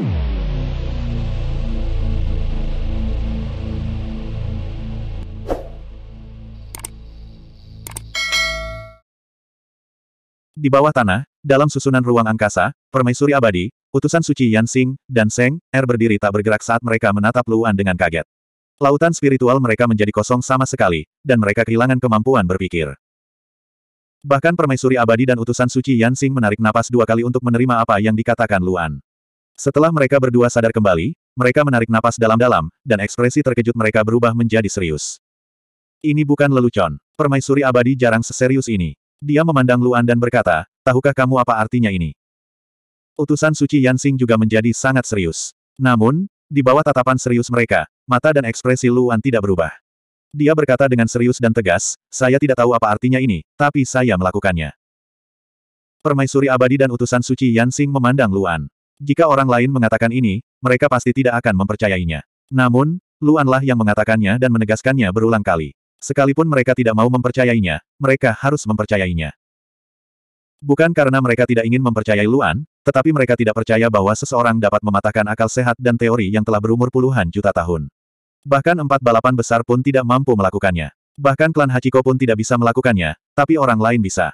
Di bawah tanah, dalam susunan ruang angkasa, permaisuri abadi, utusan suci Yan Xing, dan Seng, Er berdiri tak bergerak saat mereka menatap Luan dengan kaget. Lautan spiritual mereka menjadi kosong sama sekali, dan mereka kehilangan kemampuan berpikir. Bahkan permaisuri abadi dan utusan suci Yan Xing menarik napas dua kali untuk menerima apa yang dikatakan Luan. Setelah mereka berdua sadar kembali, mereka menarik napas dalam-dalam, dan ekspresi terkejut mereka berubah menjadi serius. Ini bukan lelucon. Permaisuri abadi jarang seserius ini. Dia memandang Luan dan berkata, tahukah kamu apa artinya ini? Utusan suci Yansing juga menjadi sangat serius. Namun, di bawah tatapan serius mereka, mata dan ekspresi Luan tidak berubah. Dia berkata dengan serius dan tegas, saya tidak tahu apa artinya ini, tapi saya melakukannya. Permaisuri abadi dan utusan suci Yansing memandang Luan. Jika orang lain mengatakan ini, mereka pasti tidak akan mempercayainya. Namun, Luanlah yang mengatakannya dan menegaskannya berulang kali. Sekalipun mereka tidak mau mempercayainya, mereka harus mempercayainya. Bukan karena mereka tidak ingin mempercayai Luan, tetapi mereka tidak percaya bahwa seseorang dapat mematahkan akal sehat dan teori yang telah berumur puluhan juta tahun. Bahkan empat balapan besar pun tidak mampu melakukannya. Bahkan klan Hachiko pun tidak bisa melakukannya, tapi orang lain bisa.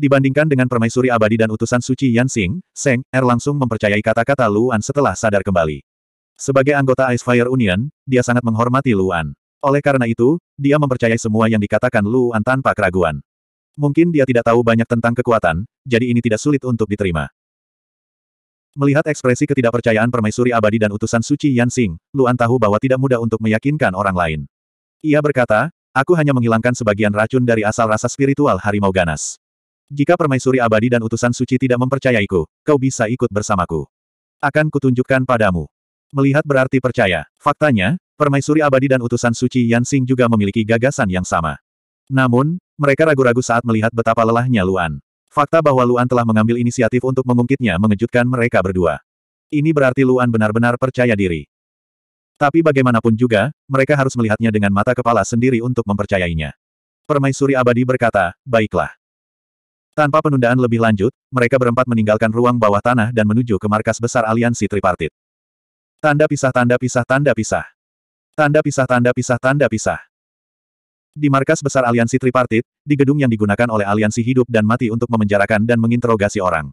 Dibandingkan dengan permaisuri abadi dan utusan suci Yan Xing, Seng Er langsung mempercayai kata-kata Luan setelah sadar kembali. Sebagai anggota Ice Fire Union, dia sangat menghormati Luan. Oleh karena itu, dia mempercayai semua yang dikatakan Luan tanpa keraguan. Mungkin dia tidak tahu banyak tentang kekuatan, jadi ini tidak sulit untuk diterima. Melihat ekspresi ketidakpercayaan permaisuri abadi dan utusan suci Yan Xing, Luan tahu bahwa tidak mudah untuk meyakinkan orang lain. Ia berkata, aku hanya menghilangkan sebagian racun dari asal rasa spiritual harimau ganas. Jika permaisuri abadi dan utusan suci tidak mempercayaiku, kau bisa ikut bersamaku. Akan kutunjukkan padamu. Melihat berarti percaya. Faktanya, permaisuri abadi dan utusan suci Yansing juga memiliki gagasan yang sama. Namun, mereka ragu-ragu saat melihat betapa lelahnya Luan. Fakta bahwa Luan telah mengambil inisiatif untuk mengungkitnya mengejutkan mereka berdua. Ini berarti Luan benar-benar percaya diri. Tapi bagaimanapun juga, mereka harus melihatnya dengan mata kepala sendiri untuk mempercayainya. Permaisuri abadi berkata, baiklah. Tanpa penundaan lebih lanjut, mereka berempat meninggalkan ruang bawah tanah dan menuju ke markas besar aliansi tripartit. Tanda pisah tanda pisah tanda pisah. Tanda pisah tanda pisah tanda pisah. Di markas besar aliansi tripartit, di gedung yang digunakan oleh aliansi hidup dan mati untuk memenjarakan dan menginterogasi orang.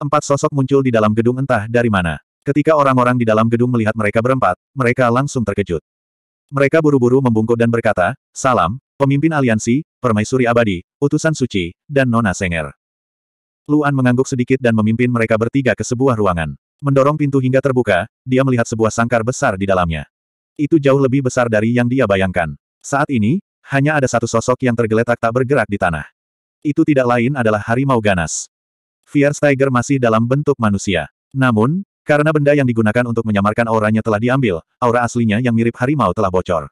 Empat sosok muncul di dalam gedung entah dari mana. Ketika orang-orang di dalam gedung melihat mereka berempat, mereka langsung terkejut. Mereka buru-buru membungkuk dan berkata, Salam, pemimpin aliansi, permaisuri abadi, utusan suci, dan nona Senger. Luan mengangguk sedikit dan memimpin mereka bertiga ke sebuah ruangan. Mendorong pintu hingga terbuka, dia melihat sebuah sangkar besar di dalamnya. Itu jauh lebih besar dari yang dia bayangkan. Saat ini, hanya ada satu sosok yang tergeletak tak bergerak di tanah. Itu tidak lain adalah harimau ganas. Fierce Tiger masih dalam bentuk manusia. Namun, karena benda yang digunakan untuk menyamarkan auranya telah diambil, aura aslinya yang mirip harimau telah bocor.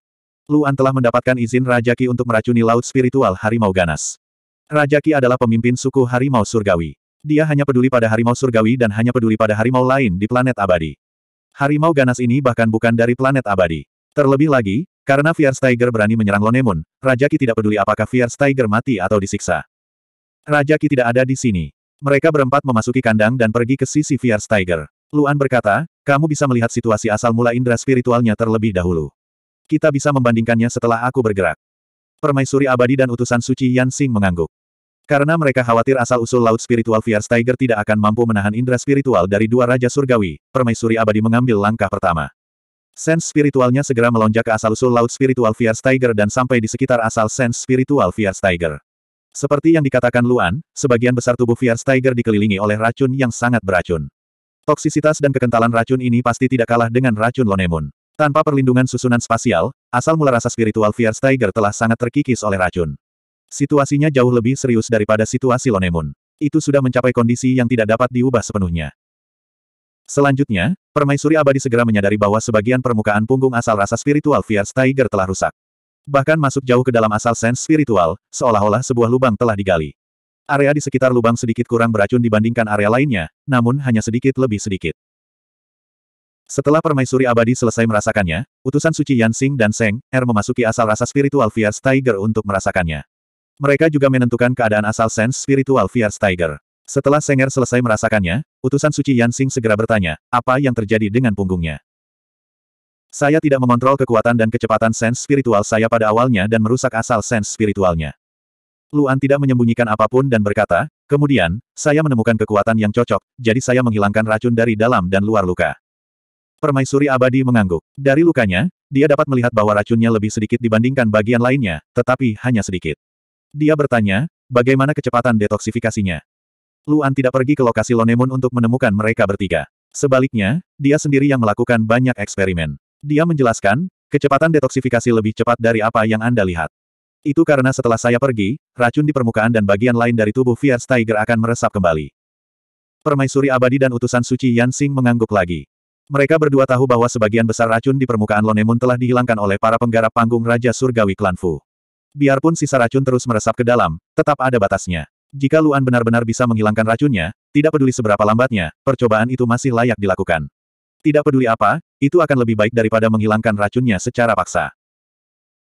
Luan telah mendapatkan izin Raja Ki untuk meracuni laut spiritual Harimau Ganas. Raja Ki adalah pemimpin suku Harimau Surgawi. Dia hanya peduli pada harimau surgawi dan hanya peduli pada harimau lain di planet abadi. Harimau ganas ini bahkan bukan dari planet abadi. Terlebih lagi, karena Fierce Tiger berani menyerang Lonemun, Raja Rajaki tidak peduli apakah Fierce Tiger mati atau disiksa. Raja Ki tidak ada di sini. Mereka berempat memasuki kandang dan pergi ke sisi Fierce Tiger. Luan berkata, kamu bisa melihat situasi asal mula indera spiritualnya terlebih dahulu. Kita bisa membandingkannya setelah aku bergerak. Permaisuri abadi dan utusan suci Yan Xing mengangguk. Karena mereka khawatir asal-usul Laut Spiritual Fierce Tiger tidak akan mampu menahan indera spiritual dari dua Raja Surgawi, Permaisuri Abadi mengambil langkah pertama. Sense spiritualnya segera melonjak ke asal-usul Laut Spiritual Fierce Tiger dan sampai di sekitar asal Sense Spiritual Fierce Tiger. Seperti yang dikatakan Luan, sebagian besar tubuh Fierce Tiger dikelilingi oleh racun yang sangat beracun. Toksisitas dan kekentalan racun ini pasti tidak kalah dengan racun Lonemun. Tanpa perlindungan susunan spasial, asal mula rasa spiritual Fierce Tiger telah sangat terkikis oleh racun. Situasinya jauh lebih serius daripada situasi Lonemun. Itu sudah mencapai kondisi yang tidak dapat diubah sepenuhnya. Selanjutnya, Permaisuri Abadi segera menyadari bahwa sebagian permukaan punggung asal rasa spiritual Fierce Tiger telah rusak. Bahkan masuk jauh ke dalam asal sense spiritual, seolah-olah sebuah lubang telah digali. Area di sekitar lubang sedikit kurang beracun dibandingkan area lainnya, namun hanya sedikit lebih sedikit. Setelah permaisuri abadi selesai merasakannya, utusan suci Yansing dan Seng, Er memasuki asal rasa spiritual Fierce Tiger untuk merasakannya. Mereka juga menentukan keadaan asal sense spiritual Fierce Tiger. Setelah Seng Er selesai merasakannya, utusan suci Yansing segera bertanya, apa yang terjadi dengan punggungnya? Saya tidak mengontrol kekuatan dan kecepatan sense spiritual saya pada awalnya dan merusak asal sense spiritualnya. Luan tidak menyembunyikan apapun dan berkata, kemudian, saya menemukan kekuatan yang cocok, jadi saya menghilangkan racun dari dalam dan luar luka. Permaisuri abadi mengangguk. Dari lukanya, dia dapat melihat bahwa racunnya lebih sedikit dibandingkan bagian lainnya, tetapi hanya sedikit. Dia bertanya, bagaimana kecepatan detoksifikasinya? Luan tidak pergi ke lokasi Lonemun untuk menemukan mereka bertiga. Sebaliknya, dia sendiri yang melakukan banyak eksperimen. Dia menjelaskan, kecepatan detoksifikasi lebih cepat dari apa yang Anda lihat. Itu karena setelah saya pergi, racun di permukaan dan bagian lain dari tubuh Fierce Tiger akan meresap kembali. Permaisuri abadi dan utusan suci Yansing mengangguk lagi. Mereka berdua tahu bahwa sebagian besar racun di permukaan Lonemun telah dihilangkan oleh para penggarap panggung Raja Surgawi Klan Fu. Biarpun sisa racun terus meresap ke dalam, tetap ada batasnya. Jika Luan benar-benar bisa menghilangkan racunnya, tidak peduli seberapa lambatnya, percobaan itu masih layak dilakukan. Tidak peduli apa, itu akan lebih baik daripada menghilangkan racunnya secara paksa.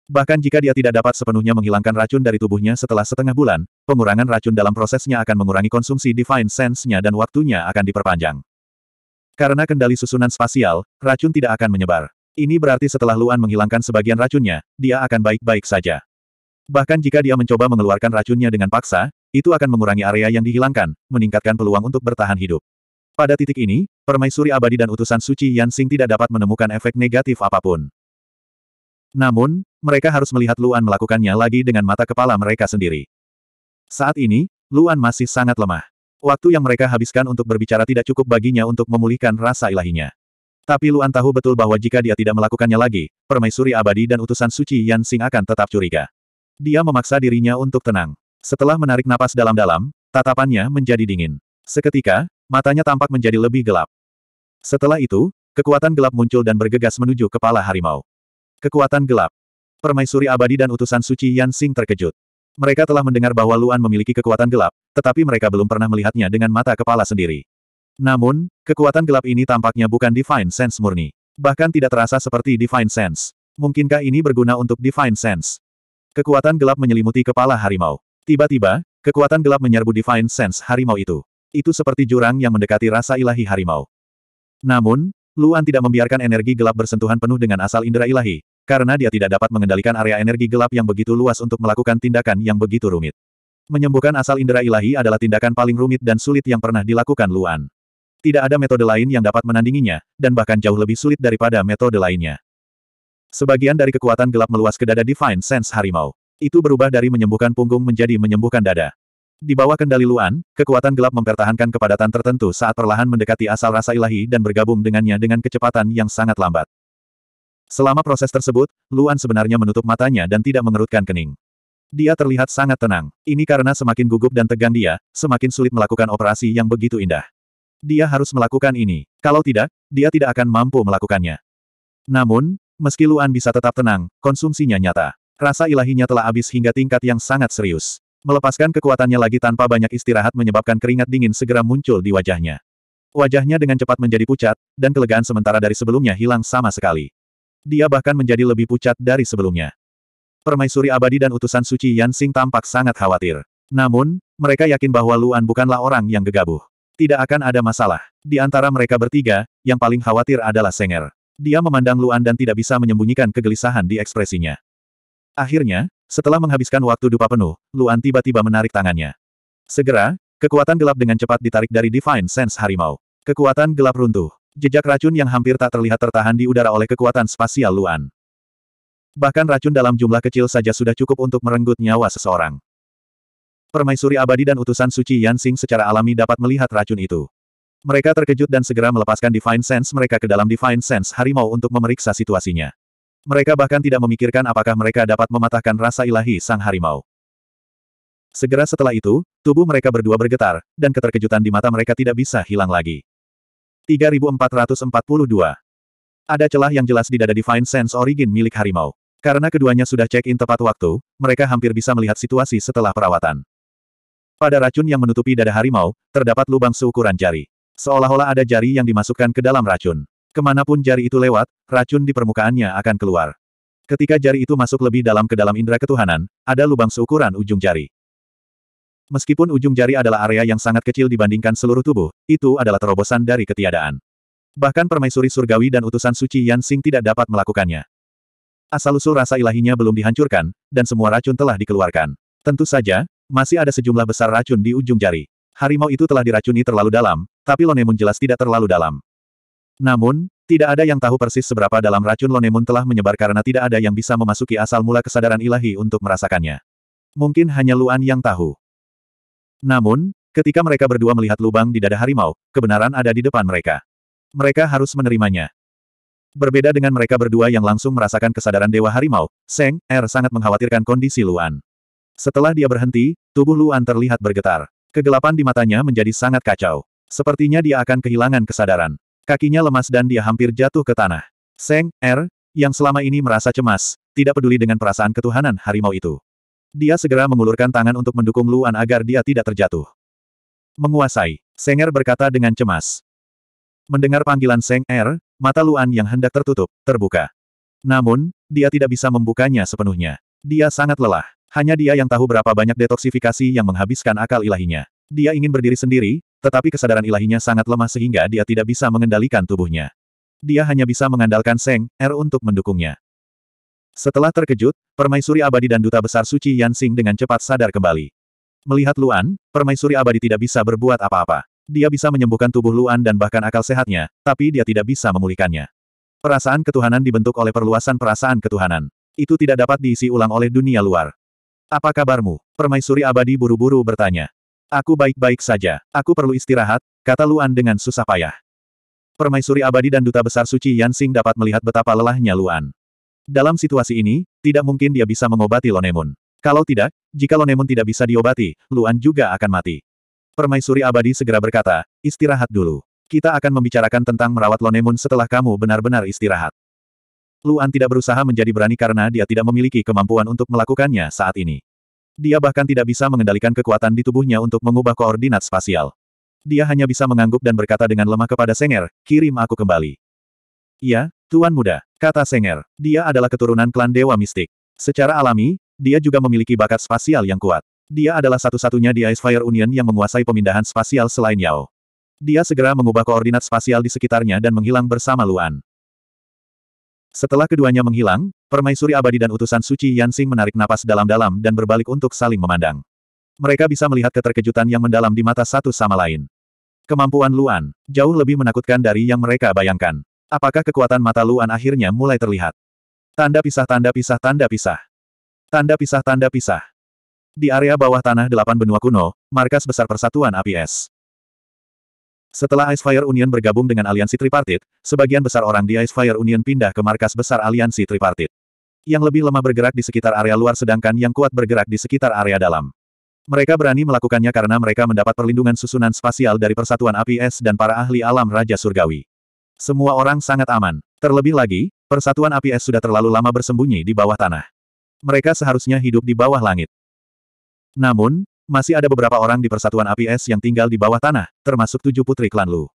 Bahkan jika dia tidak dapat sepenuhnya menghilangkan racun dari tubuhnya setelah setengah bulan, pengurangan racun dalam prosesnya akan mengurangi konsumsi Divine Sense-nya dan waktunya akan diperpanjang. Karena kendali susunan spasial, racun tidak akan menyebar. Ini berarti setelah Luan menghilangkan sebagian racunnya, dia akan baik-baik saja. Bahkan jika dia mencoba mengeluarkan racunnya dengan paksa, itu akan mengurangi area yang dihilangkan, meningkatkan peluang untuk bertahan hidup. Pada titik ini, permaisuri abadi dan utusan suci Yansing tidak dapat menemukan efek negatif apapun. Namun, mereka harus melihat Luan melakukannya lagi dengan mata kepala mereka sendiri. Saat ini, Luan masih sangat lemah. Waktu yang mereka habiskan untuk berbicara tidak cukup baginya untuk memulihkan rasa ilahinya. Tapi Luan tahu betul bahwa jika dia tidak melakukannya lagi, permaisuri abadi dan utusan suci Yan Xing akan tetap curiga. Dia memaksa dirinya untuk tenang. Setelah menarik napas dalam-dalam, tatapannya menjadi dingin. Seketika, matanya tampak menjadi lebih gelap. Setelah itu, kekuatan gelap muncul dan bergegas menuju kepala harimau. Kekuatan gelap. Permaisuri abadi dan utusan suci Yan Xing terkejut. Mereka telah mendengar bahwa Luan memiliki kekuatan gelap, tetapi mereka belum pernah melihatnya dengan mata kepala sendiri. Namun, kekuatan gelap ini tampaknya bukan Divine Sense murni. Bahkan tidak terasa seperti Divine Sense. Mungkinkah ini berguna untuk Divine Sense? Kekuatan gelap menyelimuti kepala harimau. Tiba-tiba, kekuatan gelap menyerbu Divine Sense harimau itu. Itu seperti jurang yang mendekati rasa ilahi harimau. Namun, Luan tidak membiarkan energi gelap bersentuhan penuh dengan asal indera ilahi, karena dia tidak dapat mengendalikan area energi gelap yang begitu luas untuk melakukan tindakan yang begitu rumit. Menyembuhkan asal indera ilahi adalah tindakan paling rumit dan sulit yang pernah dilakukan Luan. Tidak ada metode lain yang dapat menandinginya, dan bahkan jauh lebih sulit daripada metode lainnya. Sebagian dari kekuatan gelap meluas ke dada Divine Sense Harimau. Itu berubah dari menyembuhkan punggung menjadi menyembuhkan dada. Di bawah kendali Luan, kekuatan gelap mempertahankan kepadatan tertentu saat perlahan mendekati asal rasa ilahi dan bergabung dengannya dengan kecepatan yang sangat lambat. Selama proses tersebut, Luan sebenarnya menutup matanya dan tidak mengerutkan kening. Dia terlihat sangat tenang. Ini karena semakin gugup dan tegang dia, semakin sulit melakukan operasi yang begitu indah. Dia harus melakukan ini. Kalau tidak, dia tidak akan mampu melakukannya. Namun, meski Luan bisa tetap tenang, konsumsinya nyata. Rasa ilahinya telah habis hingga tingkat yang sangat serius. Melepaskan kekuatannya lagi tanpa banyak istirahat menyebabkan keringat dingin segera muncul di wajahnya. Wajahnya dengan cepat menjadi pucat, dan kelegaan sementara dari sebelumnya hilang sama sekali dia bahkan menjadi lebih pucat dari sebelumnya. Permaisuri abadi dan utusan suci Yansing tampak sangat khawatir. Namun, mereka yakin bahwa Luan bukanlah orang yang gegabah. Tidak akan ada masalah. Di antara mereka bertiga, yang paling khawatir adalah Senger. Dia memandang Luan dan tidak bisa menyembunyikan kegelisahan di ekspresinya. Akhirnya, setelah menghabiskan waktu dupa penuh, Luan tiba-tiba menarik tangannya. Segera, kekuatan gelap dengan cepat ditarik dari Divine Sense Harimau. Kekuatan gelap runtuh. Jejak racun yang hampir tak terlihat tertahan di udara oleh kekuatan spasial Luan. Bahkan racun dalam jumlah kecil saja sudah cukup untuk merenggut nyawa seseorang. Permaisuri abadi dan utusan suci Yansing secara alami dapat melihat racun itu. Mereka terkejut dan segera melepaskan Divine Sense mereka ke dalam Divine Sense harimau untuk memeriksa situasinya. Mereka bahkan tidak memikirkan apakah mereka dapat mematahkan rasa ilahi sang harimau. Segera setelah itu, tubuh mereka berdua bergetar, dan keterkejutan di mata mereka tidak bisa hilang lagi. 3442. Ada celah yang jelas di dada Divine Sense Origin milik harimau. Karena keduanya sudah check-in tepat waktu, mereka hampir bisa melihat situasi setelah perawatan. Pada racun yang menutupi dada harimau, terdapat lubang seukuran jari. Seolah-olah ada jari yang dimasukkan ke dalam racun. Kemanapun jari itu lewat, racun di permukaannya akan keluar. Ketika jari itu masuk lebih dalam ke dalam indera ketuhanan, ada lubang seukuran ujung jari. Meskipun ujung jari adalah area yang sangat kecil dibandingkan seluruh tubuh, itu adalah terobosan dari ketiadaan. Bahkan permaisuri surgawi dan utusan suci Yan Xing tidak dapat melakukannya. Asal-usul rasa ilahinya belum dihancurkan, dan semua racun telah dikeluarkan. Tentu saja, masih ada sejumlah besar racun di ujung jari. Harimau itu telah diracuni terlalu dalam, tapi Lonemun jelas tidak terlalu dalam. Namun, tidak ada yang tahu persis seberapa dalam racun Lonemun telah menyebar karena tidak ada yang bisa memasuki asal mula kesadaran ilahi untuk merasakannya. Mungkin hanya Luan yang tahu. Namun, ketika mereka berdua melihat lubang di dada harimau, kebenaran ada di depan mereka. Mereka harus menerimanya. Berbeda dengan mereka berdua yang langsung merasakan kesadaran Dewa Harimau, Seng, Er sangat mengkhawatirkan kondisi Luan. Setelah dia berhenti, tubuh Luan terlihat bergetar. Kegelapan di matanya menjadi sangat kacau. Sepertinya dia akan kehilangan kesadaran. Kakinya lemas dan dia hampir jatuh ke tanah. Seng, Er, yang selama ini merasa cemas, tidak peduli dengan perasaan ketuhanan harimau itu. Dia segera mengulurkan tangan untuk mendukung Luan agar dia tidak terjatuh. Menguasai, Senger berkata dengan cemas. Mendengar panggilan Seng Er, mata Luan yang hendak tertutup, terbuka. Namun, dia tidak bisa membukanya sepenuhnya. Dia sangat lelah. Hanya dia yang tahu berapa banyak detoksifikasi yang menghabiskan akal ilahinya. Dia ingin berdiri sendiri, tetapi kesadaran ilahinya sangat lemah sehingga dia tidak bisa mengendalikan tubuhnya. Dia hanya bisa mengandalkan Seng Er untuk mendukungnya. Setelah terkejut, permaisuri abadi dan duta besar suci Yansing dengan cepat sadar kembali. Melihat Luan, permaisuri abadi tidak bisa berbuat apa-apa. Dia bisa menyembuhkan tubuh Luan dan bahkan akal sehatnya, tapi dia tidak bisa memulihkannya. Perasaan ketuhanan dibentuk oleh perluasan perasaan ketuhanan. Itu tidak dapat diisi ulang oleh dunia luar. Apa kabarmu? Permaisuri abadi buru-buru bertanya. Aku baik-baik saja. Aku perlu istirahat, kata Luan dengan susah payah. Permaisuri abadi dan duta besar suci Yansing dapat melihat betapa lelahnya Luan. Dalam situasi ini, tidak mungkin dia bisa mengobati Lonemun. Kalau tidak, jika Lonemun tidak bisa diobati, Luan juga akan mati. Permaisuri abadi segera berkata, istirahat dulu. Kita akan membicarakan tentang merawat Lonemun setelah kamu benar-benar istirahat. Luan tidak berusaha menjadi berani karena dia tidak memiliki kemampuan untuk melakukannya saat ini. Dia bahkan tidak bisa mengendalikan kekuatan di tubuhnya untuk mengubah koordinat spasial. Dia hanya bisa mengangguk dan berkata dengan lemah kepada Senger, kirim aku kembali. Iya, Tuan muda, kata Senger. Dia adalah keturunan klan Dewa Mistik. Secara alami, dia juga memiliki bakat spasial yang kuat. Dia adalah satu-satunya di Ice Fire Union yang menguasai pemindahan spasial selain Yao. Dia segera mengubah koordinat spasial di sekitarnya dan menghilang bersama Luan. Setelah keduanya menghilang, Permaisuri Abadi dan utusan Suci Yansing menarik napas dalam-dalam dan berbalik untuk saling memandang. Mereka bisa melihat keterkejutan yang mendalam di mata satu sama lain. Kemampuan Luan, jauh lebih menakutkan dari yang mereka bayangkan. Apakah kekuatan mata Luan akhirnya mulai terlihat? Tanda pisah tanda pisah tanda pisah. Tanda pisah tanda pisah. Di area bawah tanah delapan benua kuno, markas besar persatuan api es. Setelah Fire Union bergabung dengan aliansi tripartit, sebagian besar orang di Ice Fire Union pindah ke markas besar aliansi tripartit. Yang lebih lemah bergerak di sekitar area luar sedangkan yang kuat bergerak di sekitar area dalam. Mereka berani melakukannya karena mereka mendapat perlindungan susunan spasial dari Persatuan Api Es dan para ahli alam Raja Surgawi. Semua orang sangat aman. Terlebih lagi, persatuan api es sudah terlalu lama bersembunyi di bawah tanah. Mereka seharusnya hidup di bawah langit. Namun, masih ada beberapa orang di persatuan api es yang tinggal di bawah tanah, termasuk tujuh putri klan Lu.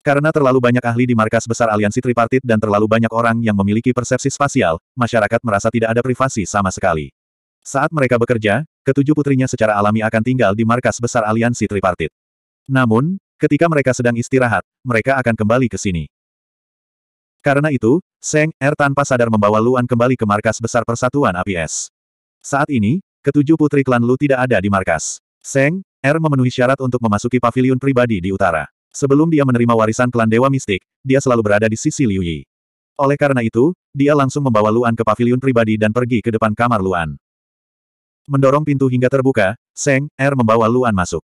Karena terlalu banyak ahli di markas besar aliansi tripartit dan terlalu banyak orang yang memiliki persepsi spasial, masyarakat merasa tidak ada privasi sama sekali. Saat mereka bekerja, ketujuh putrinya secara alami akan tinggal di markas besar aliansi tripartit. Namun, Ketika mereka sedang istirahat, mereka akan kembali ke sini. Karena itu, Seng Er tanpa sadar membawa Luan kembali ke markas besar Persatuan APS. Saat ini, ketujuh putri klan Lu tidak ada di markas. Seng Er memenuhi syarat untuk memasuki paviliun pribadi di utara. Sebelum dia menerima warisan klan Dewa Mistik, dia selalu berada di sisi Liu Yi. Oleh karena itu, dia langsung membawa Luan ke paviliun pribadi dan pergi ke depan kamar Luan. Mendorong pintu hingga terbuka, Seng Er membawa Luan masuk.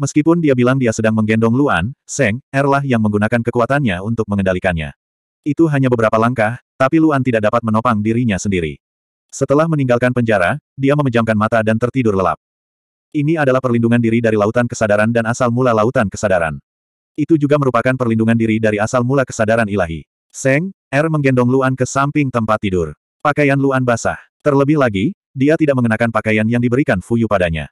Meskipun dia bilang dia sedang menggendong Luan, Seng, Erlah yang menggunakan kekuatannya untuk mengendalikannya. Itu hanya beberapa langkah, tapi Luan tidak dapat menopang dirinya sendiri. Setelah meninggalkan penjara, dia memejamkan mata dan tertidur lelap. Ini adalah perlindungan diri dari lautan kesadaran dan asal mula lautan kesadaran. Itu juga merupakan perlindungan diri dari asal mula kesadaran ilahi. Seng, Er menggendong Luan ke samping tempat tidur. Pakaian Luan basah. Terlebih lagi, dia tidak mengenakan pakaian yang diberikan Fuyu padanya.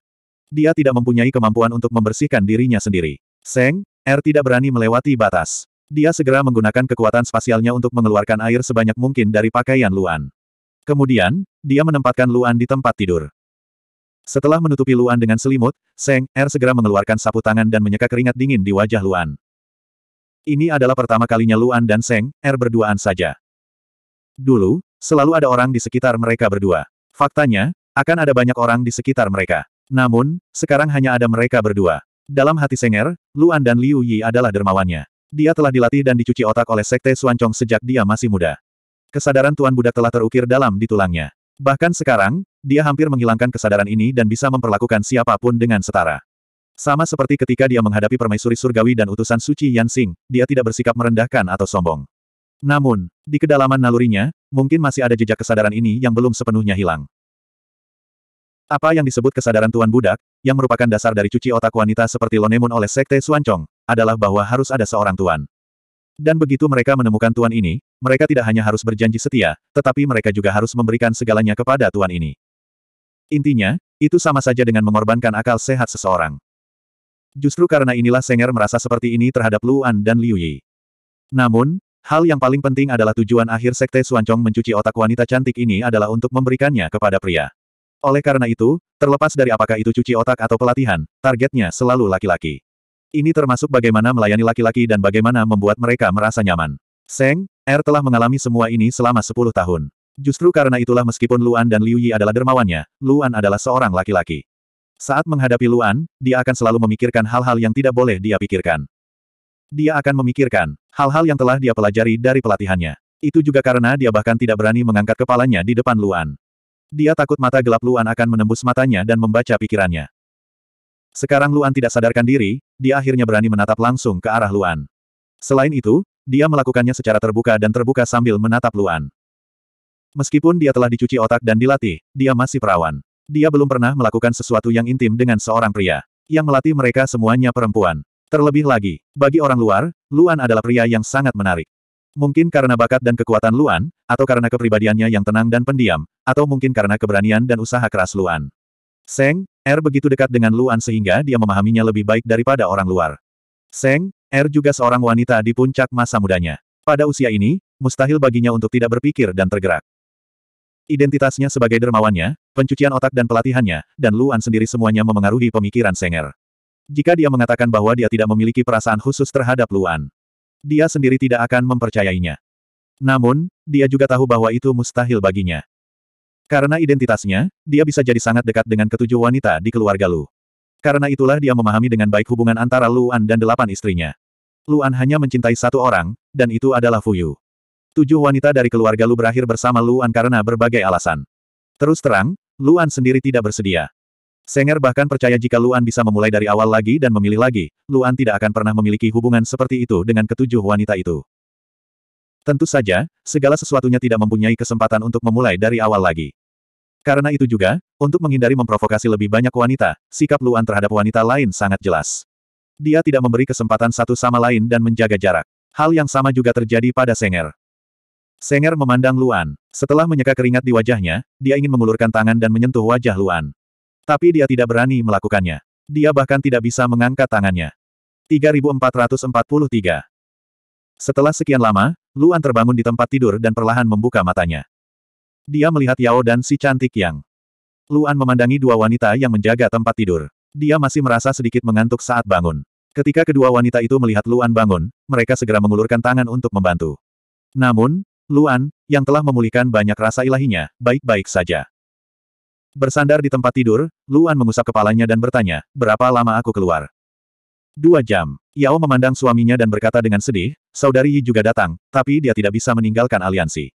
Dia tidak mempunyai kemampuan untuk membersihkan dirinya sendiri. Seng, R er tidak berani melewati batas. Dia segera menggunakan kekuatan spasialnya untuk mengeluarkan air sebanyak mungkin dari pakaian Luan. Kemudian, dia menempatkan Luan di tempat tidur. Setelah menutupi Luan dengan selimut, Seng, Er segera mengeluarkan sapu tangan dan menyeka keringat dingin di wajah Luan. Ini adalah pertama kalinya Luan dan Seng, Er berduaan saja. Dulu, selalu ada orang di sekitar mereka berdua. Faktanya, akan ada banyak orang di sekitar mereka. Namun, sekarang hanya ada mereka berdua. Dalam hati Senger, Luan dan Liu Yi adalah dermawannya. Dia telah dilatih dan dicuci otak oleh Sekte Suancong sejak dia masih muda. Kesadaran Tuan Buddha telah terukir dalam di tulangnya. Bahkan sekarang, dia hampir menghilangkan kesadaran ini dan bisa memperlakukan siapapun dengan setara. Sama seperti ketika dia menghadapi permaisuri surgawi dan utusan suci Xing, dia tidak bersikap merendahkan atau sombong. Namun, di kedalaman nalurinya, mungkin masih ada jejak kesadaran ini yang belum sepenuhnya hilang. Apa yang disebut kesadaran Tuan Budak, yang merupakan dasar dari cuci otak wanita seperti Lonemun oleh Sekte Suancong, adalah bahwa harus ada seorang Tuan. Dan begitu mereka menemukan Tuan ini, mereka tidak hanya harus berjanji setia, tetapi mereka juga harus memberikan segalanya kepada Tuan ini. Intinya, itu sama saja dengan mengorbankan akal sehat seseorang. Justru karena inilah Senger merasa seperti ini terhadap Luan dan Liu Yi. Namun, hal yang paling penting adalah tujuan akhir Sekte Suancong mencuci otak wanita cantik ini adalah untuk memberikannya kepada pria. Oleh karena itu, terlepas dari apakah itu cuci otak atau pelatihan, targetnya selalu laki-laki. Ini termasuk bagaimana melayani laki-laki dan bagaimana membuat mereka merasa nyaman. Seng, Er telah mengalami semua ini selama 10 tahun. Justru karena itulah meskipun Luan dan Liu Yi adalah dermawannya, Luan adalah seorang laki-laki. Saat menghadapi Luan, dia akan selalu memikirkan hal-hal yang tidak boleh dia pikirkan. Dia akan memikirkan hal-hal yang telah dia pelajari dari pelatihannya. Itu juga karena dia bahkan tidak berani mengangkat kepalanya di depan Luan. Dia takut mata gelap Luan akan menembus matanya dan membaca pikirannya. Sekarang Luan tidak sadarkan diri, dia akhirnya berani menatap langsung ke arah Luan. Selain itu, dia melakukannya secara terbuka dan terbuka sambil menatap Luan. Meskipun dia telah dicuci otak dan dilatih, dia masih perawan. Dia belum pernah melakukan sesuatu yang intim dengan seorang pria. Yang melatih mereka semuanya perempuan. Terlebih lagi, bagi orang luar, Luan adalah pria yang sangat menarik. Mungkin karena bakat dan kekuatan Luan, atau karena kepribadiannya yang tenang dan pendiam, atau mungkin karena keberanian dan usaha keras Luan. Seng, Er begitu dekat dengan Luan sehingga dia memahaminya lebih baik daripada orang luar. Seng, Er juga seorang wanita di puncak masa mudanya. Pada usia ini, mustahil baginya untuk tidak berpikir dan tergerak. Identitasnya sebagai dermawannya, pencucian otak dan pelatihannya, dan Luan sendiri semuanya memengaruhi pemikiran Senger. Jika dia mengatakan bahwa dia tidak memiliki perasaan khusus terhadap Luan, dia sendiri tidak akan mempercayainya. Namun, dia juga tahu bahwa itu mustahil baginya. Karena identitasnya, dia bisa jadi sangat dekat dengan ketujuh wanita di keluarga Lu. Karena itulah dia memahami dengan baik hubungan antara Luan dan delapan istrinya. Luan hanya mencintai satu orang, dan itu adalah Fuyu. Tujuh wanita dari keluarga Lu berakhir bersama Luan karena berbagai alasan. Terus terang, Luan sendiri tidak bersedia. Senger bahkan percaya jika Luan bisa memulai dari awal lagi dan memilih lagi, Luan tidak akan pernah memiliki hubungan seperti itu dengan ketujuh wanita itu. Tentu saja, segala sesuatunya tidak mempunyai kesempatan untuk memulai dari awal lagi. Karena itu juga, untuk menghindari memprovokasi lebih banyak wanita, sikap Luan terhadap wanita lain sangat jelas. Dia tidak memberi kesempatan satu sama lain dan menjaga jarak. Hal yang sama juga terjadi pada Senger. Senger memandang Luan. Setelah menyeka keringat di wajahnya, dia ingin mengulurkan tangan dan menyentuh wajah Luan. Tapi dia tidak berani melakukannya. Dia bahkan tidak bisa mengangkat tangannya. 3443 Setelah sekian lama, Luan terbangun di tempat tidur dan perlahan membuka matanya. Dia melihat Yao dan si cantik Yang. Luan memandangi dua wanita yang menjaga tempat tidur. Dia masih merasa sedikit mengantuk saat bangun. Ketika kedua wanita itu melihat Luan bangun, mereka segera mengulurkan tangan untuk membantu. Namun, Luan, yang telah memulihkan banyak rasa ilahinya, baik-baik saja. Bersandar di tempat tidur, Luan mengusap kepalanya dan bertanya, berapa lama aku keluar? Dua jam. Yao memandang suaminya dan berkata dengan sedih, saudari Yi juga datang, tapi dia tidak bisa meninggalkan aliansi.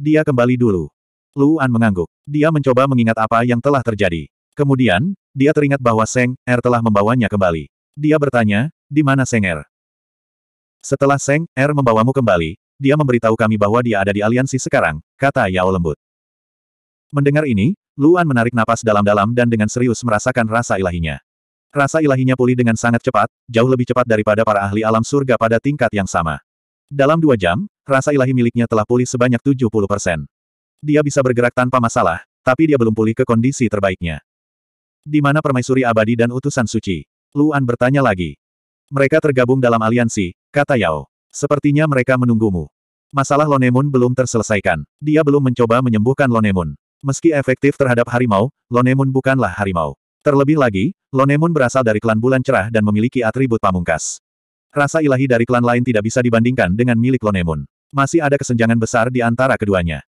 Dia kembali dulu. Luan mengangguk. Dia mencoba mengingat apa yang telah terjadi. Kemudian, dia teringat bahwa Seng Er telah membawanya kembali. Dia bertanya, di mana Seng Er? Setelah Seng Er membawamu kembali, dia memberitahu kami bahwa dia ada di aliansi sekarang, kata Yao lembut. Mendengar ini, Luan menarik napas dalam-dalam dan dengan serius merasakan rasa ilahinya. Rasa ilahinya pulih dengan sangat cepat, jauh lebih cepat daripada para ahli alam surga pada tingkat yang sama. Dalam dua jam, rasa ilahi miliknya telah pulih sebanyak 70 persen. Dia bisa bergerak tanpa masalah, tapi dia belum pulih ke kondisi terbaiknya. Di mana permaisuri abadi dan utusan suci? Luan bertanya lagi. Mereka tergabung dalam aliansi, kata Yao. Sepertinya mereka menunggumu. Masalah Lonemun belum terselesaikan. Dia belum mencoba menyembuhkan Lonemun. Meski efektif terhadap harimau, Lonemun bukanlah harimau. Terlebih lagi, Lonemun berasal dari klan bulan cerah dan memiliki atribut pamungkas. Rasa ilahi dari klan lain tidak bisa dibandingkan dengan milik Lonemun. Masih ada kesenjangan besar di antara keduanya.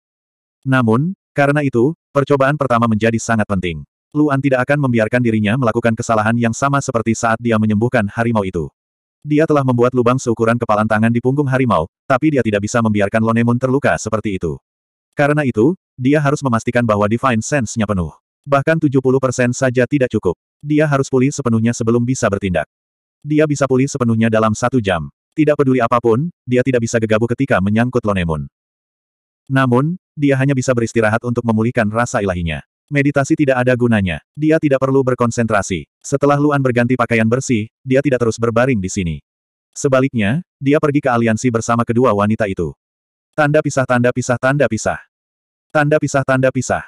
Namun, karena itu, percobaan pertama menjadi sangat penting. Luan tidak akan membiarkan dirinya melakukan kesalahan yang sama seperti saat dia menyembuhkan harimau itu. Dia telah membuat lubang seukuran kepalan tangan di punggung harimau, tapi dia tidak bisa membiarkan Lonemun terluka seperti itu. Karena itu, dia harus memastikan bahwa Divine Sense-nya penuh. Bahkan 70% saja tidak cukup. Dia harus pulih sepenuhnya sebelum bisa bertindak. Dia bisa pulih sepenuhnya dalam satu jam. Tidak peduli apapun, dia tidak bisa gegabah ketika menyangkut Lonemun. Namun, dia hanya bisa beristirahat untuk memulihkan rasa ilahinya. Meditasi tidak ada gunanya. Dia tidak perlu berkonsentrasi. Setelah Luan berganti pakaian bersih, dia tidak terus berbaring di sini. Sebaliknya, dia pergi ke aliansi bersama kedua wanita itu. Tanda pisah tanda pisah tanda pisah. Tanda pisah tanda pisah.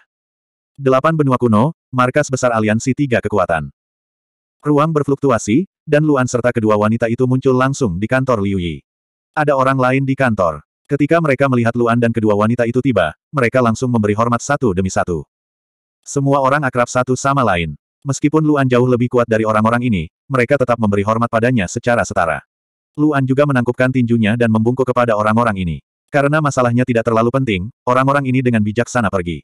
Delapan benua kuno, markas besar aliansi tiga kekuatan. Ruang berfluktuasi, dan Luan serta kedua wanita itu muncul langsung di kantor Liu Yi. Ada orang lain di kantor. Ketika mereka melihat Luan dan kedua wanita itu tiba, mereka langsung memberi hormat satu demi satu. Semua orang akrab satu sama lain. Meskipun Luan jauh lebih kuat dari orang-orang ini, mereka tetap memberi hormat padanya secara setara. Luan juga menangkupkan tinjunya dan membungkuk kepada orang-orang ini. Karena masalahnya tidak terlalu penting, orang-orang ini dengan bijaksana pergi.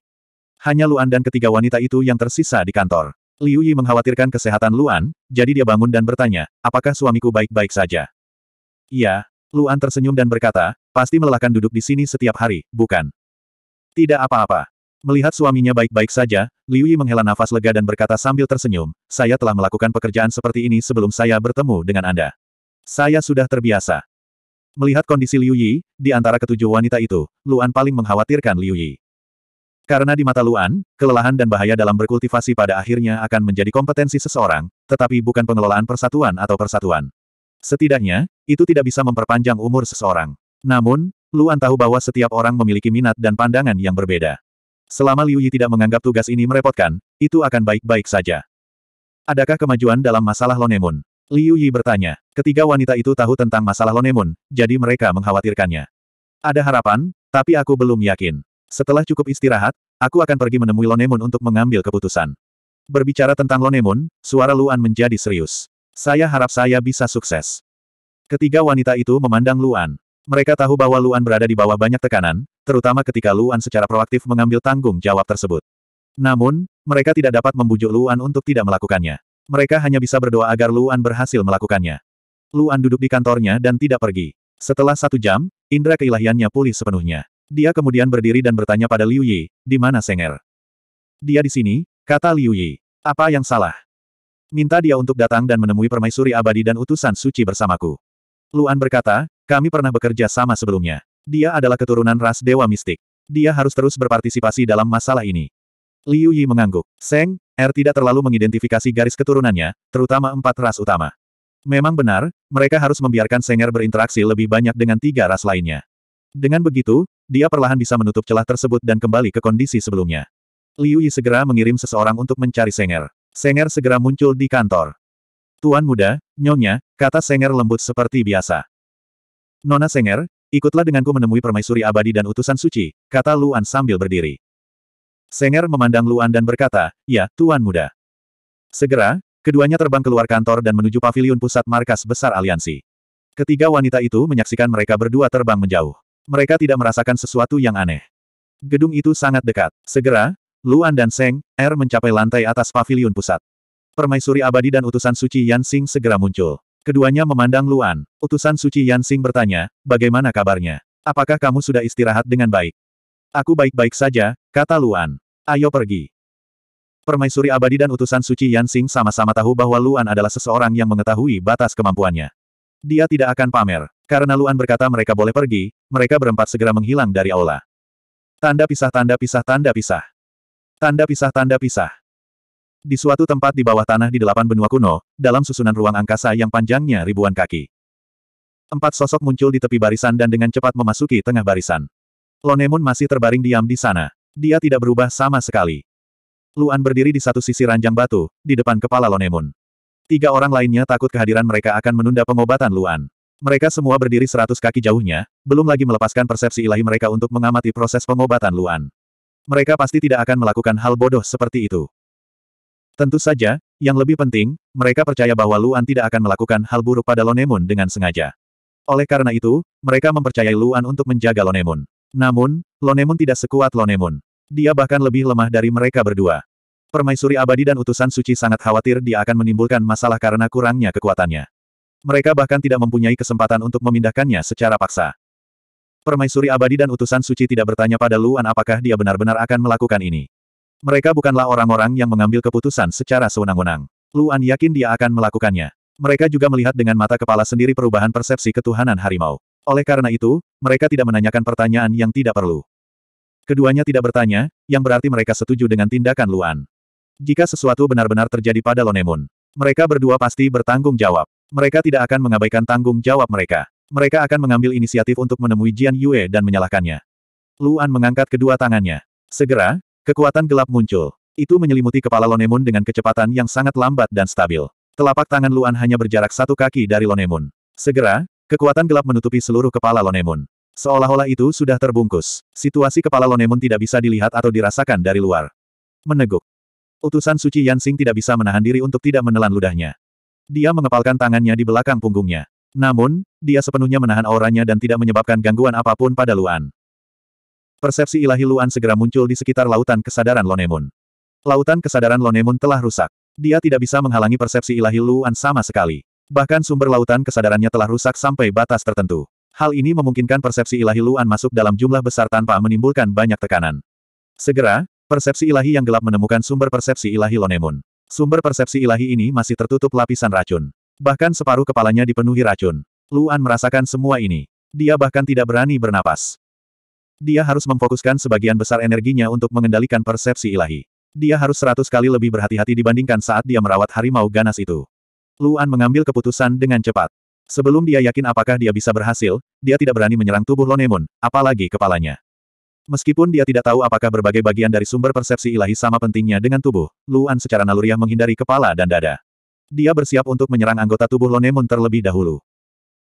Hanya Luan dan ketiga wanita itu yang tersisa di kantor. Liu Yi mengkhawatirkan kesehatan Luan, jadi dia bangun dan bertanya, apakah suamiku baik-baik saja? Iya, Luan tersenyum dan berkata, Pasti melelahkan duduk di sini setiap hari, bukan? Tidak apa-apa. Melihat suaminya baik-baik saja, Liu Yi menghela nafas lega dan berkata sambil tersenyum, saya telah melakukan pekerjaan seperti ini sebelum saya bertemu dengan Anda. Saya sudah terbiasa. Melihat kondisi Liu Yi, di antara ketujuh wanita itu, Luan paling mengkhawatirkan Liu Yi. Karena di mata Luan, kelelahan dan bahaya dalam berkultivasi pada akhirnya akan menjadi kompetensi seseorang, tetapi bukan pengelolaan persatuan atau persatuan. Setidaknya, itu tidak bisa memperpanjang umur seseorang. Namun, Luan tahu bahwa setiap orang memiliki minat dan pandangan yang berbeda. Selama Liu Yi tidak menganggap tugas ini merepotkan, itu akan baik-baik saja. Adakah kemajuan dalam masalah Lonemun? Liu Yi bertanya. Ketiga wanita itu tahu tentang masalah Lonemun, jadi mereka mengkhawatirkannya. Ada harapan, tapi aku belum yakin. Setelah cukup istirahat, aku akan pergi menemui Lonemun untuk mengambil keputusan. Berbicara tentang Lonemun, suara Luan menjadi serius. Saya harap saya bisa sukses. Ketiga wanita itu memandang Luan. Mereka tahu bahwa Luan berada di bawah banyak tekanan, terutama ketika Luan secara proaktif mengambil tanggung jawab tersebut. Namun, mereka tidak dapat membujuk Luan untuk tidak melakukannya. Mereka hanya bisa berdoa agar Luan berhasil melakukannya. Luan duduk di kantornya dan tidak pergi. Setelah satu jam, indera keilahiannya pulih sepenuhnya. Dia kemudian berdiri dan bertanya pada Liu Yi, di mana Senger? Dia di sini, kata Liu Yi. Apa yang salah? Minta dia untuk datang dan menemui permaisuri abadi dan utusan suci bersamaku. Luan berkata, kami pernah bekerja sama sebelumnya. Dia adalah keturunan ras Dewa Mistik. Dia harus terus berpartisipasi dalam masalah ini. Liu Yi mengangguk. Seng, Er tidak terlalu mengidentifikasi garis keturunannya, terutama empat ras utama. Memang benar, mereka harus membiarkan Senger berinteraksi lebih banyak dengan tiga ras lainnya. Dengan begitu, dia perlahan bisa menutup celah tersebut dan kembali ke kondisi sebelumnya. Liu Yi segera mengirim seseorang untuk mencari Senger. Senger segera muncul di kantor. Tuan muda, nyonya, kata Senger lembut seperti biasa. Nona Senger, ikutlah denganku menemui permaisuri abadi dan utusan suci, kata Luan sambil berdiri. Senger memandang Luan dan berkata, ya, Tuan Muda. Segera, keduanya terbang keluar kantor dan menuju paviliun pusat markas besar aliansi. Ketiga wanita itu menyaksikan mereka berdua terbang menjauh. Mereka tidak merasakan sesuatu yang aneh. Gedung itu sangat dekat. Segera, Luan dan Seng, Er mencapai lantai atas paviliun pusat. Permaisuri abadi dan utusan suci Yan Sing segera muncul. Keduanya memandang Luan. Utusan Suci Yansing bertanya, bagaimana kabarnya? Apakah kamu sudah istirahat dengan baik? Aku baik-baik saja, kata Luan. Ayo pergi. Permaisuri abadi dan utusan Suci Yansing sama-sama tahu bahwa Luan adalah seseorang yang mengetahui batas kemampuannya. Dia tidak akan pamer. Karena Luan berkata mereka boleh pergi, mereka berempat segera menghilang dari aula. Tanda pisah tanda pisah tanda pisah. Tanda pisah tanda pisah. Di suatu tempat di bawah tanah di delapan benua kuno, dalam susunan ruang angkasa yang panjangnya ribuan kaki. Empat sosok muncul di tepi barisan dan dengan cepat memasuki tengah barisan. Lonemun masih terbaring diam di sana. Dia tidak berubah sama sekali. Luan berdiri di satu sisi ranjang batu, di depan kepala Lonemun. Tiga orang lainnya takut kehadiran mereka akan menunda pengobatan Luan. Mereka semua berdiri seratus kaki jauhnya, belum lagi melepaskan persepsi ilahi mereka untuk mengamati proses pengobatan Luan. Mereka pasti tidak akan melakukan hal bodoh seperti itu. Tentu saja, yang lebih penting, mereka percaya bahwa Luan tidak akan melakukan hal buruk pada Lonemun dengan sengaja. Oleh karena itu, mereka mempercayai Luan untuk menjaga Lonemun. Namun, Lonemun tidak sekuat Lonemun. Dia bahkan lebih lemah dari mereka berdua. Permaisuri abadi dan utusan suci sangat khawatir dia akan menimbulkan masalah karena kurangnya kekuatannya. Mereka bahkan tidak mempunyai kesempatan untuk memindahkannya secara paksa. Permaisuri abadi dan utusan suci tidak bertanya pada Luan apakah dia benar-benar akan melakukan ini. Mereka bukanlah orang-orang yang mengambil keputusan secara sewenang-wenang. Luan yakin dia akan melakukannya. Mereka juga melihat dengan mata kepala sendiri perubahan persepsi ketuhanan harimau. Oleh karena itu, mereka tidak menanyakan pertanyaan yang tidak perlu. Keduanya tidak bertanya, yang berarti mereka setuju dengan tindakan Luan. Jika sesuatu benar-benar terjadi pada Lonemun, mereka berdua pasti bertanggung jawab. Mereka tidak akan mengabaikan tanggung jawab mereka. Mereka akan mengambil inisiatif untuk menemui Jian Yue dan menyalahkannya. Luan mengangkat kedua tangannya. Segera, Kekuatan gelap muncul. Itu menyelimuti kepala Lonemun dengan kecepatan yang sangat lambat dan stabil. Telapak tangan Luan hanya berjarak satu kaki dari Lonemun. Segera, kekuatan gelap menutupi seluruh kepala Lonemun. Seolah-olah itu sudah terbungkus. Situasi kepala Lonemun tidak bisa dilihat atau dirasakan dari luar. Meneguk. Utusan suci Yansing tidak bisa menahan diri untuk tidak menelan ludahnya. Dia mengepalkan tangannya di belakang punggungnya. Namun, dia sepenuhnya menahan auranya dan tidak menyebabkan gangguan apapun pada Luan. Persepsi ilahi Luan segera muncul di sekitar lautan kesadaran Lonemun. Lautan kesadaran Lonemun telah rusak. Dia tidak bisa menghalangi persepsi ilahi Luan sama sekali. Bahkan sumber lautan kesadarannya telah rusak sampai batas tertentu. Hal ini memungkinkan persepsi ilahi Luan masuk dalam jumlah besar tanpa menimbulkan banyak tekanan. Segera, persepsi ilahi yang gelap menemukan sumber persepsi ilahi Lonemun. Sumber persepsi ilahi ini masih tertutup lapisan racun. Bahkan separuh kepalanya dipenuhi racun. Luan merasakan semua ini. Dia bahkan tidak berani bernapas. Dia harus memfokuskan sebagian besar energinya untuk mengendalikan persepsi ilahi. Dia harus seratus kali lebih berhati-hati dibandingkan saat dia merawat harimau ganas itu. Luan mengambil keputusan dengan cepat. Sebelum dia yakin apakah dia bisa berhasil, dia tidak berani menyerang tubuh Lonemun, apalagi kepalanya. Meskipun dia tidak tahu apakah berbagai bagian dari sumber persepsi ilahi sama pentingnya dengan tubuh, Luan secara naluriah menghindari kepala dan dada. Dia bersiap untuk menyerang anggota tubuh Lonemun terlebih dahulu.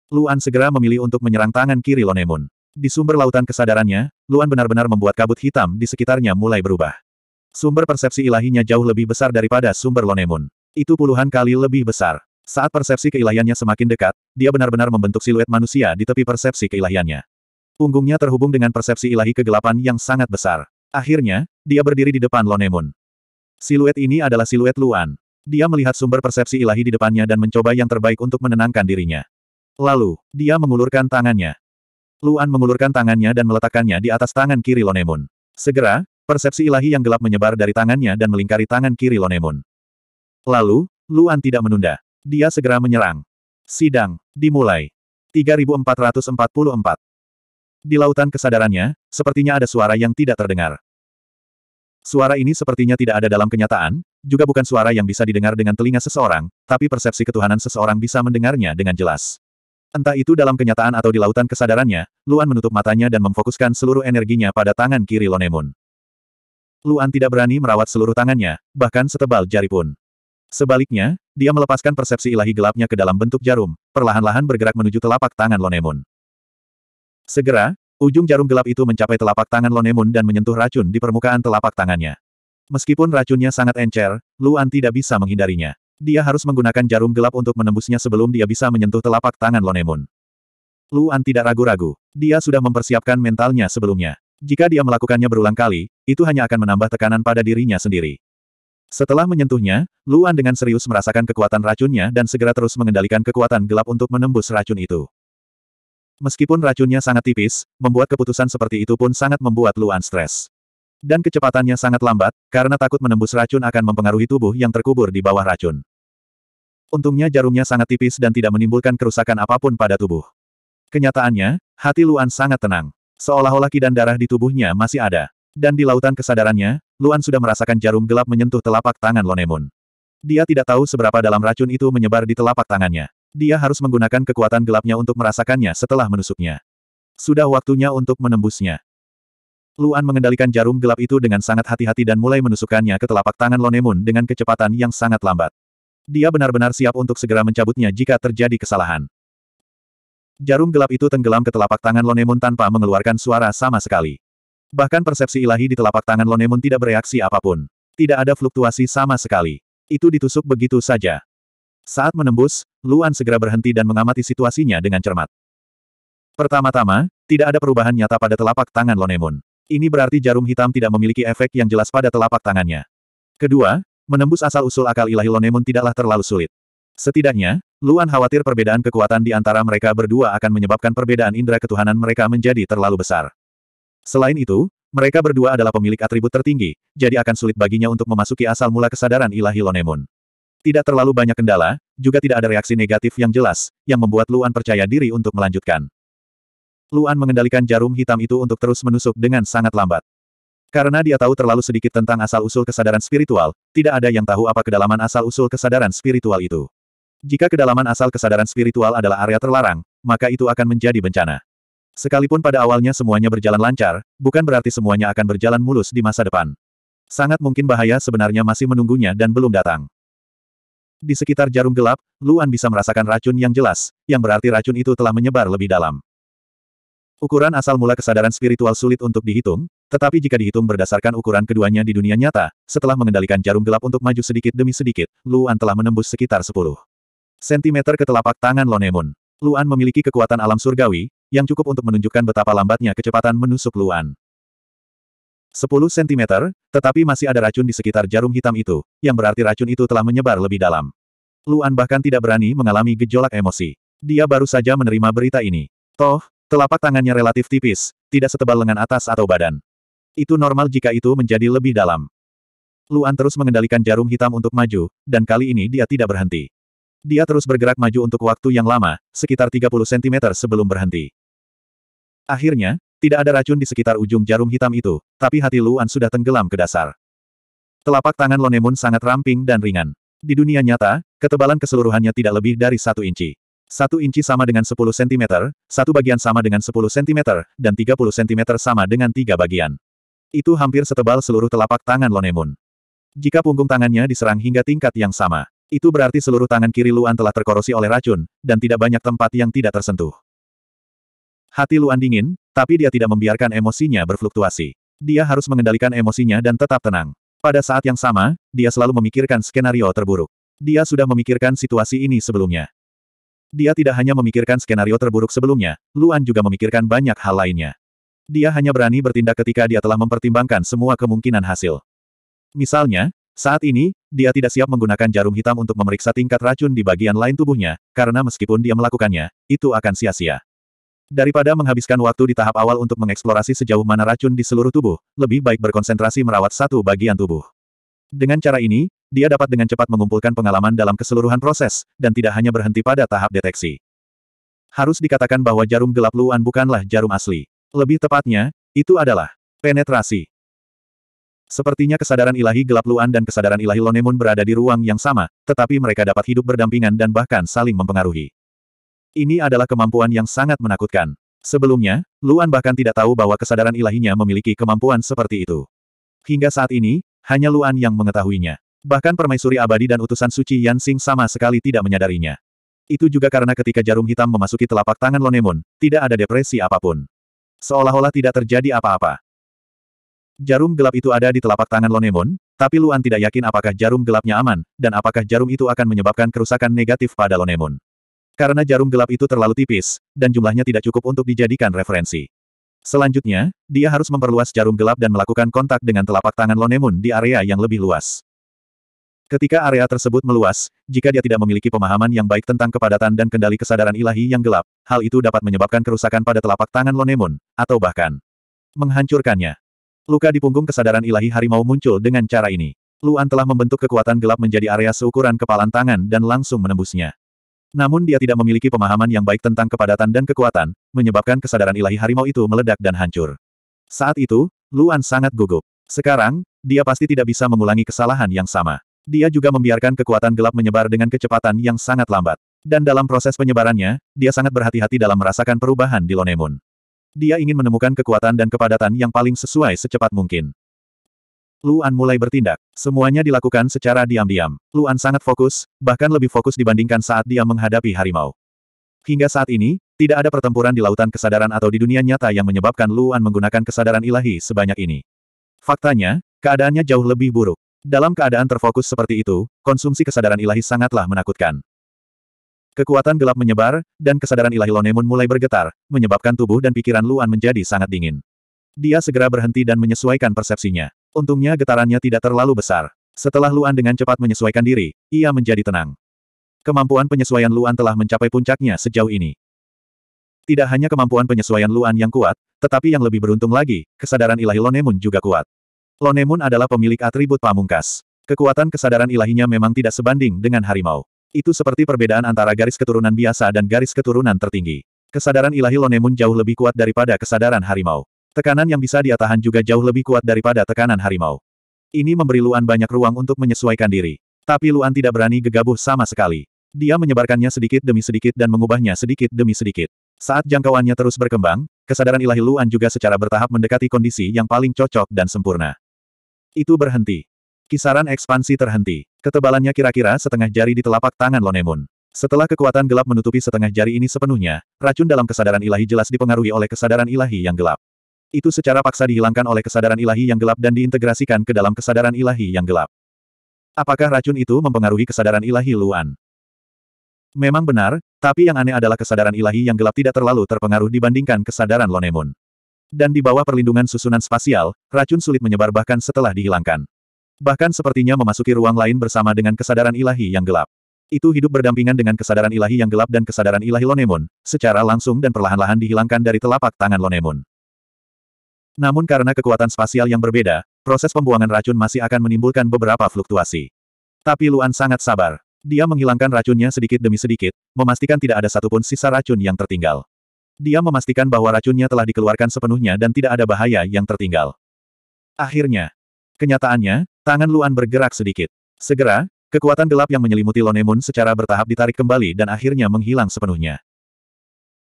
Luan segera memilih untuk menyerang tangan kiri Lonemun. Di sumber lautan kesadarannya, Luan benar-benar membuat kabut hitam di sekitarnya mulai berubah. Sumber persepsi ilahinya jauh lebih besar daripada sumber Lonemun. Itu puluhan kali lebih besar. Saat persepsi keilahiannya semakin dekat, dia benar-benar membentuk siluet manusia di tepi persepsi keilahiannya. Punggungnya terhubung dengan persepsi ilahi kegelapan yang sangat besar. Akhirnya, dia berdiri di depan Lonemun. Siluet ini adalah siluet Luan. Dia melihat sumber persepsi ilahi di depannya dan mencoba yang terbaik untuk menenangkan dirinya. Lalu, dia mengulurkan tangannya. Luan mengulurkan tangannya dan meletakkannya di atas tangan kiri Lonemun. Segera, persepsi ilahi yang gelap menyebar dari tangannya dan melingkari tangan kiri Lonemun. Lalu, Luan tidak menunda. Dia segera menyerang. Sidang, dimulai. 3444. Di lautan kesadarannya, sepertinya ada suara yang tidak terdengar. Suara ini sepertinya tidak ada dalam kenyataan, juga bukan suara yang bisa didengar dengan telinga seseorang, tapi persepsi ketuhanan seseorang bisa mendengarnya dengan jelas. Entah itu dalam kenyataan atau di lautan kesadarannya, Luan menutup matanya dan memfokuskan seluruh energinya pada tangan kiri Lonemun. Luan tidak berani merawat seluruh tangannya, bahkan setebal jari pun. Sebaliknya, dia melepaskan persepsi ilahi gelapnya ke dalam bentuk jarum, perlahan-lahan bergerak menuju telapak tangan Lonemun. Segera, ujung jarum gelap itu mencapai telapak tangan Lonemun dan menyentuh racun di permukaan telapak tangannya. Meskipun racunnya sangat encer, Luan tidak bisa menghindarinya. Dia harus menggunakan jarum gelap untuk menembusnya sebelum dia bisa menyentuh telapak tangan Lonemun. Luan tidak ragu-ragu. Dia sudah mempersiapkan mentalnya sebelumnya. Jika dia melakukannya berulang kali, itu hanya akan menambah tekanan pada dirinya sendiri. Setelah menyentuhnya, Luan dengan serius merasakan kekuatan racunnya dan segera terus mengendalikan kekuatan gelap untuk menembus racun itu. Meskipun racunnya sangat tipis, membuat keputusan seperti itu pun sangat membuat Luan stres. Dan kecepatannya sangat lambat, karena takut menembus racun akan mempengaruhi tubuh yang terkubur di bawah racun. Untungnya jarumnya sangat tipis dan tidak menimbulkan kerusakan apapun pada tubuh. Kenyataannya, hati Luan sangat tenang. Seolah-olah kidan darah di tubuhnya masih ada. Dan di lautan kesadarannya, Luan sudah merasakan jarum gelap menyentuh telapak tangan Lonemun. Dia tidak tahu seberapa dalam racun itu menyebar di telapak tangannya. Dia harus menggunakan kekuatan gelapnya untuk merasakannya setelah menusuknya. Sudah waktunya untuk menembusnya. Luan mengendalikan jarum gelap itu dengan sangat hati-hati dan mulai menusukkannya ke telapak tangan Lonemun dengan kecepatan yang sangat lambat. Dia benar-benar siap untuk segera mencabutnya jika terjadi kesalahan. Jarum gelap itu tenggelam ke telapak tangan Lonemun tanpa mengeluarkan suara sama sekali. Bahkan persepsi ilahi di telapak tangan Lonemun tidak bereaksi apapun. Tidak ada fluktuasi sama sekali. Itu ditusuk begitu saja. Saat menembus, Luan segera berhenti dan mengamati situasinya dengan cermat. Pertama-tama, tidak ada perubahan nyata pada telapak tangan Lonemun. Ini berarti jarum hitam tidak memiliki efek yang jelas pada telapak tangannya. Kedua, menembus asal-usul akal ilahi Lonemon tidaklah terlalu sulit. Setidaknya, Luan khawatir perbedaan kekuatan di antara mereka berdua akan menyebabkan perbedaan indera ketuhanan mereka menjadi terlalu besar. Selain itu, mereka berdua adalah pemilik atribut tertinggi, jadi akan sulit baginya untuk memasuki asal mula kesadaran ilahi Lonemon. Tidak terlalu banyak kendala, juga tidak ada reaksi negatif yang jelas, yang membuat Luan percaya diri untuk melanjutkan. Luan mengendalikan jarum hitam itu untuk terus menusuk dengan sangat lambat. Karena dia tahu terlalu sedikit tentang asal-usul kesadaran spiritual, tidak ada yang tahu apa kedalaman asal-usul kesadaran spiritual itu. Jika kedalaman asal kesadaran spiritual adalah area terlarang, maka itu akan menjadi bencana. Sekalipun pada awalnya semuanya berjalan lancar, bukan berarti semuanya akan berjalan mulus di masa depan. Sangat mungkin bahaya sebenarnya masih menunggunya dan belum datang. Di sekitar jarum gelap, Luan bisa merasakan racun yang jelas, yang berarti racun itu telah menyebar lebih dalam. Ukuran asal mula kesadaran spiritual sulit untuk dihitung, tetapi jika dihitung berdasarkan ukuran keduanya di dunia nyata, setelah mengendalikan jarum gelap untuk maju sedikit demi sedikit, Luan telah menembus sekitar 10 cm ke telapak tangan Lonemun. Luan memiliki kekuatan alam surgawi, yang cukup untuk menunjukkan betapa lambatnya kecepatan menusuk Luan. 10 cm, tetapi masih ada racun di sekitar jarum hitam itu, yang berarti racun itu telah menyebar lebih dalam. Luan bahkan tidak berani mengalami gejolak emosi. Dia baru saja menerima berita ini. Toh, Telapak tangannya relatif tipis, tidak setebal lengan atas atau badan. Itu normal jika itu menjadi lebih dalam. Luan terus mengendalikan jarum hitam untuk maju, dan kali ini dia tidak berhenti. Dia terus bergerak maju untuk waktu yang lama, sekitar 30 cm sebelum berhenti. Akhirnya, tidak ada racun di sekitar ujung jarum hitam itu, tapi hati Luan sudah tenggelam ke dasar. Telapak tangan Lonemun sangat ramping dan ringan. Di dunia nyata, ketebalan keseluruhannya tidak lebih dari satu inci. Satu inci sama dengan 10 cm, satu bagian sama dengan 10 cm, dan 30 cm sama dengan tiga bagian. Itu hampir setebal seluruh telapak tangan Lonemun. Jika punggung tangannya diserang hingga tingkat yang sama, itu berarti seluruh tangan kiri Luan telah terkorosi oleh racun, dan tidak banyak tempat yang tidak tersentuh. Hati Luan dingin, tapi dia tidak membiarkan emosinya berfluktuasi. Dia harus mengendalikan emosinya dan tetap tenang. Pada saat yang sama, dia selalu memikirkan skenario terburuk. Dia sudah memikirkan situasi ini sebelumnya. Dia tidak hanya memikirkan skenario terburuk sebelumnya, Luan juga memikirkan banyak hal lainnya. Dia hanya berani bertindak ketika dia telah mempertimbangkan semua kemungkinan hasil. Misalnya, saat ini, dia tidak siap menggunakan jarum hitam untuk memeriksa tingkat racun di bagian lain tubuhnya, karena meskipun dia melakukannya, itu akan sia-sia. Daripada menghabiskan waktu di tahap awal untuk mengeksplorasi sejauh mana racun di seluruh tubuh, lebih baik berkonsentrasi merawat satu bagian tubuh. Dengan cara ini, dia dapat dengan cepat mengumpulkan pengalaman dalam keseluruhan proses, dan tidak hanya berhenti pada tahap deteksi. Harus dikatakan bahwa jarum gelap Luan bukanlah jarum asli. Lebih tepatnya, itu adalah penetrasi. Sepertinya kesadaran ilahi gelap Luan dan kesadaran ilahi Lonemun berada di ruang yang sama, tetapi mereka dapat hidup berdampingan dan bahkan saling mempengaruhi. Ini adalah kemampuan yang sangat menakutkan. Sebelumnya, Luan bahkan tidak tahu bahwa kesadaran ilahinya memiliki kemampuan seperti itu. Hingga saat ini, hanya Luan yang mengetahuinya. Bahkan permaisuri abadi dan utusan suci Yansing sama sekali tidak menyadarinya. Itu juga karena ketika jarum hitam memasuki telapak tangan Lonemon, tidak ada depresi apapun. Seolah-olah tidak terjadi apa-apa. Jarum gelap itu ada di telapak tangan Lonemon, tapi Luan tidak yakin apakah jarum gelapnya aman, dan apakah jarum itu akan menyebabkan kerusakan negatif pada Lonemon. Karena jarum gelap itu terlalu tipis, dan jumlahnya tidak cukup untuk dijadikan referensi. Selanjutnya, dia harus memperluas jarum gelap dan melakukan kontak dengan telapak tangan Lonemun di area yang lebih luas. Ketika area tersebut meluas, jika dia tidak memiliki pemahaman yang baik tentang kepadatan dan kendali kesadaran ilahi yang gelap, hal itu dapat menyebabkan kerusakan pada telapak tangan Lonemun, atau bahkan menghancurkannya. Luka di punggung kesadaran ilahi harimau muncul dengan cara ini. Luan telah membentuk kekuatan gelap menjadi area seukuran kepalan tangan dan langsung menembusnya. Namun dia tidak memiliki pemahaman yang baik tentang kepadatan dan kekuatan, menyebabkan kesadaran ilahi harimau itu meledak dan hancur. Saat itu, Luan sangat gugup. Sekarang, dia pasti tidak bisa mengulangi kesalahan yang sama. Dia juga membiarkan kekuatan gelap menyebar dengan kecepatan yang sangat lambat. Dan dalam proses penyebarannya, dia sangat berhati-hati dalam merasakan perubahan di Lonemun. Dia ingin menemukan kekuatan dan kepadatan yang paling sesuai secepat mungkin. Luan mulai bertindak. Semuanya dilakukan secara diam-diam. Luan sangat fokus, bahkan lebih fokus dibandingkan saat dia menghadapi harimau. Hingga saat ini, tidak ada pertempuran di lautan kesadaran atau di dunia nyata yang menyebabkan Luan menggunakan kesadaran ilahi sebanyak ini. Faktanya, keadaannya jauh lebih buruk. Dalam keadaan terfokus seperti itu, konsumsi kesadaran ilahi sangatlah menakutkan. Kekuatan gelap menyebar, dan kesadaran ilahi Lonemun mulai bergetar, menyebabkan tubuh dan pikiran Luan menjadi sangat dingin. Dia segera berhenti dan menyesuaikan persepsinya. Untungnya getarannya tidak terlalu besar. Setelah Luan dengan cepat menyesuaikan diri, ia menjadi tenang. Kemampuan penyesuaian Luan telah mencapai puncaknya sejauh ini. Tidak hanya kemampuan penyesuaian Luan yang kuat, tetapi yang lebih beruntung lagi, kesadaran ilahi Lonemun juga kuat. Lonemun adalah pemilik atribut pamungkas. Kekuatan kesadaran ilahinya memang tidak sebanding dengan harimau. Itu seperti perbedaan antara garis keturunan biasa dan garis keturunan tertinggi. Kesadaran ilahi Lonemun jauh lebih kuat daripada kesadaran harimau. Tekanan yang bisa dia tahan juga jauh lebih kuat daripada tekanan harimau. Ini memberi Luan banyak ruang untuk menyesuaikan diri. Tapi Luan tidak berani gegabah sama sekali. Dia menyebarkannya sedikit demi sedikit dan mengubahnya sedikit demi sedikit. Saat jangkauannya terus berkembang, kesadaran ilahi Luan juga secara bertahap mendekati kondisi yang paling cocok dan sempurna. Itu berhenti. Kisaran ekspansi terhenti. Ketebalannya kira-kira setengah jari di telapak tangan Lonemun. Setelah kekuatan gelap menutupi setengah jari ini sepenuhnya, racun dalam kesadaran ilahi jelas dipengaruhi oleh kesadaran ilahi yang gelap. Itu secara paksa dihilangkan oleh kesadaran ilahi yang gelap dan diintegrasikan ke dalam kesadaran ilahi yang gelap. Apakah racun itu mempengaruhi kesadaran ilahi Luan? Memang benar, tapi yang aneh adalah kesadaran ilahi yang gelap tidak terlalu terpengaruh dibandingkan kesadaran Lonemun. Dan di bawah perlindungan susunan spasial, racun sulit menyebar bahkan setelah dihilangkan. Bahkan sepertinya memasuki ruang lain bersama dengan kesadaran ilahi yang gelap. Itu hidup berdampingan dengan kesadaran ilahi yang gelap dan kesadaran ilahi Lonemun, secara langsung dan perlahan-lahan dihilangkan dari telapak tangan Lonemun. Namun karena kekuatan spasial yang berbeda, proses pembuangan racun masih akan menimbulkan beberapa fluktuasi. Tapi Luan sangat sabar. Dia menghilangkan racunnya sedikit demi sedikit, memastikan tidak ada satupun sisa racun yang tertinggal. Dia memastikan bahwa racunnya telah dikeluarkan sepenuhnya dan tidak ada bahaya yang tertinggal. Akhirnya, kenyataannya, tangan Luan bergerak sedikit. Segera, kekuatan gelap yang menyelimuti Lonemun secara bertahap ditarik kembali dan akhirnya menghilang sepenuhnya.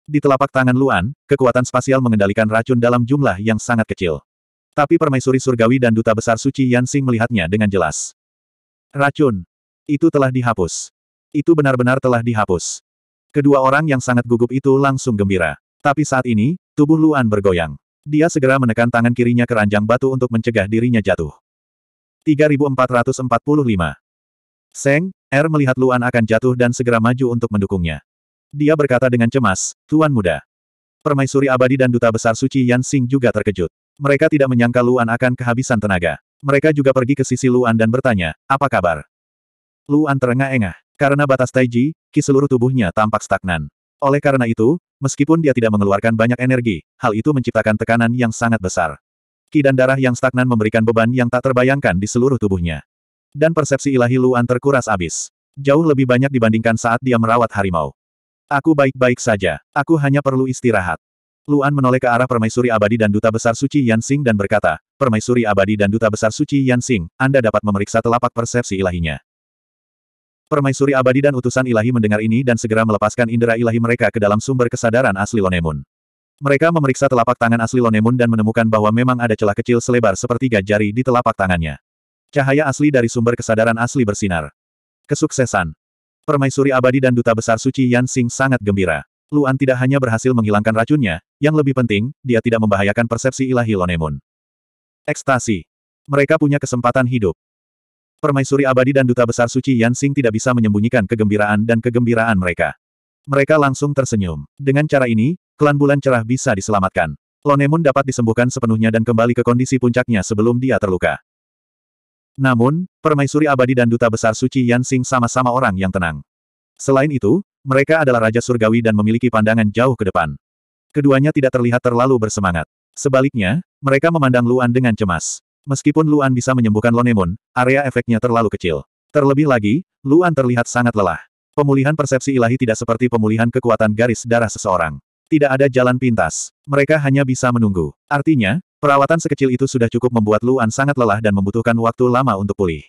Di telapak tangan Luan, kekuatan spasial mengendalikan racun dalam jumlah yang sangat kecil. Tapi permaisuri surgawi dan duta besar suci Yansing melihatnya dengan jelas. Racun. Itu telah dihapus. Itu benar-benar telah dihapus. Kedua orang yang sangat gugup itu langsung gembira. Tapi saat ini, tubuh Luan bergoyang. Dia segera menekan tangan kirinya ke ranjang batu untuk mencegah dirinya jatuh. 3445 Seng, R er melihat Luan akan jatuh dan segera maju untuk mendukungnya. Dia berkata dengan cemas, Tuan Muda. Permaisuri abadi dan duta besar suci Yan Xing juga terkejut. Mereka tidak menyangka Luan akan kehabisan tenaga. Mereka juga pergi ke sisi Luan dan bertanya, apa kabar? Luan terengah-engah. Karena batas Taiji, ki seluruh tubuhnya tampak stagnan. Oleh karena itu, meskipun dia tidak mengeluarkan banyak energi, hal itu menciptakan tekanan yang sangat besar. Ki dan darah yang stagnan memberikan beban yang tak terbayangkan di seluruh tubuhnya. Dan persepsi ilahi Luan terkuras abis. Jauh lebih banyak dibandingkan saat dia merawat harimau. Aku baik-baik saja. Aku hanya perlu istirahat. Luan menoleh ke arah Permaisuri Abadi dan Duta Besar Suci Yansing dan berkata, Permaisuri Abadi dan Duta Besar Suci Yansing, Anda dapat memeriksa telapak persepsi ilahinya. Permaisuri Abadi dan utusan ilahi mendengar ini dan segera melepaskan indera ilahi mereka ke dalam sumber kesadaran asli Lonemun. Mereka memeriksa telapak tangan asli Lonemun dan menemukan bahwa memang ada celah kecil selebar sepertiga jari di telapak tangannya. Cahaya asli dari sumber kesadaran asli bersinar. Kesuksesan. Permaisuri abadi dan duta besar suci Yan Xing sangat gembira. Luan tidak hanya berhasil menghilangkan racunnya, yang lebih penting, dia tidak membahayakan persepsi ilahi Lonemun. Ekstasi. Mereka punya kesempatan hidup. Permaisuri abadi dan duta besar suci Yan Xing tidak bisa menyembunyikan kegembiraan dan kegembiraan mereka. Mereka langsung tersenyum. Dengan cara ini, klan bulan cerah bisa diselamatkan. Lonemun dapat disembuhkan sepenuhnya dan kembali ke kondisi puncaknya sebelum dia terluka. Namun, permaisuri abadi dan duta besar suci Yansing sama-sama orang yang tenang. Selain itu, mereka adalah raja surgawi dan memiliki pandangan jauh ke depan. Keduanya tidak terlihat terlalu bersemangat. Sebaliknya, mereka memandang Luan dengan cemas. Meskipun Luan bisa menyembuhkan Lonemon, area efeknya terlalu kecil. Terlebih lagi, Luan terlihat sangat lelah. Pemulihan persepsi ilahi tidak seperti pemulihan kekuatan garis darah seseorang. Tidak ada jalan pintas. Mereka hanya bisa menunggu. Artinya, Perawatan sekecil itu sudah cukup membuat Luan sangat lelah dan membutuhkan waktu lama untuk pulih.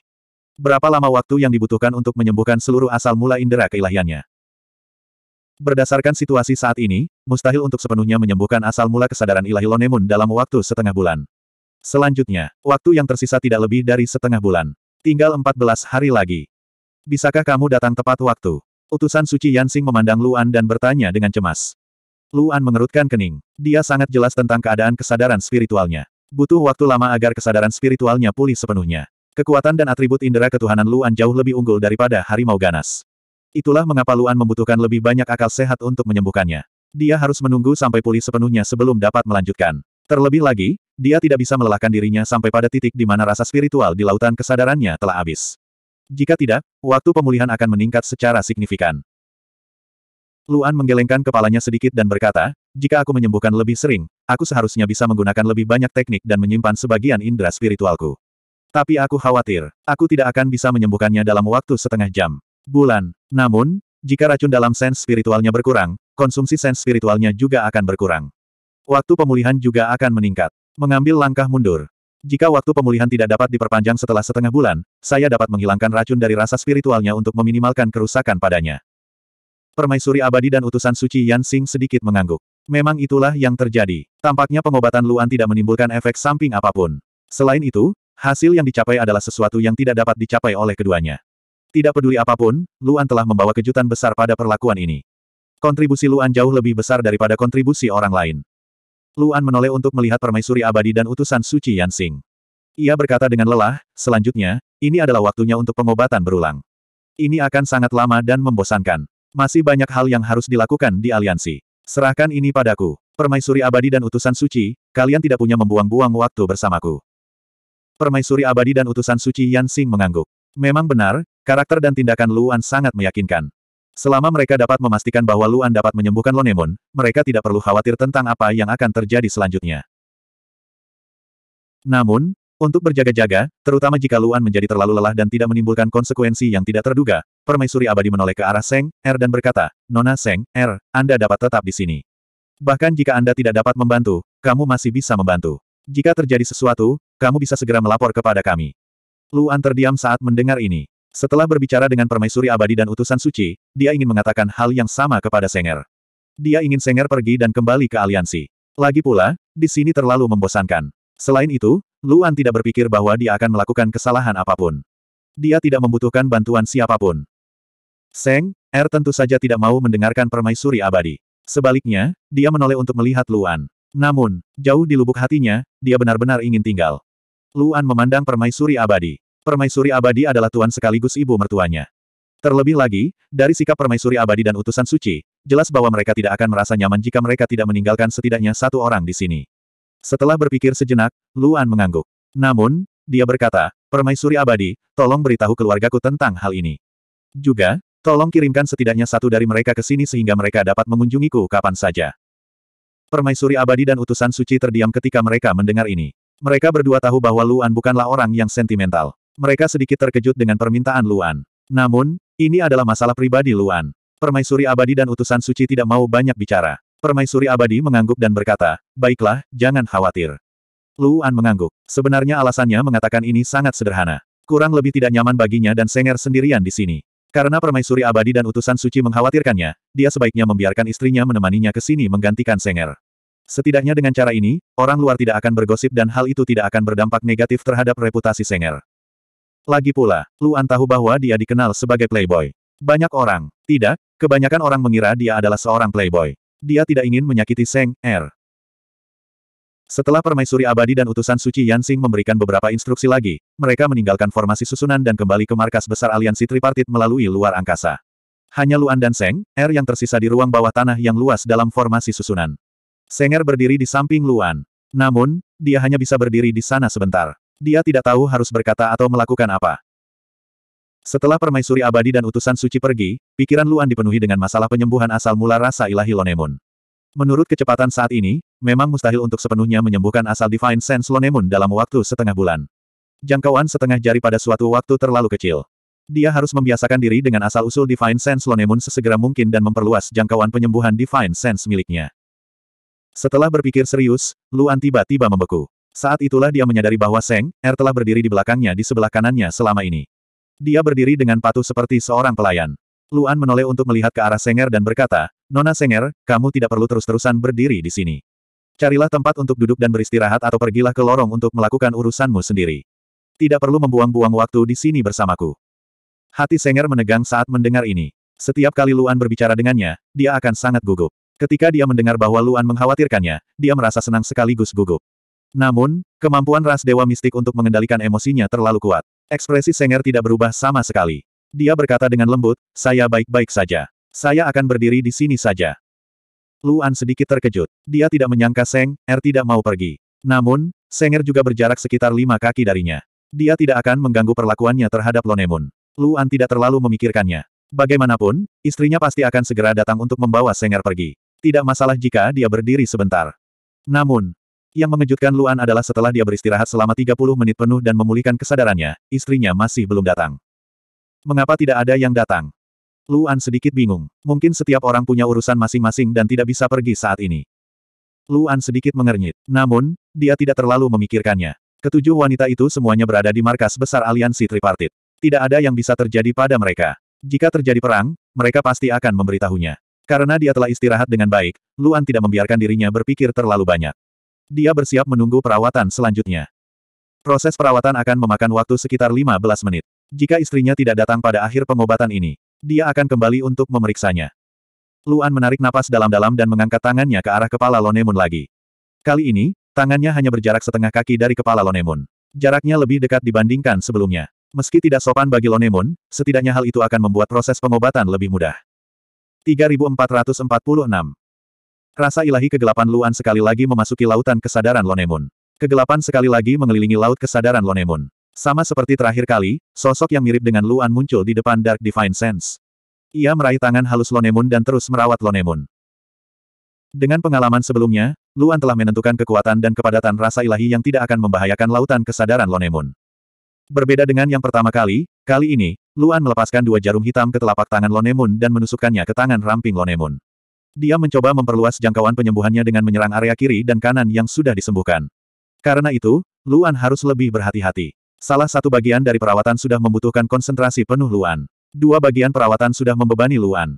Berapa lama waktu yang dibutuhkan untuk menyembuhkan seluruh asal mula indera keilahiannya? Berdasarkan situasi saat ini, mustahil untuk sepenuhnya menyembuhkan asal mula kesadaran ilahi Lonemun dalam waktu setengah bulan. Selanjutnya, waktu yang tersisa tidak lebih dari setengah bulan. Tinggal 14 hari lagi. Bisakah kamu datang tepat waktu? Utusan Suci Yansing memandang Luan dan bertanya dengan cemas. Luan mengerutkan kening. Dia sangat jelas tentang keadaan kesadaran spiritualnya. Butuh waktu lama agar kesadaran spiritualnya pulih sepenuhnya. Kekuatan dan atribut indera ketuhanan Luan jauh lebih unggul daripada harimau ganas. Itulah mengapa Luan membutuhkan lebih banyak akal sehat untuk menyembuhkannya. Dia harus menunggu sampai pulih sepenuhnya sebelum dapat melanjutkan. Terlebih lagi, dia tidak bisa melelahkan dirinya sampai pada titik di mana rasa spiritual di lautan kesadarannya telah habis. Jika tidak, waktu pemulihan akan meningkat secara signifikan. Luan menggelengkan kepalanya sedikit dan berkata, jika aku menyembuhkan lebih sering, aku seharusnya bisa menggunakan lebih banyak teknik dan menyimpan sebagian indera spiritualku. Tapi aku khawatir, aku tidak akan bisa menyembuhkannya dalam waktu setengah jam. Bulan. Namun, jika racun dalam sens spiritualnya berkurang, konsumsi sens spiritualnya juga akan berkurang. Waktu pemulihan juga akan meningkat. Mengambil langkah mundur. Jika waktu pemulihan tidak dapat diperpanjang setelah setengah bulan, saya dapat menghilangkan racun dari rasa spiritualnya untuk meminimalkan kerusakan padanya permaisuri abadi dan utusan suci Yan Xing sedikit mengangguk. Memang itulah yang terjadi. Tampaknya pengobatan Luan tidak menimbulkan efek samping apapun. Selain itu, hasil yang dicapai adalah sesuatu yang tidak dapat dicapai oleh keduanya. Tidak peduli apapun, Luan telah membawa kejutan besar pada perlakuan ini. Kontribusi Luan jauh lebih besar daripada kontribusi orang lain. Luan menoleh untuk melihat permaisuri abadi dan utusan suci Yan Xing. Ia berkata dengan lelah, selanjutnya, ini adalah waktunya untuk pengobatan berulang. Ini akan sangat lama dan membosankan. Masih banyak hal yang harus dilakukan di aliansi. Serahkan ini padaku. Permaisuri abadi dan utusan suci, kalian tidak punya membuang-buang waktu bersamaku. Permaisuri abadi dan utusan suci Yan Xing mengangguk. Memang benar, karakter dan tindakan Luan sangat meyakinkan. Selama mereka dapat memastikan bahwa Luan dapat menyembuhkan Lonemon, mereka tidak perlu khawatir tentang apa yang akan terjadi selanjutnya. Namun, untuk berjaga-jaga, terutama jika Luan menjadi terlalu lelah dan tidak menimbulkan konsekuensi yang tidak terduga, Permaisuri Abadi menoleh ke arah Seng, Er dan berkata, Nona Seng, Er, Anda dapat tetap di sini. Bahkan jika Anda tidak dapat membantu, kamu masih bisa membantu. Jika terjadi sesuatu, kamu bisa segera melapor kepada kami. Luan terdiam saat mendengar ini. Setelah berbicara dengan Permaisuri Abadi dan utusan suci, dia ingin mengatakan hal yang sama kepada Senger. Dia ingin Senger pergi dan kembali ke aliansi. Lagi pula, di sini terlalu membosankan. Selain itu, Luan tidak berpikir bahwa dia akan melakukan kesalahan apapun. Dia tidak membutuhkan bantuan siapapun. Seng, Er tentu saja tidak mau mendengarkan permaisuri abadi. Sebaliknya, dia menoleh untuk melihat Luan. Namun, jauh di lubuk hatinya, dia benar-benar ingin tinggal. Luan memandang permaisuri abadi. Permaisuri abadi adalah tuan sekaligus ibu mertuanya. Terlebih lagi, dari sikap permaisuri abadi dan utusan suci, jelas bahwa mereka tidak akan merasa nyaman jika mereka tidak meninggalkan setidaknya satu orang di sini. Setelah berpikir sejenak, Luan mengangguk. Namun, dia berkata, Permaisuri abadi, tolong beritahu keluargaku tentang hal ini. Juga, tolong kirimkan setidaknya satu dari mereka ke sini sehingga mereka dapat mengunjungiku kapan saja. Permaisuri abadi dan utusan suci terdiam ketika mereka mendengar ini. Mereka berdua tahu bahwa Luan bukanlah orang yang sentimental. Mereka sedikit terkejut dengan permintaan Luan. Namun, ini adalah masalah pribadi Luan. Permaisuri abadi dan utusan suci tidak mau banyak bicara. Permaisuri abadi mengangguk dan berkata, baiklah, jangan khawatir. Luan mengangguk. Sebenarnya alasannya mengatakan ini sangat sederhana. Kurang lebih tidak nyaman baginya dan Senger sendirian di sini. Karena permaisuri abadi dan utusan suci mengkhawatirkannya, dia sebaiknya membiarkan istrinya menemaninya ke sini menggantikan Senger. Setidaknya dengan cara ini, orang luar tidak akan bergosip dan hal itu tidak akan berdampak negatif terhadap reputasi Senger. Lagi pula, Luan tahu bahwa dia dikenal sebagai playboy. Banyak orang, tidak, kebanyakan orang mengira dia adalah seorang playboy. Dia tidak ingin menyakiti Seng Er. Setelah permaisuri abadi dan utusan suci Yansing memberikan beberapa instruksi lagi, mereka meninggalkan formasi susunan dan kembali ke markas besar aliansi tripartit melalui luar angkasa. Hanya Luan dan Seng, Er yang tersisa di ruang bawah tanah yang luas dalam formasi susunan. Seng Er berdiri di samping Luan. Namun, dia hanya bisa berdiri di sana sebentar. Dia tidak tahu harus berkata atau melakukan apa. Setelah permaisuri abadi dan utusan suci pergi, pikiran Luan dipenuhi dengan masalah penyembuhan asal mula rasa ilahi Lonemun. Menurut kecepatan saat ini, memang mustahil untuk sepenuhnya menyembuhkan asal Divine Sense Lonemun dalam waktu setengah bulan. Jangkauan setengah jari pada suatu waktu terlalu kecil. Dia harus membiasakan diri dengan asal-usul Divine Sense Lonemun sesegera mungkin dan memperluas jangkauan penyembuhan Divine Sense miliknya. Setelah berpikir serius, Luan tiba-tiba membeku. Saat itulah dia menyadari bahwa Seng, Er telah berdiri di belakangnya di sebelah kanannya selama ini. Dia berdiri dengan patuh seperti seorang pelayan. Luan menoleh untuk melihat ke arah Senger dan berkata, Nona Senger, kamu tidak perlu terus-terusan berdiri di sini. Carilah tempat untuk duduk dan beristirahat atau pergilah ke lorong untuk melakukan urusanmu sendiri. Tidak perlu membuang-buang waktu di sini bersamaku. Hati Senger menegang saat mendengar ini. Setiap kali Luan berbicara dengannya, dia akan sangat gugup. Ketika dia mendengar bahwa Luan mengkhawatirkannya, dia merasa senang sekaligus gugup. Namun, kemampuan ras dewa mistik untuk mengendalikan emosinya terlalu kuat. Ekspresi Senger tidak berubah sama sekali. Dia berkata dengan lembut, saya baik-baik saja. Saya akan berdiri di sini saja. Luan sedikit terkejut. Dia tidak menyangka Seng, Er tidak mau pergi. Namun, Senger juga berjarak sekitar lima kaki darinya. Dia tidak akan mengganggu perlakuannya terhadap Lonemun. Luan tidak terlalu memikirkannya. Bagaimanapun, istrinya pasti akan segera datang untuk membawa Senger pergi. Tidak masalah jika dia berdiri sebentar. Namun, yang mengejutkan Luan adalah setelah dia beristirahat selama 30 menit penuh dan memulihkan kesadarannya, istrinya masih belum datang. Mengapa tidak ada yang datang? Luan sedikit bingung. Mungkin setiap orang punya urusan masing-masing dan tidak bisa pergi saat ini. Luan sedikit mengernyit. Namun, dia tidak terlalu memikirkannya. Ketujuh wanita itu semuanya berada di markas besar aliansi tripartit. Tidak ada yang bisa terjadi pada mereka. Jika terjadi perang, mereka pasti akan memberitahunya. Karena dia telah istirahat dengan baik, Luan tidak membiarkan dirinya berpikir terlalu banyak. Dia bersiap menunggu perawatan selanjutnya. Proses perawatan akan memakan waktu sekitar 15 menit. Jika istrinya tidak datang pada akhir pengobatan ini, dia akan kembali untuk memeriksanya. Luan menarik napas dalam-dalam dan mengangkat tangannya ke arah kepala Lonemun lagi. Kali ini, tangannya hanya berjarak setengah kaki dari kepala Lonemun. Jaraknya lebih dekat dibandingkan sebelumnya. Meski tidak sopan bagi Lonemun, setidaknya hal itu akan membuat proses pengobatan lebih mudah. 3446 Rasa ilahi kegelapan Luan sekali lagi memasuki lautan kesadaran Lonemun. Kegelapan sekali lagi mengelilingi laut kesadaran Lonemun. Sama seperti terakhir kali, sosok yang mirip dengan Luan muncul di depan Dark Divine Sense. Ia meraih tangan halus Lonemun dan terus merawat Lonemun. Dengan pengalaman sebelumnya, Luan telah menentukan kekuatan dan kepadatan rasa ilahi yang tidak akan membahayakan lautan kesadaran Lonemun. Berbeda dengan yang pertama kali, kali ini, Luan melepaskan dua jarum hitam ke telapak tangan Lonemun dan menusukkannya ke tangan ramping Lonemun. Dia mencoba memperluas jangkauan penyembuhannya dengan menyerang area kiri dan kanan yang sudah disembuhkan. Karena itu, Luan harus lebih berhati-hati. Salah satu bagian dari perawatan sudah membutuhkan konsentrasi penuh Luan. Dua bagian perawatan sudah membebani Luan.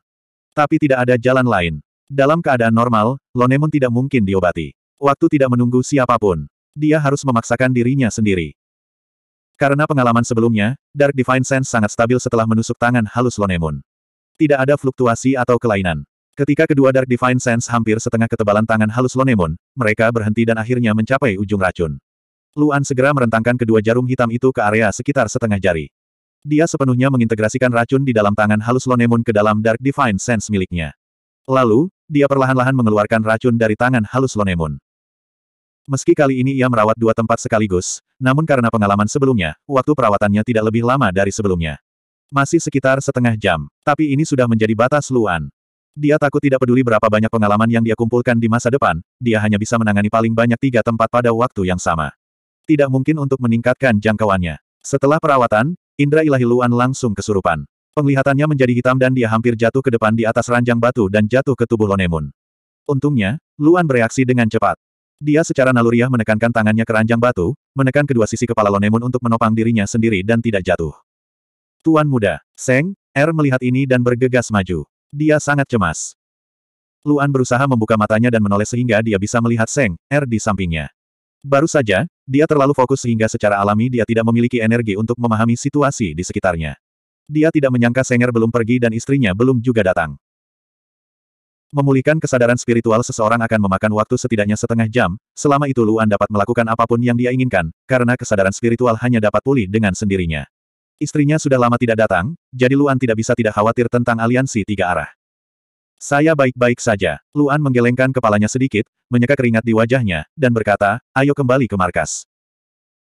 Tapi tidak ada jalan lain. Dalam keadaan normal, Lonemon tidak mungkin diobati. Waktu tidak menunggu siapapun. Dia harus memaksakan dirinya sendiri. Karena pengalaman sebelumnya, Dark Divine Sense sangat stabil setelah menusuk tangan halus Lonemon. Tidak ada fluktuasi atau kelainan. Ketika kedua Dark Divine Sense hampir setengah ketebalan tangan halus Lonemon, mereka berhenti dan akhirnya mencapai ujung racun. Luan segera merentangkan kedua jarum hitam itu ke area sekitar setengah jari. Dia sepenuhnya mengintegrasikan racun di dalam tangan halus Lonemon ke dalam Dark Divine Sense miliknya. Lalu, dia perlahan-lahan mengeluarkan racun dari tangan halus Lonemon. Meski kali ini ia merawat dua tempat sekaligus, namun karena pengalaman sebelumnya, waktu perawatannya tidak lebih lama dari sebelumnya. Masih sekitar setengah jam, tapi ini sudah menjadi batas Luan. Dia takut tidak peduli berapa banyak pengalaman yang dia kumpulkan di masa depan, dia hanya bisa menangani paling banyak tiga tempat pada waktu yang sama. Tidak mungkin untuk meningkatkan jangkauannya. Setelah perawatan, Indra Ilahi Luan langsung kesurupan. Penglihatannya menjadi hitam dan dia hampir jatuh ke depan di atas ranjang batu dan jatuh ke tubuh Lonemun. Untungnya, Luan bereaksi dengan cepat. Dia secara naluriah menekankan tangannya ke ranjang batu, menekan kedua sisi kepala Lonemun untuk menopang dirinya sendiri dan tidak jatuh. Tuan muda, Seng, Er melihat ini dan bergegas maju. Dia sangat cemas. Luan berusaha membuka matanya dan menoleh sehingga dia bisa melihat Seng Er di sampingnya. Baru saja, dia terlalu fokus sehingga secara alami dia tidak memiliki energi untuk memahami situasi di sekitarnya. Dia tidak menyangka Seng er belum pergi dan istrinya belum juga datang. Memulihkan kesadaran spiritual seseorang akan memakan waktu setidaknya setengah jam, selama itu Luan dapat melakukan apapun yang dia inginkan, karena kesadaran spiritual hanya dapat pulih dengan sendirinya. Istrinya sudah lama tidak datang, jadi Luan tidak bisa tidak khawatir tentang aliansi tiga arah. Saya baik-baik saja. Luan menggelengkan kepalanya sedikit, menyeka keringat di wajahnya, dan berkata, ayo kembali ke markas.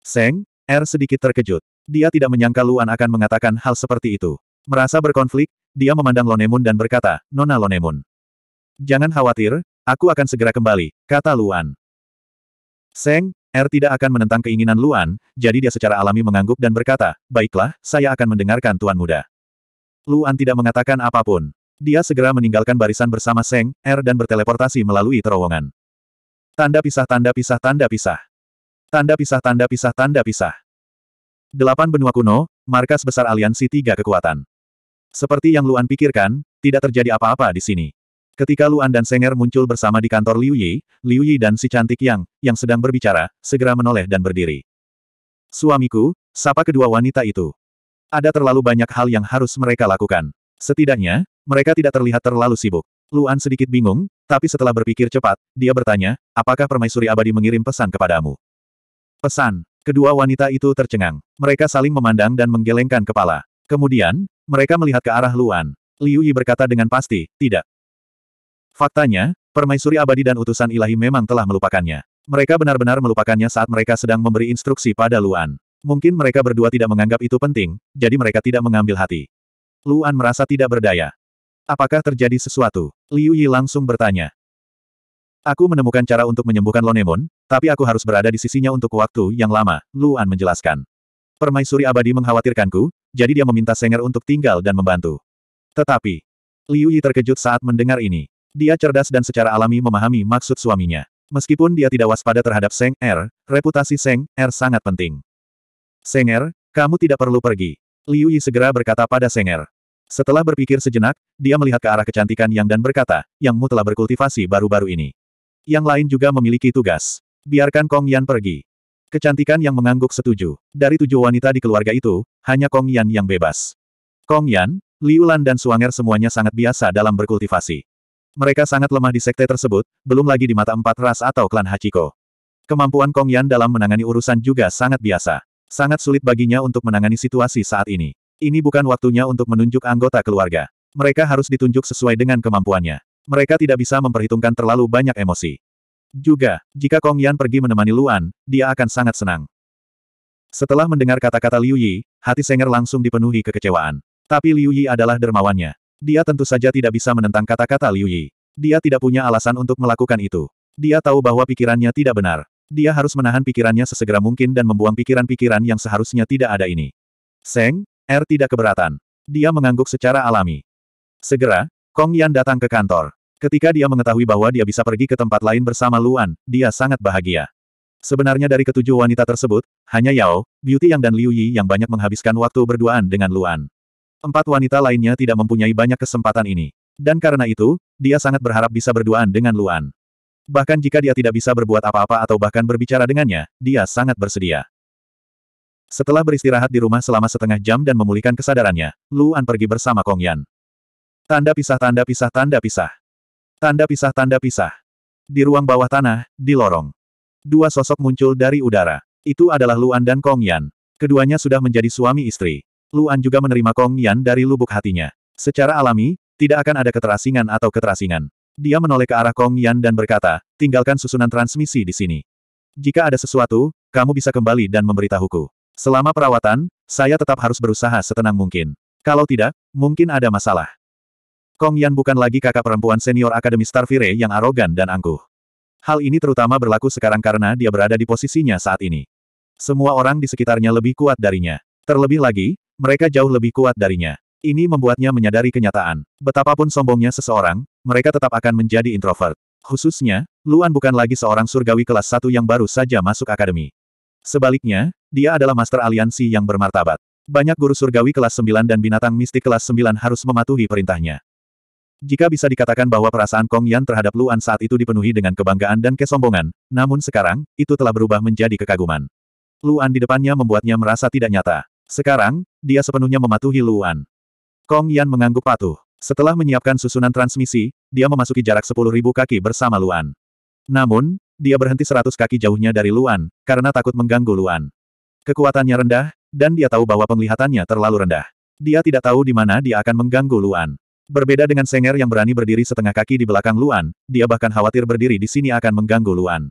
Seng, R er sedikit terkejut. Dia tidak menyangka Luan akan mengatakan hal seperti itu. Merasa berkonflik, dia memandang Lonemun dan berkata, Nona Lonemun. Jangan khawatir, aku akan segera kembali, kata Luan. Seng, R tidak akan menentang keinginan Luan, jadi dia secara alami mengangguk dan berkata, baiklah, saya akan mendengarkan Tuan Muda. Luan tidak mengatakan apapun. Dia segera meninggalkan barisan bersama Seng, R er dan berteleportasi melalui terowongan. Tanda pisah tanda pisah tanda pisah. Tanda pisah tanda pisah tanda pisah. Delapan benua kuno, markas besar aliansi tiga kekuatan. Seperti yang Luan pikirkan, tidak terjadi apa-apa di sini. Ketika Luan dan Senger muncul bersama di kantor Liu Yi, Liu Yi dan si cantik yang, yang sedang berbicara, segera menoleh dan berdiri. Suamiku, sapa kedua wanita itu. Ada terlalu banyak hal yang harus mereka lakukan. Setidaknya, mereka tidak terlihat terlalu sibuk. Luan sedikit bingung, tapi setelah berpikir cepat, dia bertanya, apakah permaisuri abadi mengirim pesan kepadamu? Pesan. Kedua wanita itu tercengang. Mereka saling memandang dan menggelengkan kepala. Kemudian, mereka melihat ke arah Luan. Liu Yi berkata dengan pasti, tidak. Faktanya, permaisuri abadi dan utusan ilahi memang telah melupakannya. Mereka benar-benar melupakannya saat mereka sedang memberi instruksi pada Luan. Mungkin mereka berdua tidak menganggap itu penting, jadi mereka tidak mengambil hati. Luan merasa tidak berdaya. Apakah terjadi sesuatu? Liu Yi langsung bertanya. Aku menemukan cara untuk menyembuhkan Lonemon, tapi aku harus berada di sisinya untuk waktu yang lama, Luan menjelaskan. Permaisuri abadi mengkhawatirkanku, jadi dia meminta Senger untuk tinggal dan membantu. Tetapi, Liu Yi terkejut saat mendengar ini. Dia cerdas dan secara alami memahami maksud suaminya. Meskipun dia tidak waspada terhadap Seng Er, reputasi Seng Er sangat penting. Seng Er, kamu tidak perlu pergi. Liu Yi segera berkata pada Seng Er. Setelah berpikir sejenak, dia melihat ke arah kecantikan Yang dan berkata, Yang Mu telah berkultivasi baru-baru ini. Yang lain juga memiliki tugas. Biarkan Kong Yan pergi. Kecantikan Yang mengangguk setuju. Dari tujuh wanita di keluarga itu, hanya Kong Yan yang bebas. Kong Yan, Liu Lan dan Suanger semuanya sangat biasa dalam berkultivasi. Mereka sangat lemah di sekte tersebut, belum lagi di mata empat ras atau klan Hachiko. Kemampuan Kong Yan dalam menangani urusan juga sangat biasa. Sangat sulit baginya untuk menangani situasi saat ini. Ini bukan waktunya untuk menunjuk anggota keluarga. Mereka harus ditunjuk sesuai dengan kemampuannya. Mereka tidak bisa memperhitungkan terlalu banyak emosi. Juga, jika Kong Yan pergi menemani Luan, dia akan sangat senang. Setelah mendengar kata-kata Liu Yi, hati Senger langsung dipenuhi kekecewaan. Tapi Liu Yi adalah dermawannya. Dia tentu saja tidak bisa menentang kata-kata Liu Yi. Dia tidak punya alasan untuk melakukan itu. Dia tahu bahwa pikirannya tidak benar. Dia harus menahan pikirannya sesegera mungkin dan membuang pikiran-pikiran yang seharusnya tidak ada ini. Seng, Er tidak keberatan. Dia mengangguk secara alami. Segera, Kong Yan datang ke kantor. Ketika dia mengetahui bahwa dia bisa pergi ke tempat lain bersama Luan, dia sangat bahagia. Sebenarnya dari ketujuh wanita tersebut, hanya Yao, Beauty Yang dan Liu Yi yang banyak menghabiskan waktu berduaan dengan Luan. Empat wanita lainnya tidak mempunyai banyak kesempatan ini. Dan karena itu, dia sangat berharap bisa berduaan dengan Luan. Bahkan jika dia tidak bisa berbuat apa-apa atau bahkan berbicara dengannya, dia sangat bersedia. Setelah beristirahat di rumah selama setengah jam dan memulihkan kesadarannya, Luan pergi bersama Kong Yan. Tanda pisah tanda pisah tanda pisah. Tanda pisah tanda pisah. Di ruang bawah tanah, di lorong. Dua sosok muncul dari udara. Itu adalah Luan dan Kong Yan. Keduanya sudah menjadi suami istri. Luan juga menerima Kong Yan dari lubuk hatinya. Secara alami, tidak akan ada keterasingan atau keterasingan. Dia menoleh ke arah Kong Yan dan berkata, tinggalkan susunan transmisi di sini. Jika ada sesuatu, kamu bisa kembali dan memberitahuku. Selama perawatan, saya tetap harus berusaha setenang mungkin. Kalau tidak, mungkin ada masalah. Kong Yan bukan lagi kakak perempuan senior Akademi Starfire yang arogan dan angkuh. Hal ini terutama berlaku sekarang karena dia berada di posisinya saat ini. Semua orang di sekitarnya lebih kuat darinya. Terlebih lagi, mereka jauh lebih kuat darinya. Ini membuatnya menyadari kenyataan. Betapapun sombongnya seseorang, mereka tetap akan menjadi introvert. Khususnya, Luan bukan lagi seorang surgawi kelas 1 yang baru saja masuk akademi. Sebaliknya, dia adalah master aliansi yang bermartabat. Banyak guru surgawi kelas 9 dan binatang mistik kelas 9 harus mematuhi perintahnya. Jika bisa dikatakan bahwa perasaan Kong Yan terhadap Luan saat itu dipenuhi dengan kebanggaan dan kesombongan, namun sekarang, itu telah berubah menjadi kekaguman. Luan di depannya membuatnya merasa tidak nyata. Sekarang, dia sepenuhnya mematuhi Luan. Kong Yan mengangguk patuh. Setelah menyiapkan susunan transmisi, dia memasuki jarak 10.000 kaki bersama Luan. Namun, dia berhenti 100 kaki jauhnya dari Luan, karena takut mengganggu Luan. Kekuatannya rendah, dan dia tahu bahwa penglihatannya terlalu rendah. Dia tidak tahu di mana dia akan mengganggu Luan. Berbeda dengan Senger yang berani berdiri setengah kaki di belakang Luan, dia bahkan khawatir berdiri di sini akan mengganggu Luan.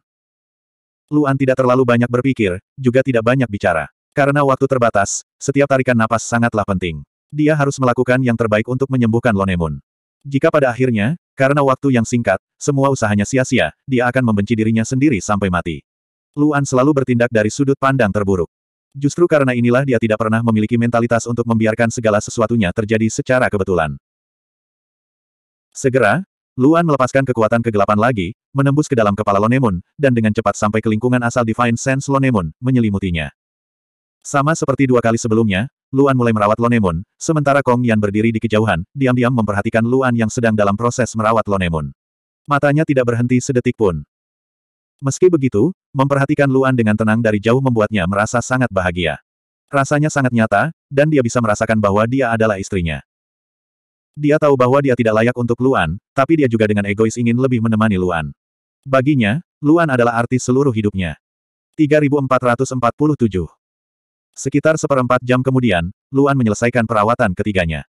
Luan tidak terlalu banyak berpikir, juga tidak banyak bicara. Karena waktu terbatas, setiap tarikan napas sangatlah penting. Dia harus melakukan yang terbaik untuk menyembuhkan Lonemun. Jika pada akhirnya, karena waktu yang singkat, semua usahanya sia-sia, dia akan membenci dirinya sendiri sampai mati. Luan selalu bertindak dari sudut pandang terburuk. Justru karena inilah dia tidak pernah memiliki mentalitas untuk membiarkan segala sesuatunya terjadi secara kebetulan. Segera, Luan melepaskan kekuatan kegelapan lagi, menembus ke dalam kepala Lonemun, dan dengan cepat sampai ke lingkungan asal Divine Sense Lonemun, menyelimutinya. Sama seperti dua kali sebelumnya, Luan mulai merawat Lonemon, sementara Kong Yan berdiri di kejauhan, diam-diam memperhatikan Luan yang sedang dalam proses merawat Lonemon. Matanya tidak berhenti sedetik pun. Meski begitu, memperhatikan Luan dengan tenang dari jauh membuatnya merasa sangat bahagia. Rasanya sangat nyata, dan dia bisa merasakan bahwa dia adalah istrinya. Dia tahu bahwa dia tidak layak untuk Luan, tapi dia juga dengan egois ingin lebih menemani Luan. Baginya, Luan adalah artis seluruh hidupnya. 3447 Sekitar seperempat jam kemudian, Luan menyelesaikan perawatan ketiganya.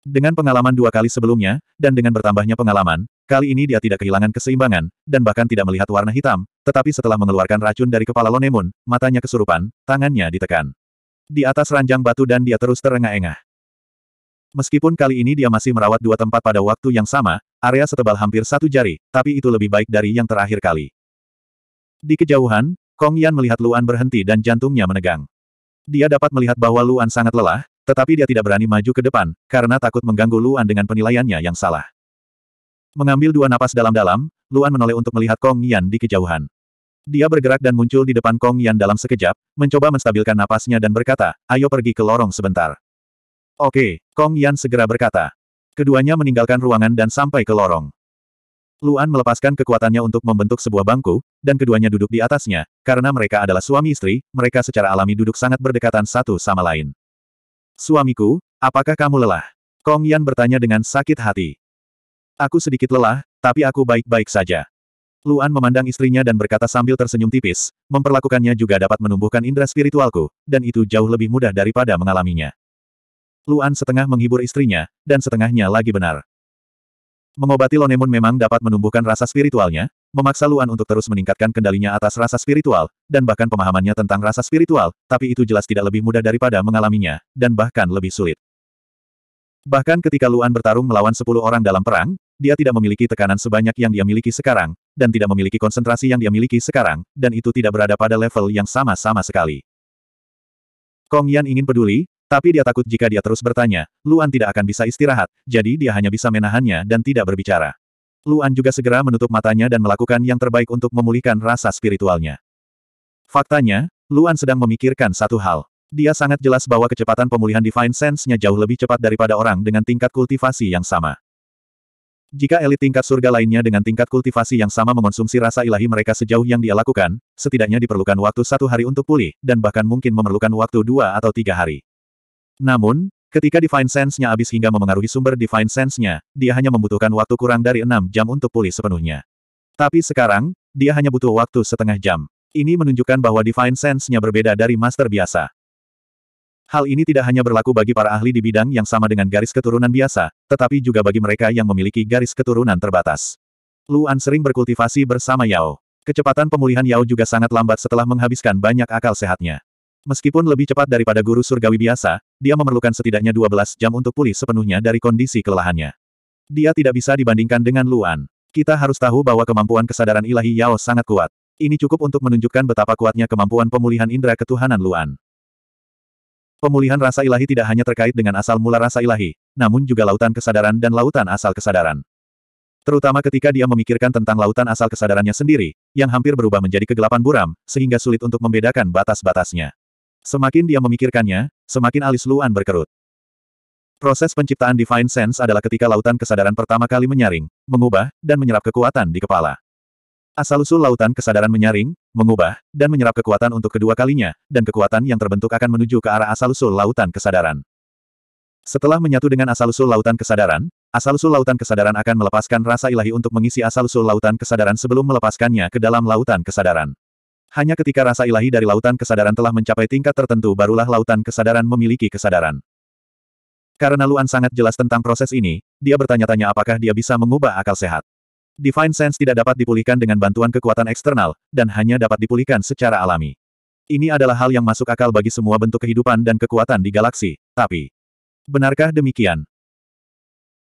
Dengan pengalaman dua kali sebelumnya, dan dengan bertambahnya pengalaman, kali ini dia tidak kehilangan keseimbangan, dan bahkan tidak melihat warna hitam, tetapi setelah mengeluarkan racun dari kepala Lonemun, matanya kesurupan, tangannya ditekan. Di atas ranjang batu dan dia terus terengah-engah. Meskipun kali ini dia masih merawat dua tempat pada waktu yang sama, area setebal hampir satu jari, tapi itu lebih baik dari yang terakhir kali. Di kejauhan, Kong Yan melihat Luan berhenti dan jantungnya menegang. Dia dapat melihat bahwa Luan sangat lelah, tetapi dia tidak berani maju ke depan, karena takut mengganggu Luan dengan penilaiannya yang salah. Mengambil dua napas dalam-dalam, Luan menoleh untuk melihat Kong Yan di kejauhan. Dia bergerak dan muncul di depan Kong Yan dalam sekejap, mencoba menstabilkan napasnya dan berkata, ayo pergi ke lorong sebentar. Oke, Kong Yan segera berkata. Keduanya meninggalkan ruangan dan sampai ke lorong. Luan melepaskan kekuatannya untuk membentuk sebuah bangku, dan keduanya duduk di atasnya, karena mereka adalah suami istri, mereka secara alami duduk sangat berdekatan satu sama lain. Suamiku, apakah kamu lelah? Kong Yan bertanya dengan sakit hati. Aku sedikit lelah, tapi aku baik-baik saja. Luan memandang istrinya dan berkata sambil tersenyum tipis, memperlakukannya juga dapat menumbuhkan indera spiritualku, dan itu jauh lebih mudah daripada mengalaminya. Luan setengah menghibur istrinya, dan setengahnya lagi benar. Mengobati Lonemun memang dapat menumbuhkan rasa spiritualnya, memaksa Luan untuk terus meningkatkan kendalinya atas rasa spiritual, dan bahkan pemahamannya tentang rasa spiritual, tapi itu jelas tidak lebih mudah daripada mengalaminya, dan bahkan lebih sulit. Bahkan ketika Luan bertarung melawan sepuluh orang dalam perang, dia tidak memiliki tekanan sebanyak yang dia miliki sekarang, dan tidak memiliki konsentrasi yang dia miliki sekarang, dan itu tidak berada pada level yang sama-sama sekali. Kong Yan ingin peduli, tapi dia takut jika dia terus bertanya, Luan tidak akan bisa istirahat, jadi dia hanya bisa menahannya dan tidak berbicara. Luan juga segera menutup matanya dan melakukan yang terbaik untuk memulihkan rasa spiritualnya. Faktanya, Luan sedang memikirkan satu hal. Dia sangat jelas bahwa kecepatan pemulihan Divine Sense-nya jauh lebih cepat daripada orang dengan tingkat kultivasi yang sama. Jika elit tingkat surga lainnya dengan tingkat kultivasi yang sama mengonsumsi rasa ilahi mereka sejauh yang dia lakukan, setidaknya diperlukan waktu satu hari untuk pulih, dan bahkan mungkin memerlukan waktu dua atau tiga hari. Namun, ketika Divine Sense-nya habis hingga memengaruhi sumber Divine Sense-nya, dia hanya membutuhkan waktu kurang dari enam jam untuk pulih sepenuhnya. Tapi sekarang, dia hanya butuh waktu setengah jam. Ini menunjukkan bahwa Divine Sense-nya berbeda dari Master biasa. Hal ini tidak hanya berlaku bagi para ahli di bidang yang sama dengan garis keturunan biasa, tetapi juga bagi mereka yang memiliki garis keturunan terbatas. Luan sering berkultivasi bersama Yao. Kecepatan pemulihan Yao juga sangat lambat setelah menghabiskan banyak akal sehatnya. Meskipun lebih cepat daripada guru surgawi biasa, dia memerlukan setidaknya 12 jam untuk pulih sepenuhnya dari kondisi kelelahannya. Dia tidak bisa dibandingkan dengan Luan. Kita harus tahu bahwa kemampuan kesadaran ilahi Yao sangat kuat. Ini cukup untuk menunjukkan betapa kuatnya kemampuan pemulihan indera ketuhanan Luan. Pemulihan rasa ilahi tidak hanya terkait dengan asal mula rasa ilahi, namun juga lautan kesadaran dan lautan asal kesadaran. Terutama ketika dia memikirkan tentang lautan asal kesadarannya sendiri, yang hampir berubah menjadi kegelapan buram, sehingga sulit untuk membedakan batas-batasnya. Semakin dia memikirkannya, semakin alis Luan berkerut. Proses penciptaan Divine Sense adalah ketika lautan kesadaran pertama kali menyaring, mengubah, dan menyerap kekuatan di kepala. Asal-usul lautan kesadaran menyaring, mengubah, dan menyerap kekuatan untuk kedua kalinya, dan kekuatan yang terbentuk akan menuju ke arah asal-usul lautan kesadaran. Setelah menyatu dengan asal-usul lautan kesadaran, asal-usul lautan kesadaran akan melepaskan rasa ilahi untuk mengisi asal-usul lautan kesadaran sebelum melepaskannya ke dalam lautan kesadaran. Hanya ketika rasa ilahi dari lautan kesadaran telah mencapai tingkat tertentu barulah lautan kesadaran memiliki kesadaran. Karena Luan sangat jelas tentang proses ini, dia bertanya-tanya apakah dia bisa mengubah akal sehat. Divine Sense tidak dapat dipulihkan dengan bantuan kekuatan eksternal, dan hanya dapat dipulihkan secara alami. Ini adalah hal yang masuk akal bagi semua bentuk kehidupan dan kekuatan di galaksi, tapi... Benarkah demikian?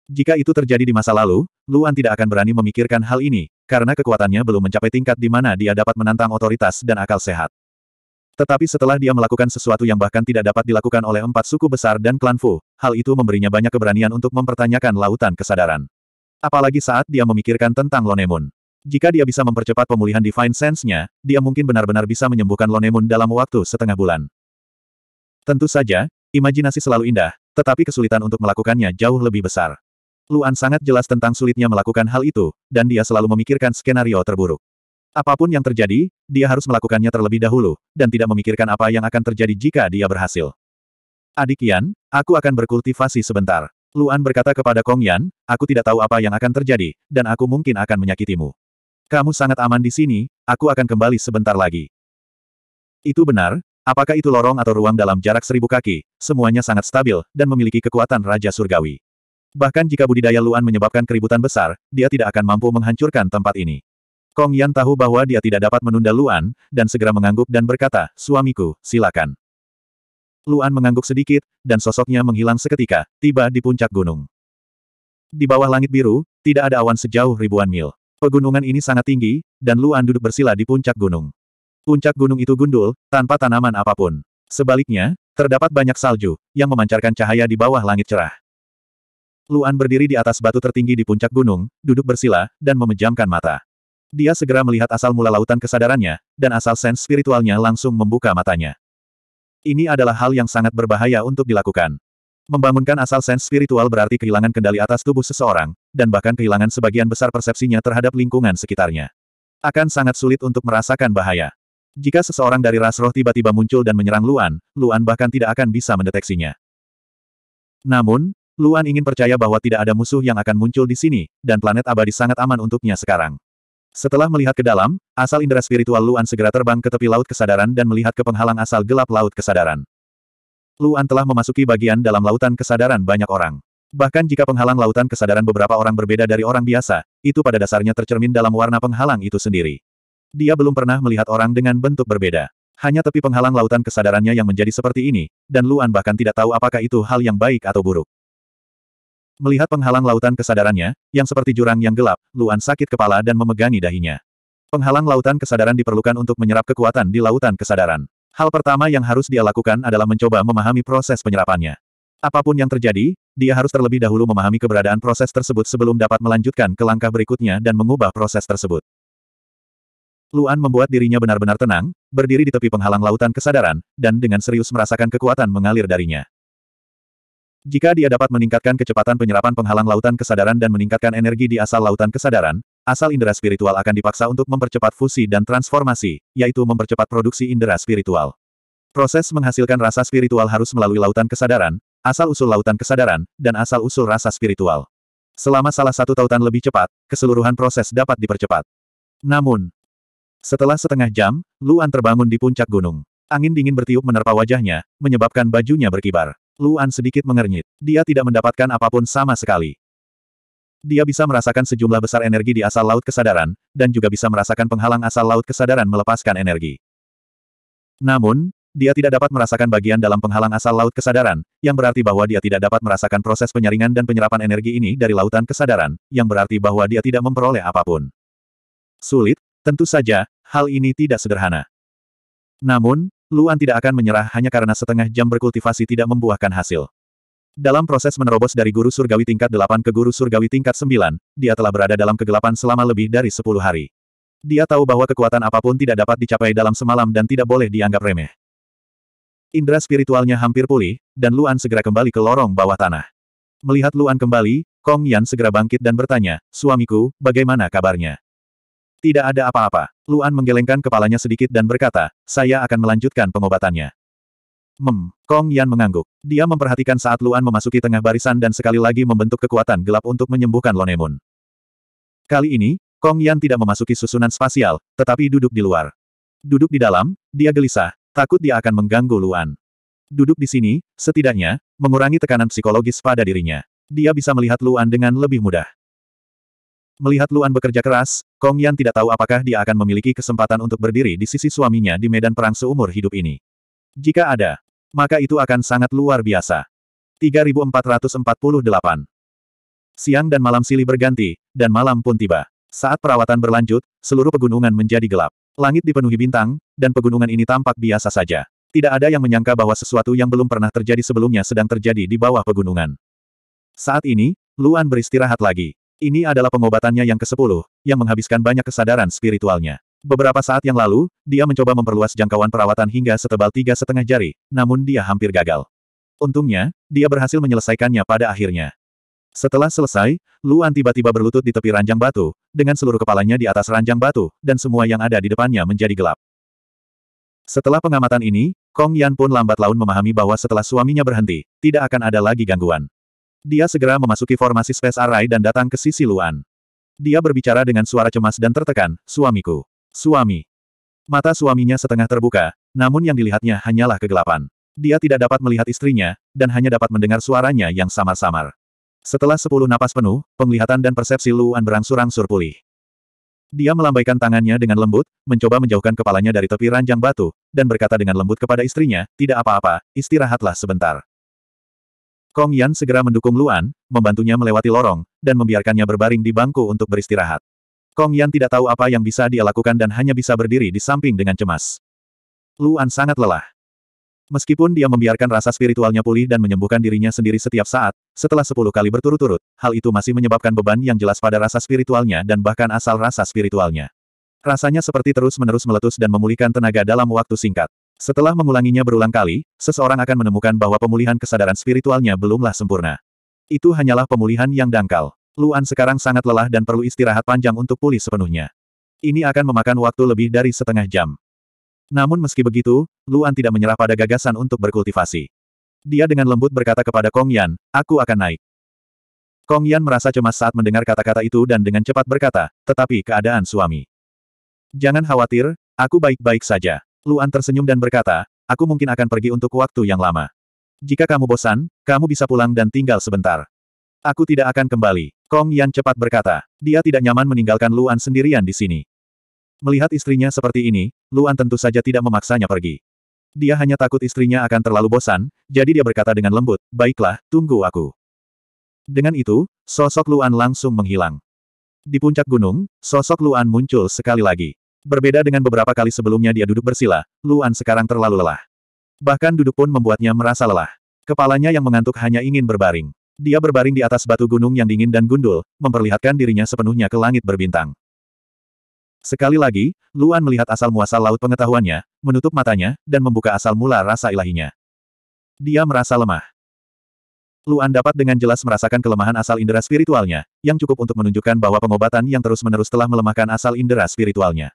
Jika itu terjadi di masa lalu, Luan tidak akan berani memikirkan hal ini, karena kekuatannya belum mencapai tingkat di mana dia dapat menantang otoritas dan akal sehat. Tetapi setelah dia melakukan sesuatu yang bahkan tidak dapat dilakukan oleh empat suku besar dan klan Fu, hal itu memberinya banyak keberanian untuk mempertanyakan lautan kesadaran. Apalagi saat dia memikirkan tentang Lonemun. Jika dia bisa mempercepat pemulihan Divine Sense-nya, dia mungkin benar-benar bisa menyembuhkan Lonemun dalam waktu setengah bulan. Tentu saja, imajinasi selalu indah, tetapi kesulitan untuk melakukannya jauh lebih besar. Luan sangat jelas tentang sulitnya melakukan hal itu, dan dia selalu memikirkan skenario terburuk. Apapun yang terjadi, dia harus melakukannya terlebih dahulu, dan tidak memikirkan apa yang akan terjadi jika dia berhasil. Adik Yan, aku akan berkultivasi sebentar. Luan berkata kepada Kong Yan, aku tidak tahu apa yang akan terjadi, dan aku mungkin akan menyakitimu. Kamu sangat aman di sini, aku akan kembali sebentar lagi. Itu benar, apakah itu lorong atau ruang dalam jarak seribu kaki, semuanya sangat stabil, dan memiliki kekuatan Raja Surgawi. Bahkan jika budidaya Luan menyebabkan keributan besar, dia tidak akan mampu menghancurkan tempat ini. Kong Yan tahu bahwa dia tidak dapat menunda Luan, dan segera mengangguk dan berkata, suamiku, silakan. Luan mengangguk sedikit, dan sosoknya menghilang seketika, tiba di puncak gunung. Di bawah langit biru, tidak ada awan sejauh ribuan mil. Pegunungan ini sangat tinggi, dan Luan duduk bersila di puncak gunung. Puncak gunung itu gundul, tanpa tanaman apapun. Sebaliknya, terdapat banyak salju, yang memancarkan cahaya di bawah langit cerah. Luan berdiri di atas batu tertinggi di puncak gunung, duduk bersila, dan memejamkan mata. Dia segera melihat asal mula lautan kesadarannya, dan asal sens spiritualnya langsung membuka matanya. Ini adalah hal yang sangat berbahaya untuk dilakukan. Membangunkan asal sens spiritual berarti kehilangan kendali atas tubuh seseorang, dan bahkan kehilangan sebagian besar persepsinya terhadap lingkungan sekitarnya. Akan sangat sulit untuk merasakan bahaya. Jika seseorang dari ras roh tiba-tiba muncul dan menyerang Luan, Luan bahkan tidak akan bisa mendeteksinya. Namun, Luan ingin percaya bahwa tidak ada musuh yang akan muncul di sini, dan planet abadi sangat aman untuknya sekarang. Setelah melihat ke dalam, asal indera spiritual Luan segera terbang ke tepi Laut Kesadaran dan melihat ke penghalang asal gelap Laut Kesadaran. Luan telah memasuki bagian dalam Lautan Kesadaran banyak orang. Bahkan jika penghalang Lautan Kesadaran beberapa orang berbeda dari orang biasa, itu pada dasarnya tercermin dalam warna penghalang itu sendiri. Dia belum pernah melihat orang dengan bentuk berbeda. Hanya tepi penghalang Lautan Kesadarannya yang menjadi seperti ini, dan Luan bahkan tidak tahu apakah itu hal yang baik atau buruk. Melihat penghalang lautan kesadarannya, yang seperti jurang yang gelap, Luan sakit kepala dan memegangi dahinya. Penghalang lautan kesadaran diperlukan untuk menyerap kekuatan di lautan kesadaran. Hal pertama yang harus dia lakukan adalah mencoba memahami proses penyerapannya. Apapun yang terjadi, dia harus terlebih dahulu memahami keberadaan proses tersebut sebelum dapat melanjutkan ke langkah berikutnya dan mengubah proses tersebut. Luan membuat dirinya benar-benar tenang, berdiri di tepi penghalang lautan kesadaran, dan dengan serius merasakan kekuatan mengalir darinya. Jika dia dapat meningkatkan kecepatan penyerapan penghalang lautan kesadaran dan meningkatkan energi di asal lautan kesadaran, asal indera spiritual akan dipaksa untuk mempercepat fusi dan transformasi, yaitu mempercepat produksi indera spiritual. Proses menghasilkan rasa spiritual harus melalui lautan kesadaran, asal-usul lautan kesadaran, dan asal-usul rasa spiritual. Selama salah satu tautan lebih cepat, keseluruhan proses dapat dipercepat. Namun, setelah setengah jam, Luan terbangun di puncak gunung. Angin dingin bertiup menerpa wajahnya, menyebabkan bajunya berkibar. Luan sedikit mengernyit. Dia tidak mendapatkan apapun sama sekali. Dia bisa merasakan sejumlah besar energi di asal laut kesadaran, dan juga bisa merasakan penghalang asal laut kesadaran melepaskan energi. Namun, dia tidak dapat merasakan bagian dalam penghalang asal laut kesadaran, yang berarti bahwa dia tidak dapat merasakan proses penyaringan dan penyerapan energi ini dari lautan kesadaran, yang berarti bahwa dia tidak memperoleh apapun. Sulit, tentu saja, hal ini tidak sederhana. Namun, Luan tidak akan menyerah hanya karena setengah jam berkultivasi tidak membuahkan hasil. Dalam proses menerobos dari guru surgawi tingkat 8 ke guru surgawi tingkat 9, dia telah berada dalam kegelapan selama lebih dari 10 hari. Dia tahu bahwa kekuatan apapun tidak dapat dicapai dalam semalam dan tidak boleh dianggap remeh. Indra spiritualnya hampir pulih, dan Luan segera kembali ke lorong bawah tanah. Melihat Luan kembali, Kong Yan segera bangkit dan bertanya, suamiku, bagaimana kabarnya? Tidak ada apa-apa. Luan menggelengkan kepalanya sedikit dan berkata, saya akan melanjutkan pengobatannya. Mem, Kong Yan mengangguk. Dia memperhatikan saat Luan memasuki tengah barisan dan sekali lagi membentuk kekuatan gelap untuk menyembuhkan Lonemun. Kali ini, Kong Yan tidak memasuki susunan spasial, tetapi duduk di luar. Duduk di dalam, dia gelisah, takut dia akan mengganggu Luan. Duduk di sini, setidaknya, mengurangi tekanan psikologis pada dirinya. Dia bisa melihat Luan dengan lebih mudah. Melihat Luan bekerja keras, Kong Yan tidak tahu apakah dia akan memiliki kesempatan untuk berdiri di sisi suaminya di medan perang seumur hidup ini. Jika ada, maka itu akan sangat luar biasa. 3448 Siang dan malam silih berganti, dan malam pun tiba. Saat perawatan berlanjut, seluruh pegunungan menjadi gelap. Langit dipenuhi bintang, dan pegunungan ini tampak biasa saja. Tidak ada yang menyangka bahwa sesuatu yang belum pernah terjadi sebelumnya sedang terjadi di bawah pegunungan. Saat ini, Luan beristirahat lagi. Ini adalah pengobatannya yang ke-10, yang menghabiskan banyak kesadaran spiritualnya. Beberapa saat yang lalu, dia mencoba memperluas jangkauan perawatan hingga setebal tiga setengah jari, namun dia hampir gagal. Untungnya, dia berhasil menyelesaikannya pada akhirnya. Setelah selesai, Luan tiba-tiba berlutut di tepi ranjang batu, dengan seluruh kepalanya di atas ranjang batu, dan semua yang ada di depannya menjadi gelap. Setelah pengamatan ini, Kong Yan pun lambat laun memahami bahwa setelah suaminya berhenti, tidak akan ada lagi gangguan. Dia segera memasuki formasi Space Array dan datang ke sisi Luan. Dia berbicara dengan suara cemas dan tertekan, suamiku. Suami. Mata suaminya setengah terbuka, namun yang dilihatnya hanyalah kegelapan. Dia tidak dapat melihat istrinya, dan hanya dapat mendengar suaranya yang samar-samar. Setelah sepuluh napas penuh, penglihatan dan persepsi Luan berangsur-angsur pulih. Dia melambaikan tangannya dengan lembut, mencoba menjauhkan kepalanya dari tepi ranjang batu, dan berkata dengan lembut kepada istrinya, tidak apa-apa, istirahatlah sebentar. Kong Yan segera mendukung Luan, membantunya melewati lorong, dan membiarkannya berbaring di bangku untuk beristirahat. Kong Yan tidak tahu apa yang bisa dia lakukan dan hanya bisa berdiri di samping dengan cemas. Luan sangat lelah. Meskipun dia membiarkan rasa spiritualnya pulih dan menyembuhkan dirinya sendiri setiap saat, setelah sepuluh kali berturut-turut, hal itu masih menyebabkan beban yang jelas pada rasa spiritualnya dan bahkan asal rasa spiritualnya. Rasanya seperti terus-menerus meletus dan memulihkan tenaga dalam waktu singkat. Setelah mengulanginya berulang kali, seseorang akan menemukan bahwa pemulihan kesadaran spiritualnya belumlah sempurna. Itu hanyalah pemulihan yang dangkal. Luan sekarang sangat lelah dan perlu istirahat panjang untuk pulih sepenuhnya. Ini akan memakan waktu lebih dari setengah jam. Namun meski begitu, Luan tidak menyerah pada gagasan untuk berkultivasi. Dia dengan lembut berkata kepada Kong Yan, aku akan naik. Kong Yan merasa cemas saat mendengar kata-kata itu dan dengan cepat berkata, tetapi keadaan suami. Jangan khawatir, aku baik-baik saja. Luan tersenyum dan berkata, aku mungkin akan pergi untuk waktu yang lama. Jika kamu bosan, kamu bisa pulang dan tinggal sebentar. Aku tidak akan kembali. Kong Yan cepat berkata. Dia tidak nyaman meninggalkan Luan sendirian di sini. Melihat istrinya seperti ini, Luan tentu saja tidak memaksanya pergi. Dia hanya takut istrinya akan terlalu bosan, jadi dia berkata dengan lembut, baiklah, tunggu aku. Dengan itu, sosok Luan langsung menghilang. Di puncak gunung, sosok Luan muncul sekali lagi. Berbeda dengan beberapa kali sebelumnya dia duduk bersila, Luan sekarang terlalu lelah. Bahkan duduk pun membuatnya merasa lelah. Kepalanya yang mengantuk hanya ingin berbaring. Dia berbaring di atas batu gunung yang dingin dan gundul, memperlihatkan dirinya sepenuhnya ke langit berbintang. Sekali lagi, Luan melihat asal-muasal laut pengetahuannya, menutup matanya, dan membuka asal mula rasa ilahinya. Dia merasa lemah. Luan dapat dengan jelas merasakan kelemahan asal indera spiritualnya, yang cukup untuk menunjukkan bahwa pengobatan yang terus-menerus telah melemahkan asal indera spiritualnya.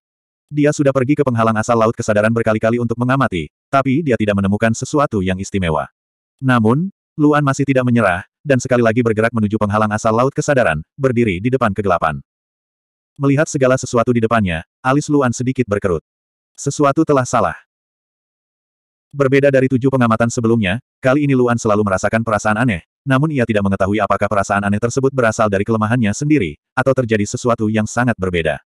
Dia sudah pergi ke penghalang asal laut kesadaran berkali-kali untuk mengamati, tapi dia tidak menemukan sesuatu yang istimewa. Namun, Luan masih tidak menyerah, dan sekali lagi bergerak menuju penghalang asal laut kesadaran, berdiri di depan kegelapan. Melihat segala sesuatu di depannya, alis Luan sedikit berkerut. Sesuatu telah salah. Berbeda dari tujuh pengamatan sebelumnya, kali ini Luan selalu merasakan perasaan aneh, namun ia tidak mengetahui apakah perasaan aneh tersebut berasal dari kelemahannya sendiri, atau terjadi sesuatu yang sangat berbeda.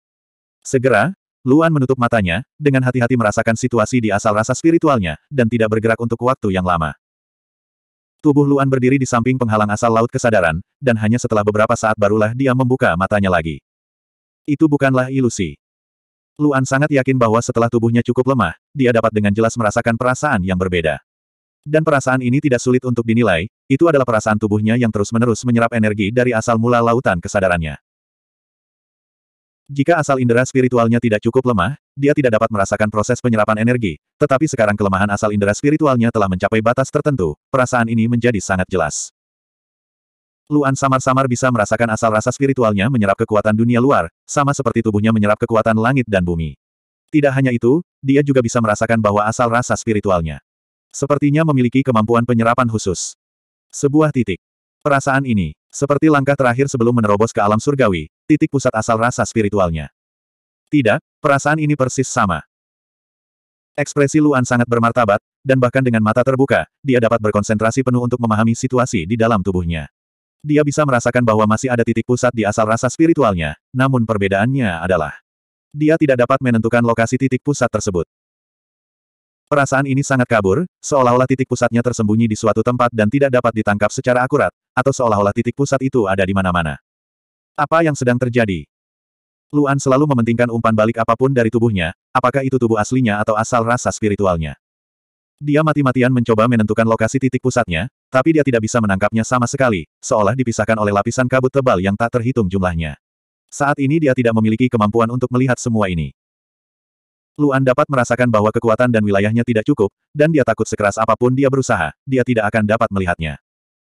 Segera, Luan menutup matanya, dengan hati-hati merasakan situasi di asal rasa spiritualnya, dan tidak bergerak untuk waktu yang lama. Tubuh Luan berdiri di samping penghalang asal laut kesadaran, dan hanya setelah beberapa saat barulah dia membuka matanya lagi. Itu bukanlah ilusi. Luan sangat yakin bahwa setelah tubuhnya cukup lemah, dia dapat dengan jelas merasakan perasaan yang berbeda. Dan perasaan ini tidak sulit untuk dinilai, itu adalah perasaan tubuhnya yang terus-menerus menyerap energi dari asal mula lautan kesadarannya. Jika asal indera spiritualnya tidak cukup lemah, dia tidak dapat merasakan proses penyerapan energi, tetapi sekarang kelemahan asal indera spiritualnya telah mencapai batas tertentu, perasaan ini menjadi sangat jelas. Luan samar-samar bisa merasakan asal rasa spiritualnya menyerap kekuatan dunia luar, sama seperti tubuhnya menyerap kekuatan langit dan bumi. Tidak hanya itu, dia juga bisa merasakan bahwa asal rasa spiritualnya sepertinya memiliki kemampuan penyerapan khusus. Sebuah titik. Perasaan ini seperti langkah terakhir sebelum menerobos ke alam surgawi, titik pusat asal rasa spiritualnya. Tidak, perasaan ini persis sama. Ekspresi Luan sangat bermartabat, dan bahkan dengan mata terbuka, dia dapat berkonsentrasi penuh untuk memahami situasi di dalam tubuhnya. Dia bisa merasakan bahwa masih ada titik pusat di asal rasa spiritualnya, namun perbedaannya adalah dia tidak dapat menentukan lokasi titik pusat tersebut. Perasaan ini sangat kabur, seolah-olah titik pusatnya tersembunyi di suatu tempat dan tidak dapat ditangkap secara akurat, atau seolah-olah titik pusat itu ada di mana-mana. Apa yang sedang terjadi? Luan selalu mementingkan umpan balik apapun dari tubuhnya, apakah itu tubuh aslinya atau asal rasa spiritualnya. Dia mati-matian mencoba menentukan lokasi titik pusatnya, tapi dia tidak bisa menangkapnya sama sekali, seolah dipisahkan oleh lapisan kabut tebal yang tak terhitung jumlahnya. Saat ini dia tidak memiliki kemampuan untuk melihat semua ini. Luan dapat merasakan bahwa kekuatan dan wilayahnya tidak cukup, dan dia takut sekeras apapun dia berusaha, dia tidak akan dapat melihatnya.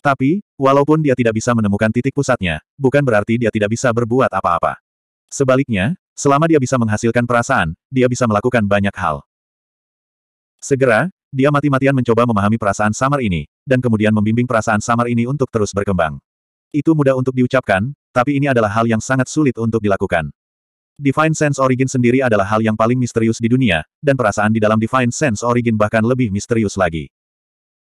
Tapi, walaupun dia tidak bisa menemukan titik pusatnya, bukan berarti dia tidak bisa berbuat apa-apa. Sebaliknya, selama dia bisa menghasilkan perasaan, dia bisa melakukan banyak hal. Segera, dia mati-matian mencoba memahami perasaan samar ini, dan kemudian membimbing perasaan samar ini untuk terus berkembang. Itu mudah untuk diucapkan, tapi ini adalah hal yang sangat sulit untuk dilakukan. Divine Sense Origin sendiri adalah hal yang paling misterius di dunia, dan perasaan di dalam Divine Sense Origin bahkan lebih misterius lagi.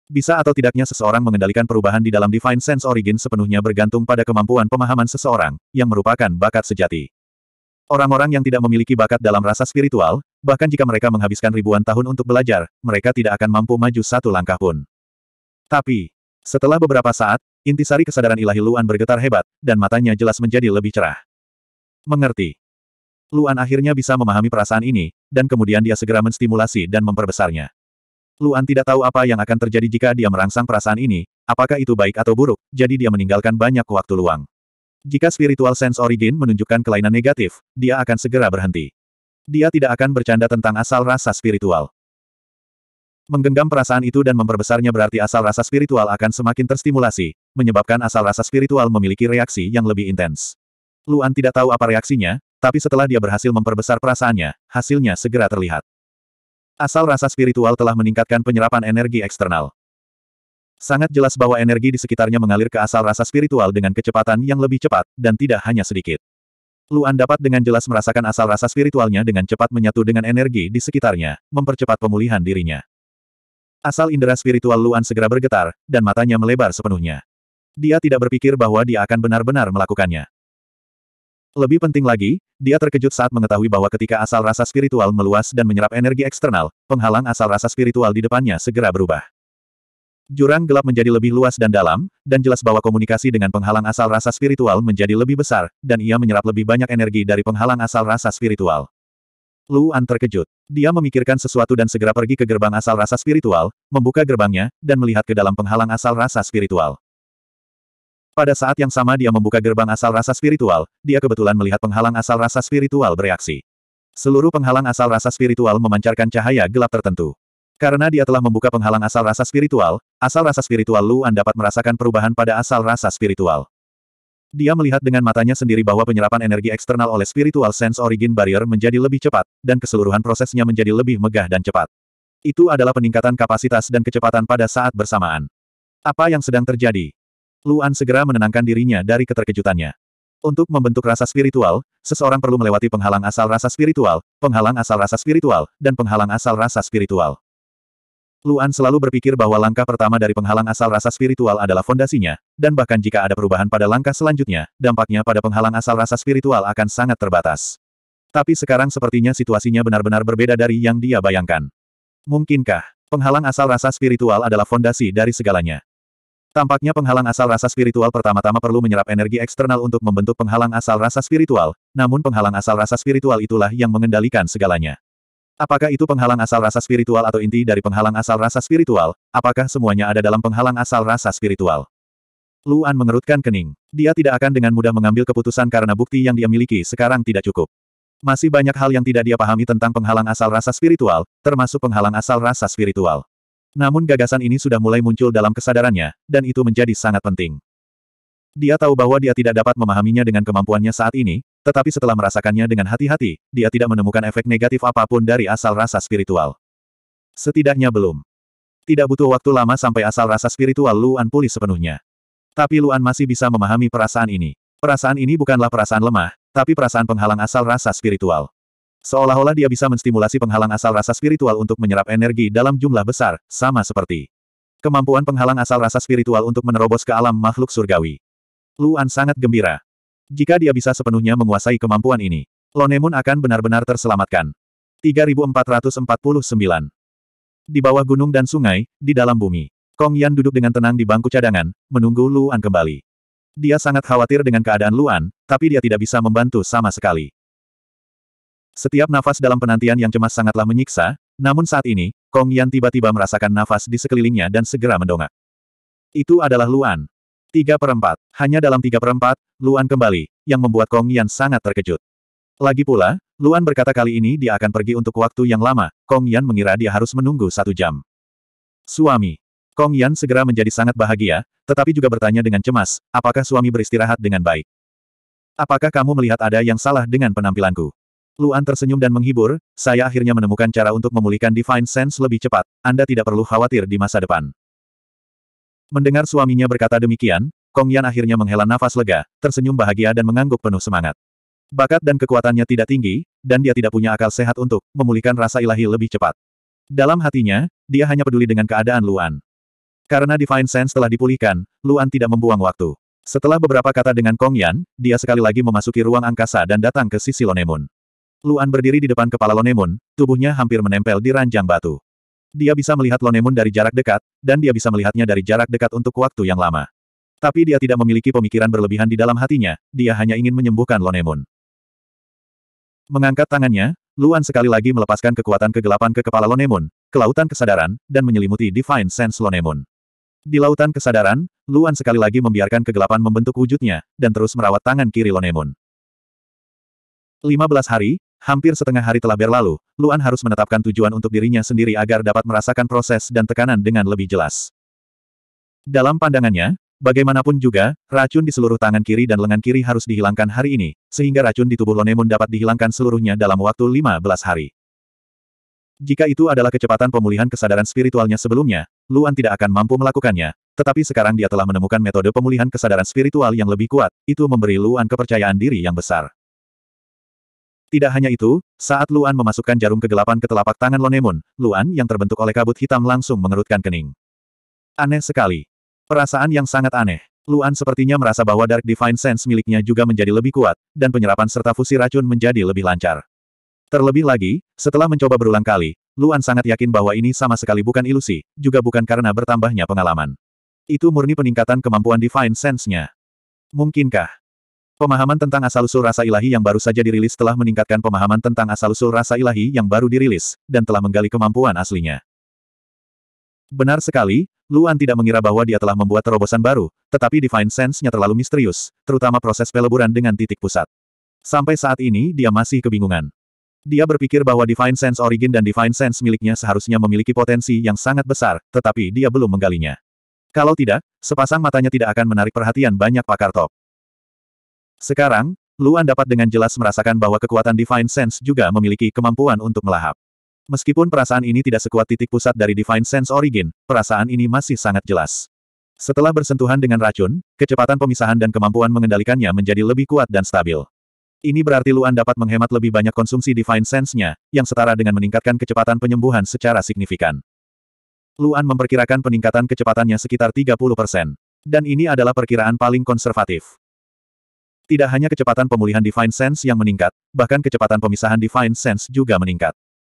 Bisa atau tidaknya seseorang mengendalikan perubahan di dalam Divine Sense Origin sepenuhnya bergantung pada kemampuan pemahaman seseorang, yang merupakan bakat sejati. Orang-orang yang tidak memiliki bakat dalam rasa spiritual, bahkan jika mereka menghabiskan ribuan tahun untuk belajar, mereka tidak akan mampu maju satu langkah pun. Tapi, setelah beberapa saat, intisari kesadaran ilahi Luan bergetar hebat, dan matanya jelas menjadi lebih cerah. Mengerti. Luan akhirnya bisa memahami perasaan ini, dan kemudian dia segera menstimulasi dan memperbesarnya. Luan tidak tahu apa yang akan terjadi jika dia merangsang perasaan ini, apakah itu baik atau buruk, jadi dia meninggalkan banyak waktu luang. Jika spiritual sense origin menunjukkan kelainan negatif, dia akan segera berhenti. Dia tidak akan bercanda tentang asal rasa spiritual. Menggenggam perasaan itu dan memperbesarnya berarti asal rasa spiritual akan semakin terstimulasi, menyebabkan asal rasa spiritual memiliki reaksi yang lebih intens. Luan tidak tahu apa reaksinya, tapi setelah dia berhasil memperbesar perasaannya, hasilnya segera terlihat. Asal rasa spiritual telah meningkatkan penyerapan energi eksternal. Sangat jelas bahwa energi di sekitarnya mengalir ke asal rasa spiritual dengan kecepatan yang lebih cepat, dan tidak hanya sedikit. Luan dapat dengan jelas merasakan asal rasa spiritualnya dengan cepat menyatu dengan energi di sekitarnya, mempercepat pemulihan dirinya. Asal indera spiritual Luan segera bergetar, dan matanya melebar sepenuhnya. Dia tidak berpikir bahwa dia akan benar-benar melakukannya. Lebih penting lagi, dia terkejut saat mengetahui bahwa ketika asal rasa spiritual meluas dan menyerap energi eksternal, penghalang asal rasa spiritual di depannya segera berubah. Jurang gelap menjadi lebih luas dan dalam, dan jelas bahwa komunikasi dengan penghalang asal rasa spiritual menjadi lebih besar, dan ia menyerap lebih banyak energi dari penghalang asal rasa spiritual. Luan terkejut. Dia memikirkan sesuatu dan segera pergi ke gerbang asal rasa spiritual, membuka gerbangnya, dan melihat ke dalam penghalang asal rasa spiritual. Pada saat yang sama dia membuka gerbang asal rasa spiritual, dia kebetulan melihat penghalang asal rasa spiritual bereaksi. Seluruh penghalang asal rasa spiritual memancarkan cahaya gelap tertentu. Karena dia telah membuka penghalang asal rasa spiritual, asal rasa spiritual Luan dapat merasakan perubahan pada asal rasa spiritual. Dia melihat dengan matanya sendiri bahwa penyerapan energi eksternal oleh spiritual sense origin barrier menjadi lebih cepat, dan keseluruhan prosesnya menjadi lebih megah dan cepat. Itu adalah peningkatan kapasitas dan kecepatan pada saat bersamaan. Apa yang sedang terjadi? Luan segera menenangkan dirinya dari keterkejutannya. Untuk membentuk rasa spiritual, seseorang perlu melewati penghalang asal rasa spiritual, penghalang asal rasa spiritual, dan penghalang asal rasa spiritual. Luan selalu berpikir bahwa langkah pertama dari penghalang asal rasa spiritual adalah fondasinya, dan bahkan jika ada perubahan pada langkah selanjutnya, dampaknya pada penghalang asal rasa spiritual akan sangat terbatas. Tapi sekarang sepertinya situasinya benar-benar berbeda dari yang dia bayangkan. Mungkinkah, penghalang asal rasa spiritual adalah fondasi dari segalanya? Tampaknya penghalang asal rasa spiritual pertama-tama perlu menyerap energi eksternal untuk membentuk penghalang asal rasa spiritual, namun penghalang asal rasa spiritual itulah yang mengendalikan segalanya. Apakah itu penghalang asal rasa spiritual atau inti dari penghalang asal rasa spiritual, apakah semuanya ada dalam penghalang asal rasa spiritual? Luan mengerutkan kening. Dia tidak akan dengan mudah mengambil keputusan karena bukti yang dia miliki sekarang tidak cukup. Masih banyak hal yang tidak dia pahami tentang penghalang asal rasa spiritual, termasuk penghalang asal rasa spiritual. Namun gagasan ini sudah mulai muncul dalam kesadarannya, dan itu menjadi sangat penting. Dia tahu bahwa dia tidak dapat memahaminya dengan kemampuannya saat ini, tetapi setelah merasakannya dengan hati-hati, dia tidak menemukan efek negatif apapun dari asal rasa spiritual. Setidaknya belum. Tidak butuh waktu lama sampai asal rasa spiritual Luan pulih sepenuhnya. Tapi Luan masih bisa memahami perasaan ini. Perasaan ini bukanlah perasaan lemah, tapi perasaan penghalang asal rasa spiritual. Seolah-olah dia bisa menstimulasi penghalang asal rasa spiritual untuk menyerap energi dalam jumlah besar, sama seperti kemampuan penghalang asal rasa spiritual untuk menerobos ke alam makhluk surgawi. Luan sangat gembira. Jika dia bisa sepenuhnya menguasai kemampuan ini, Lonemun akan benar-benar terselamatkan. 3449 Di bawah gunung dan sungai, di dalam bumi, Kong Yan duduk dengan tenang di bangku cadangan, menunggu Luan kembali. Dia sangat khawatir dengan keadaan Luan, tapi dia tidak bisa membantu sama sekali. Setiap nafas dalam penantian yang cemas sangatlah menyiksa, namun saat ini, Kong Yan tiba-tiba merasakan nafas di sekelilingnya dan segera mendongak. Itu adalah Luan. Tiga perempat. Hanya dalam tiga perempat, Luan kembali, yang membuat Kong Yan sangat terkejut. Lagi pula, Luan berkata kali ini dia akan pergi untuk waktu yang lama, Kong Yan mengira dia harus menunggu satu jam. Suami. Kong Yan segera menjadi sangat bahagia, tetapi juga bertanya dengan cemas, apakah suami beristirahat dengan baik? Apakah kamu melihat ada yang salah dengan penampilanku? Luan tersenyum dan menghibur, saya akhirnya menemukan cara untuk memulihkan Divine Sense lebih cepat, Anda tidak perlu khawatir di masa depan. Mendengar suaminya berkata demikian, Kong Yan akhirnya menghela nafas lega, tersenyum bahagia dan mengangguk penuh semangat. Bakat dan kekuatannya tidak tinggi, dan dia tidak punya akal sehat untuk memulihkan rasa ilahi lebih cepat. Dalam hatinya, dia hanya peduli dengan keadaan Luan. Karena Divine Sense telah dipulihkan, Luan tidak membuang waktu. Setelah beberapa kata dengan Kong Yan, dia sekali lagi memasuki ruang angkasa dan datang ke sisi Lonemun. Luan berdiri di depan kepala Lonemon, tubuhnya hampir menempel di ranjang batu. Dia bisa melihat Lonemon dari jarak dekat, dan dia bisa melihatnya dari jarak dekat untuk waktu yang lama. Tapi dia tidak memiliki pemikiran berlebihan di dalam hatinya, dia hanya ingin menyembuhkan Lonemon. Mengangkat tangannya, Luan sekali lagi melepaskan kekuatan kegelapan ke kepala Lonemon, ke lautan kesadaran, dan menyelimuti Divine Sense Lonemon. Di lautan kesadaran, Luan sekali lagi membiarkan kegelapan membentuk wujudnya, dan terus merawat tangan kiri Lonemon. 15 hari, Hampir setengah hari telah berlalu, Luan harus menetapkan tujuan untuk dirinya sendiri agar dapat merasakan proses dan tekanan dengan lebih jelas. Dalam pandangannya, bagaimanapun juga, racun di seluruh tangan kiri dan lengan kiri harus dihilangkan hari ini, sehingga racun di tubuh Lonemun dapat dihilangkan seluruhnya dalam waktu 15 hari. Jika itu adalah kecepatan pemulihan kesadaran spiritualnya sebelumnya, Luan tidak akan mampu melakukannya, tetapi sekarang dia telah menemukan metode pemulihan kesadaran spiritual yang lebih kuat, itu memberi Luan kepercayaan diri yang besar. Tidak hanya itu, saat Luan memasukkan jarum kegelapan ke telapak tangan Lonemun, Luan yang terbentuk oleh kabut hitam langsung mengerutkan kening. Aneh sekali. Perasaan yang sangat aneh. Luan sepertinya merasa bahwa Dark Divine Sense miliknya juga menjadi lebih kuat, dan penyerapan serta fusi racun menjadi lebih lancar. Terlebih lagi, setelah mencoba berulang kali, Luan sangat yakin bahwa ini sama sekali bukan ilusi, juga bukan karena bertambahnya pengalaman. Itu murni peningkatan kemampuan Divine Sense-nya. Mungkinkah? Pemahaman tentang asal-usul rasa ilahi yang baru saja dirilis telah meningkatkan pemahaman tentang asal-usul rasa ilahi yang baru dirilis, dan telah menggali kemampuan aslinya. Benar sekali, Luan tidak mengira bahwa dia telah membuat terobosan baru, tetapi Divine Sense-nya terlalu misterius, terutama proses peleburan dengan titik pusat. Sampai saat ini dia masih kebingungan. Dia berpikir bahwa Divine Sense Origin dan Divine Sense miliknya seharusnya memiliki potensi yang sangat besar, tetapi dia belum menggalinya. Kalau tidak, sepasang matanya tidak akan menarik perhatian banyak pakar top. Sekarang, Luan dapat dengan jelas merasakan bahwa kekuatan Divine Sense juga memiliki kemampuan untuk melahap. Meskipun perasaan ini tidak sekuat titik pusat dari Divine Sense Origin, perasaan ini masih sangat jelas. Setelah bersentuhan dengan racun, kecepatan pemisahan dan kemampuan mengendalikannya menjadi lebih kuat dan stabil. Ini berarti Luan dapat menghemat lebih banyak konsumsi Divine Sense-nya, yang setara dengan meningkatkan kecepatan penyembuhan secara signifikan. Luan memperkirakan peningkatan kecepatannya sekitar 30%. Dan ini adalah perkiraan paling konservatif. Tidak hanya kecepatan pemulihan Divine Sense yang meningkat, bahkan kecepatan pemisahan Divine Sense juga meningkat.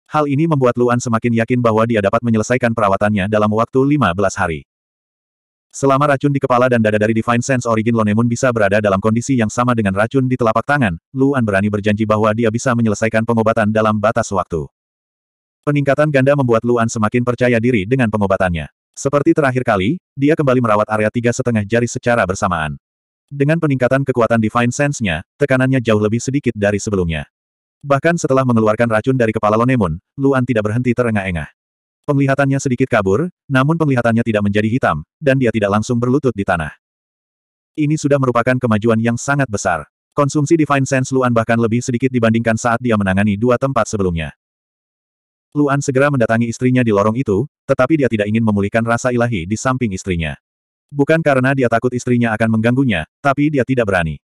Hal ini membuat Luan semakin yakin bahwa dia dapat menyelesaikan perawatannya dalam waktu 15 hari. Selama racun di kepala dan dada dari Divine Sense Origin Lonemun bisa berada dalam kondisi yang sama dengan racun di telapak tangan, Luan berani berjanji bahwa dia bisa menyelesaikan pengobatan dalam batas waktu. Peningkatan ganda membuat Luan semakin percaya diri dengan pengobatannya. Seperti terakhir kali, dia kembali merawat area tiga setengah jari secara bersamaan. Dengan peningkatan kekuatan Divine Sense-nya, tekanannya jauh lebih sedikit dari sebelumnya. Bahkan setelah mengeluarkan racun dari kepala Lonemon, Luan tidak berhenti terengah-engah. Penglihatannya sedikit kabur, namun penglihatannya tidak menjadi hitam, dan dia tidak langsung berlutut di tanah. Ini sudah merupakan kemajuan yang sangat besar. Konsumsi Divine Sense Luan bahkan lebih sedikit dibandingkan saat dia menangani dua tempat sebelumnya. Luan segera mendatangi istrinya di lorong itu, tetapi dia tidak ingin memulihkan rasa ilahi di samping istrinya. Bukan karena dia takut istrinya akan mengganggunya, tapi dia tidak berani.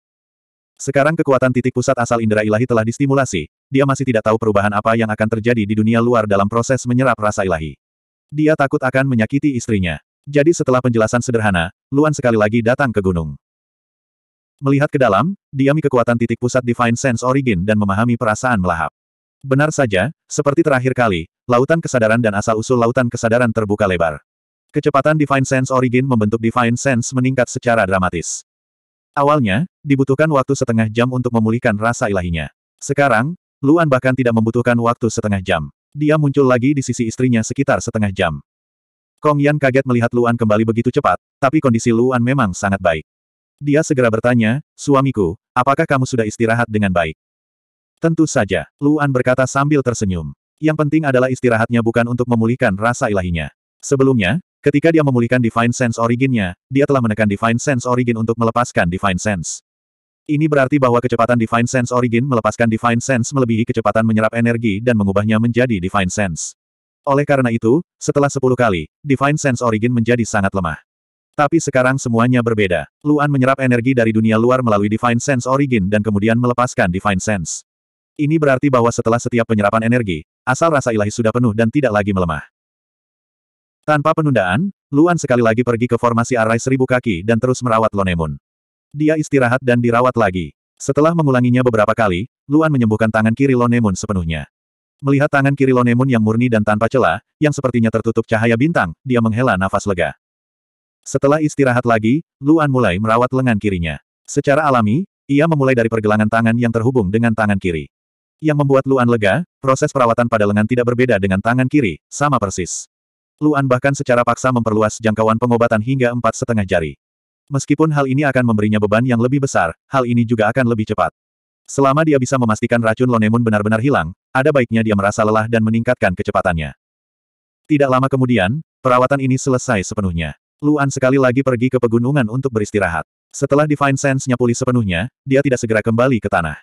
Sekarang kekuatan titik pusat asal indera ilahi telah distimulasi, dia masih tidak tahu perubahan apa yang akan terjadi di dunia luar dalam proses menyerap rasa ilahi. Dia takut akan menyakiti istrinya. Jadi setelah penjelasan sederhana, Luan sekali lagi datang ke gunung. Melihat ke dalam, diami kekuatan titik pusat Divine Sense Origin dan memahami perasaan melahap. Benar saja, seperti terakhir kali, lautan kesadaran dan asal-usul lautan kesadaran terbuka lebar. Kecepatan Divine Sense Origin membentuk Divine Sense meningkat secara dramatis. Awalnya, dibutuhkan waktu setengah jam untuk memulihkan rasa ilahinya. Sekarang, Luan bahkan tidak membutuhkan waktu setengah jam. Dia muncul lagi di sisi istrinya sekitar setengah jam. Kong Yan kaget melihat Luan kembali begitu cepat, tapi kondisi Luan memang sangat baik. Dia segera bertanya, suamiku, apakah kamu sudah istirahat dengan baik? Tentu saja, Luan berkata sambil tersenyum. Yang penting adalah istirahatnya bukan untuk memulihkan rasa ilahinya. Sebelumnya, Ketika dia memulihkan Divine Sense Origin-nya, dia telah menekan Divine Sense Origin untuk melepaskan Divine Sense. Ini berarti bahwa kecepatan Divine Sense Origin melepaskan Divine Sense melebihi kecepatan menyerap energi dan mengubahnya menjadi Divine Sense. Oleh karena itu, setelah 10 kali, Divine Sense Origin menjadi sangat lemah. Tapi sekarang semuanya berbeda. Luan menyerap energi dari dunia luar melalui Divine Sense Origin dan kemudian melepaskan Divine Sense. Ini berarti bahwa setelah setiap penyerapan energi, asal rasa ilahi sudah penuh dan tidak lagi melemah. Tanpa penundaan, Luan sekali lagi pergi ke formasi arai seribu kaki dan terus merawat Lonemun. Dia istirahat dan dirawat lagi. Setelah mengulanginya beberapa kali, Luan menyembuhkan tangan kiri Lonemun sepenuhnya. Melihat tangan kiri Lonemun yang murni dan tanpa celah, yang sepertinya tertutup cahaya bintang, dia menghela nafas lega. Setelah istirahat lagi, Luan mulai merawat lengan kirinya. Secara alami, ia memulai dari pergelangan tangan yang terhubung dengan tangan kiri. Yang membuat Luan lega, proses perawatan pada lengan tidak berbeda dengan tangan kiri, sama persis. Luan bahkan secara paksa memperluas jangkauan pengobatan hingga empat setengah jari. Meskipun hal ini akan memberinya beban yang lebih besar, hal ini juga akan lebih cepat. Selama dia bisa memastikan racun Lonemun benar-benar hilang, ada baiknya dia merasa lelah dan meningkatkan kecepatannya. Tidak lama kemudian, perawatan ini selesai sepenuhnya. Luan sekali lagi pergi ke pegunungan untuk beristirahat. Setelah Divine Sense-nya pulih sepenuhnya, dia tidak segera kembali ke tanah.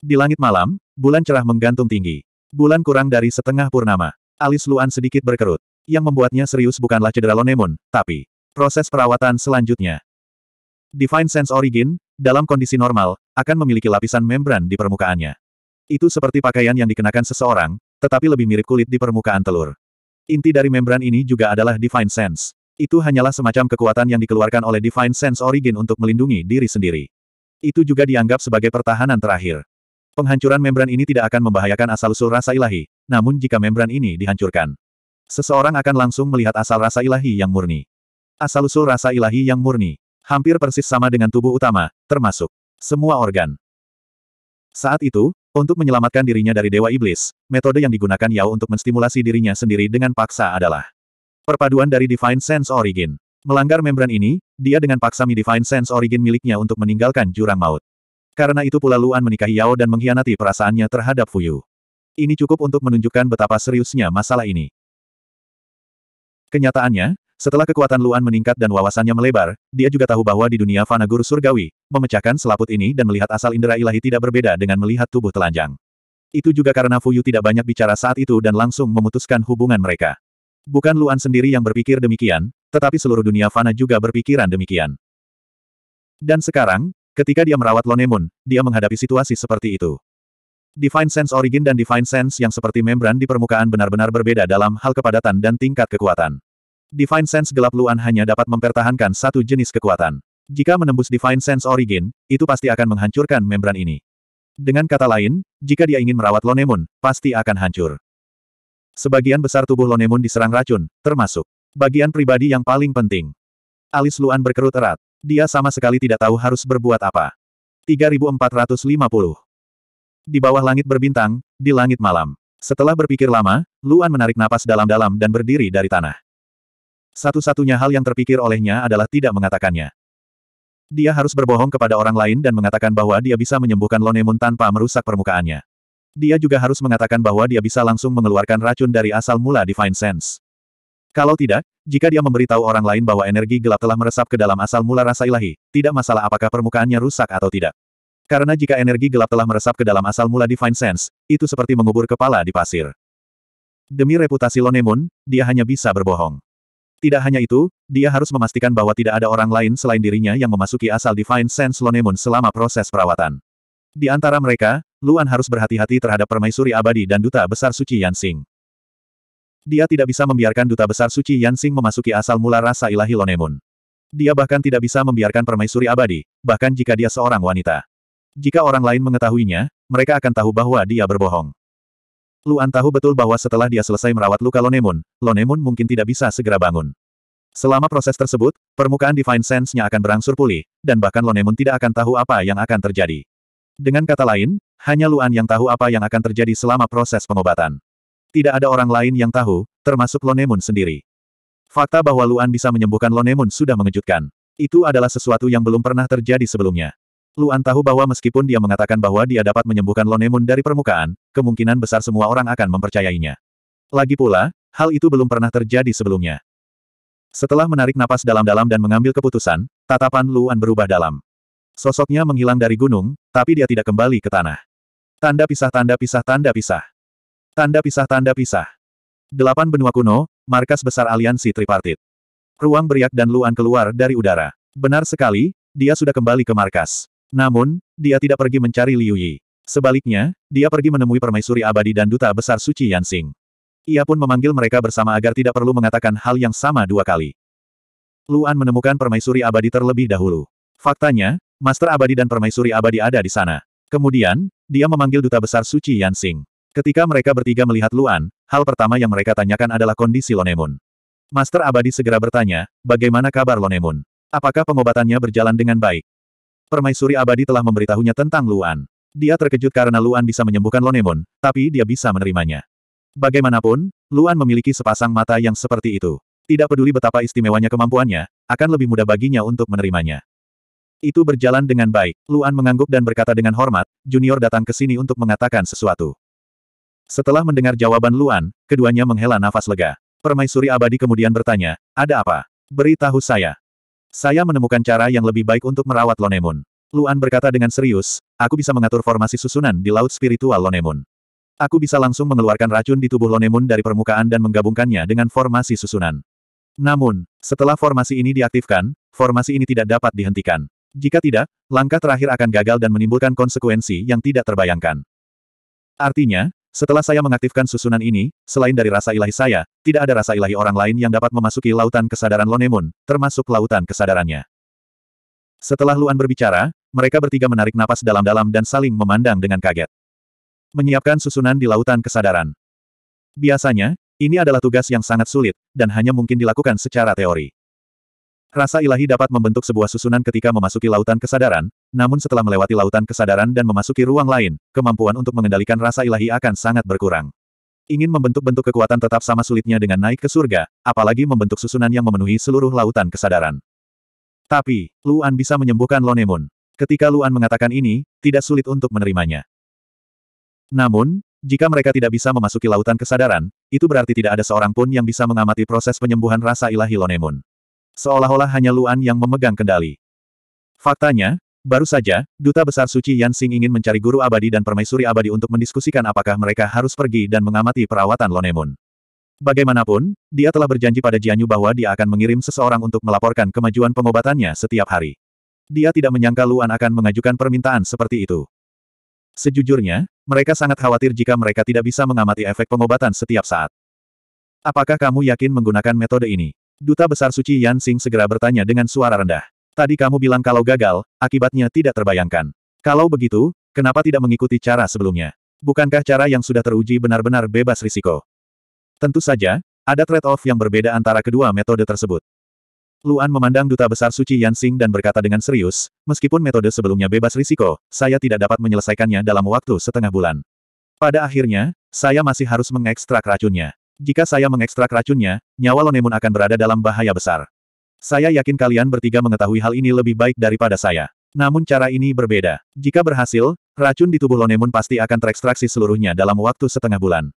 Di langit malam, bulan cerah menggantung tinggi. Bulan kurang dari setengah purnama. Alis Luan sedikit berkerut. Yang membuatnya serius bukanlah cedera Lonemon, tapi proses perawatan selanjutnya. Divine Sense Origin, dalam kondisi normal, akan memiliki lapisan membran di permukaannya. Itu seperti pakaian yang dikenakan seseorang, tetapi lebih mirip kulit di permukaan telur. Inti dari membran ini juga adalah Divine Sense. Itu hanyalah semacam kekuatan yang dikeluarkan oleh Divine Sense Origin untuk melindungi diri sendiri. Itu juga dianggap sebagai pertahanan terakhir. Penghancuran membran ini tidak akan membahayakan asal-usul rasa ilahi, namun jika membran ini dihancurkan, seseorang akan langsung melihat asal rasa ilahi yang murni. Asal-usul rasa ilahi yang murni, hampir persis sama dengan tubuh utama, termasuk semua organ. Saat itu, untuk menyelamatkan dirinya dari Dewa Iblis, metode yang digunakan Yao untuk menstimulasi dirinya sendiri dengan paksa adalah perpaduan dari Divine Sense Origin. Melanggar membran ini, dia dengan paksa Mi Divine Sense Origin miliknya untuk meninggalkan jurang maut. Karena itu pula Luan menikahi Yao dan mengkhianati perasaannya terhadap Fuyu. Ini cukup untuk menunjukkan betapa seriusnya masalah ini. Kenyataannya, setelah kekuatan Luan meningkat dan wawasannya melebar, dia juga tahu bahwa di dunia fana guru surgawi, memecahkan selaput ini dan melihat asal indera ilahi tidak berbeda dengan melihat tubuh telanjang. Itu juga karena Fuyu tidak banyak bicara saat itu dan langsung memutuskan hubungan mereka. Bukan Luan sendiri yang berpikir demikian, tetapi seluruh dunia fana juga berpikiran demikian. Dan sekarang, Ketika dia merawat Lonemun, dia menghadapi situasi seperti itu. Divine Sense Origin dan Divine Sense yang seperti membran di permukaan benar-benar berbeda dalam hal kepadatan dan tingkat kekuatan. Divine Sense gelap Luan hanya dapat mempertahankan satu jenis kekuatan. Jika menembus Divine Sense Origin, itu pasti akan menghancurkan membran ini. Dengan kata lain, jika dia ingin merawat Lonemun, pasti akan hancur. Sebagian besar tubuh Lonemun diserang racun, termasuk bagian pribadi yang paling penting. Alis Luan berkerut erat. Dia sama sekali tidak tahu harus berbuat apa. 3450. Di bawah langit berbintang, di langit malam. Setelah berpikir lama, Luan menarik napas dalam-dalam dan berdiri dari tanah. Satu-satunya hal yang terpikir olehnya adalah tidak mengatakannya. Dia harus berbohong kepada orang lain dan mengatakan bahwa dia bisa menyembuhkan Lonemun tanpa merusak permukaannya. Dia juga harus mengatakan bahwa dia bisa langsung mengeluarkan racun dari asal mula Divine Sense. Kalau tidak, jika dia memberitahu orang lain bahwa energi gelap telah meresap ke dalam asal mula rasa ilahi, tidak masalah apakah permukaannya rusak atau tidak. Karena jika energi gelap telah meresap ke dalam asal mula Divine Sense, itu seperti mengubur kepala di pasir. Demi reputasi Lonemun, dia hanya bisa berbohong. Tidak hanya itu, dia harus memastikan bahwa tidak ada orang lain selain dirinya yang memasuki asal Divine Sense Lonemun selama proses perawatan. Di antara mereka, Luan harus berhati-hati terhadap permaisuri abadi dan duta besar suci Yansing. Dia tidak bisa membiarkan Duta Besar Suci Yansing memasuki asal mula rasa ilahi Lonemun. Dia bahkan tidak bisa membiarkan permaisuri abadi, bahkan jika dia seorang wanita. Jika orang lain mengetahuinya, mereka akan tahu bahwa dia berbohong. Luan tahu betul bahwa setelah dia selesai merawat luka Lonemun, Lonemun mungkin tidak bisa segera bangun. Selama proses tersebut, permukaan Divine Sense-nya akan berangsur pulih, dan bahkan Lonemun tidak akan tahu apa yang akan terjadi. Dengan kata lain, hanya Luan yang tahu apa yang akan terjadi selama proses pengobatan. Tidak ada orang lain yang tahu, termasuk Lonemun sendiri. Fakta bahwa Luan bisa menyembuhkan Lonemun sudah mengejutkan. Itu adalah sesuatu yang belum pernah terjadi sebelumnya. Luan tahu bahwa meskipun dia mengatakan bahwa dia dapat menyembuhkan Lonemun dari permukaan, kemungkinan besar semua orang akan mempercayainya. Lagi pula, hal itu belum pernah terjadi sebelumnya. Setelah menarik napas dalam-dalam dan mengambil keputusan, tatapan Luan berubah dalam. Sosoknya menghilang dari gunung, tapi dia tidak kembali ke tanah. Tanda pisah tanda pisah tanda pisah. Tanda pisah-tanda pisah. Delapan benua kuno, markas besar aliansi tripartit. Ruang beriak dan Luan keluar dari udara. Benar sekali, dia sudah kembali ke markas. Namun, dia tidak pergi mencari Liu Yi. Sebaliknya, dia pergi menemui permaisuri abadi dan duta besar suci Yansing. Ia pun memanggil mereka bersama agar tidak perlu mengatakan hal yang sama dua kali. Luan menemukan permaisuri abadi terlebih dahulu. Faktanya, Master Abadi dan Permaisuri Abadi ada di sana. Kemudian, dia memanggil Duta Besar Suci Yansing. Ketika mereka bertiga melihat Luan, hal pertama yang mereka tanyakan adalah kondisi Lonemun. Master Abadi segera bertanya, bagaimana kabar Lonemun? Apakah pengobatannya berjalan dengan baik? Permaisuri Abadi telah memberitahunya tentang Luan. Dia terkejut karena Luan bisa menyembuhkan Lonemun, tapi dia bisa menerimanya. Bagaimanapun, Luan memiliki sepasang mata yang seperti itu. Tidak peduli betapa istimewanya kemampuannya, akan lebih mudah baginya untuk menerimanya. Itu berjalan dengan baik. Luan mengangguk dan berkata dengan hormat, Junior datang ke sini untuk mengatakan sesuatu. Setelah mendengar jawaban Luan, keduanya menghela nafas lega. Permaisuri abadi kemudian bertanya, ada apa? Beritahu saya. Saya menemukan cara yang lebih baik untuk merawat Lonemun. Luan berkata dengan serius, aku bisa mengatur formasi susunan di laut spiritual Lonemun. Aku bisa langsung mengeluarkan racun di tubuh Lonemun dari permukaan dan menggabungkannya dengan formasi susunan. Namun, setelah formasi ini diaktifkan, formasi ini tidak dapat dihentikan. Jika tidak, langkah terakhir akan gagal dan menimbulkan konsekuensi yang tidak terbayangkan. Artinya, setelah saya mengaktifkan susunan ini, selain dari rasa ilahi saya, tidak ada rasa ilahi orang lain yang dapat memasuki lautan kesadaran Lonemun, termasuk lautan kesadarannya. Setelah Luan berbicara, mereka bertiga menarik napas dalam-dalam dan saling memandang dengan kaget. Menyiapkan susunan di lautan kesadaran. Biasanya, ini adalah tugas yang sangat sulit, dan hanya mungkin dilakukan secara teori. Rasa ilahi dapat membentuk sebuah susunan ketika memasuki lautan kesadaran, namun setelah melewati lautan kesadaran dan memasuki ruang lain, kemampuan untuk mengendalikan rasa ilahi akan sangat berkurang. Ingin membentuk bentuk kekuatan tetap sama sulitnya dengan naik ke surga, apalagi membentuk susunan yang memenuhi seluruh lautan kesadaran. Tapi, Luan bisa menyembuhkan Lonemun. Ketika Luan mengatakan ini, tidak sulit untuk menerimanya. Namun, jika mereka tidak bisa memasuki lautan kesadaran, itu berarti tidak ada seorang pun yang bisa mengamati proses penyembuhan rasa ilahi Lonemun. Seolah-olah hanya Luan yang memegang kendali. Faktanya, baru saja, Duta Besar Suci Yan Xing ingin mencari guru abadi dan permaisuri abadi untuk mendiskusikan apakah mereka harus pergi dan mengamati perawatan Lonemun. Bagaimanapun, dia telah berjanji pada Jianyu bahwa dia akan mengirim seseorang untuk melaporkan kemajuan pengobatannya setiap hari. Dia tidak menyangka Luan akan mengajukan permintaan seperti itu. Sejujurnya, mereka sangat khawatir jika mereka tidak bisa mengamati efek pengobatan setiap saat. Apakah kamu yakin menggunakan metode ini? Duta Besar Suci Yan Xing segera bertanya dengan suara rendah. Tadi kamu bilang kalau gagal, akibatnya tidak terbayangkan. Kalau begitu, kenapa tidak mengikuti cara sebelumnya? Bukankah cara yang sudah teruji benar-benar bebas risiko? Tentu saja, ada trade-off yang berbeda antara kedua metode tersebut. Luan memandang Duta Besar Suci Yan Xing dan berkata dengan serius, meskipun metode sebelumnya bebas risiko, saya tidak dapat menyelesaikannya dalam waktu setengah bulan. Pada akhirnya, saya masih harus mengekstrak racunnya. Jika saya mengekstrak racunnya, nyawa Lonemun akan berada dalam bahaya besar. Saya yakin kalian bertiga mengetahui hal ini lebih baik daripada saya. Namun cara ini berbeda. Jika berhasil, racun di tubuh Lonemun pasti akan terekstraksi seluruhnya dalam waktu setengah bulan.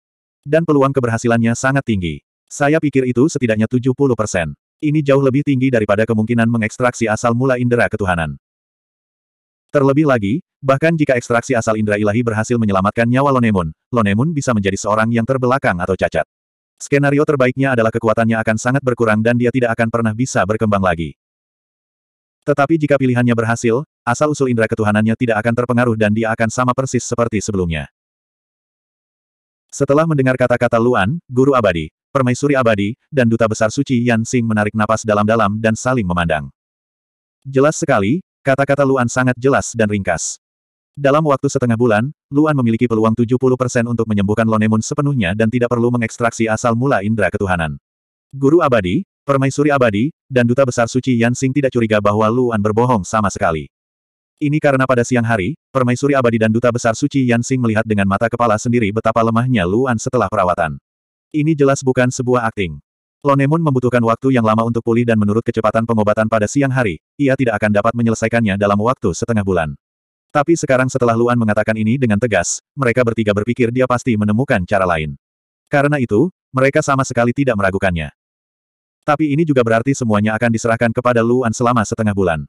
Dan peluang keberhasilannya sangat tinggi. Saya pikir itu setidaknya 70 persen. Ini jauh lebih tinggi daripada kemungkinan mengekstraksi asal mula indera ketuhanan. Terlebih lagi, bahkan jika ekstraksi asal indera ilahi berhasil menyelamatkan nyawa Lonemun, Lonemun bisa menjadi seorang yang terbelakang atau cacat. Skenario terbaiknya adalah kekuatannya akan sangat berkurang dan dia tidak akan pernah bisa berkembang lagi. Tetapi jika pilihannya berhasil, asal-usul indera ketuhanannya tidak akan terpengaruh dan dia akan sama persis seperti sebelumnya. Setelah mendengar kata-kata Luan, Guru Abadi, Permaisuri Abadi, dan Duta Besar Suci Yan Xing menarik napas dalam-dalam dan saling memandang. Jelas sekali, kata-kata Luan sangat jelas dan ringkas. Dalam waktu setengah bulan, Luan memiliki peluang 70% untuk menyembuhkan Lonemun sepenuhnya dan tidak perlu mengekstraksi asal mula indera ketuhanan. Guru abadi, permaisuri abadi, dan duta besar suci Yansing tidak curiga bahwa Luan berbohong sama sekali. Ini karena pada siang hari, permaisuri abadi dan duta besar suci Yansing melihat dengan mata kepala sendiri betapa lemahnya Luan setelah perawatan. Ini jelas bukan sebuah akting. Lonemun membutuhkan waktu yang lama untuk pulih dan menurut kecepatan pengobatan pada siang hari, ia tidak akan dapat menyelesaikannya dalam waktu setengah bulan. Tapi sekarang setelah Luan mengatakan ini dengan tegas, mereka bertiga berpikir dia pasti menemukan cara lain. Karena itu, mereka sama sekali tidak meragukannya. Tapi ini juga berarti semuanya akan diserahkan kepada Luan selama setengah bulan.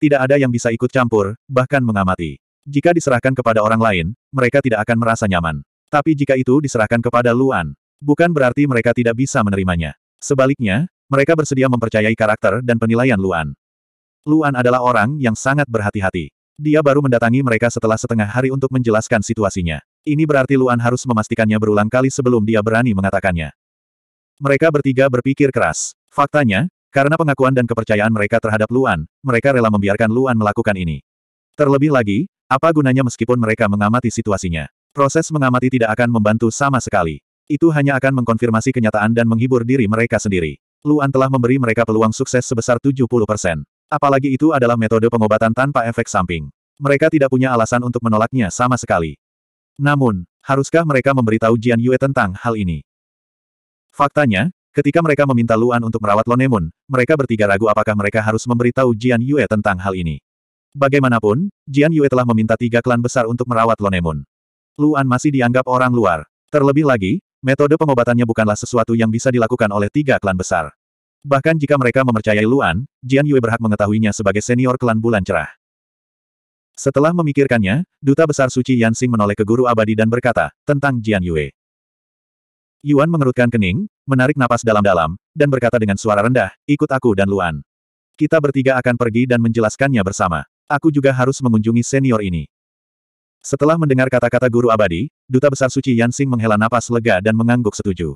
Tidak ada yang bisa ikut campur, bahkan mengamati. Jika diserahkan kepada orang lain, mereka tidak akan merasa nyaman. Tapi jika itu diserahkan kepada Luan, bukan berarti mereka tidak bisa menerimanya. Sebaliknya, mereka bersedia mempercayai karakter dan penilaian Luan. Luan adalah orang yang sangat berhati-hati. Dia baru mendatangi mereka setelah setengah hari untuk menjelaskan situasinya. Ini berarti Luan harus memastikannya berulang kali sebelum dia berani mengatakannya. Mereka bertiga berpikir keras. Faktanya, karena pengakuan dan kepercayaan mereka terhadap Luan, mereka rela membiarkan Luan melakukan ini. Terlebih lagi, apa gunanya meskipun mereka mengamati situasinya? Proses mengamati tidak akan membantu sama sekali. Itu hanya akan mengkonfirmasi kenyataan dan menghibur diri mereka sendiri. Luan telah memberi mereka peluang sukses sebesar 70 persen. Apalagi itu adalah metode pengobatan tanpa efek samping. Mereka tidak punya alasan untuk menolaknya sama sekali. Namun, haruskah mereka memberitahu Jian Yue tentang hal ini? Faktanya, ketika mereka meminta Luan untuk merawat Lonemun, mereka bertiga ragu apakah mereka harus memberitahu Jian Yue tentang hal ini. Bagaimanapun, Jian Yue telah meminta tiga klan besar untuk merawat Lonemun. Luan masih dianggap orang luar. Terlebih lagi, metode pengobatannya bukanlah sesuatu yang bisa dilakukan oleh tiga klan besar. Bahkan jika mereka mempercayai Luan, Jian Yue berhak mengetahuinya sebagai senior klan bulan cerah. Setelah memikirkannya, Duta Besar Suci Yansing menoleh ke Guru Abadi dan berkata, tentang Jian Yue. Yuan mengerutkan kening, menarik napas dalam-dalam, dan berkata dengan suara rendah, ikut aku dan Luan. Kita bertiga akan pergi dan menjelaskannya bersama. Aku juga harus mengunjungi senior ini. Setelah mendengar kata-kata Guru Abadi, Duta Besar Suci Yansing menghela napas lega dan mengangguk setuju.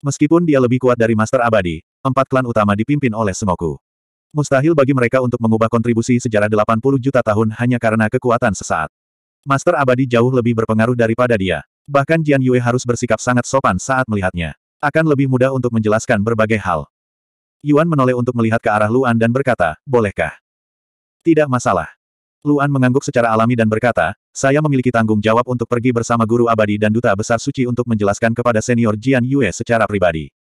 Meskipun dia lebih kuat dari Master Abadi, empat klan utama dipimpin oleh Semoku. Mustahil bagi mereka untuk mengubah kontribusi sejarah 80 juta tahun hanya karena kekuatan sesaat. Master abadi jauh lebih berpengaruh daripada dia. Bahkan Jian Yue harus bersikap sangat sopan saat melihatnya. Akan lebih mudah untuk menjelaskan berbagai hal. Yuan menoleh untuk melihat ke arah Luan dan berkata, bolehkah? Tidak masalah. Luan mengangguk secara alami dan berkata, saya memiliki tanggung jawab untuk pergi bersama guru abadi dan duta besar suci untuk menjelaskan kepada senior Jian Yue secara pribadi.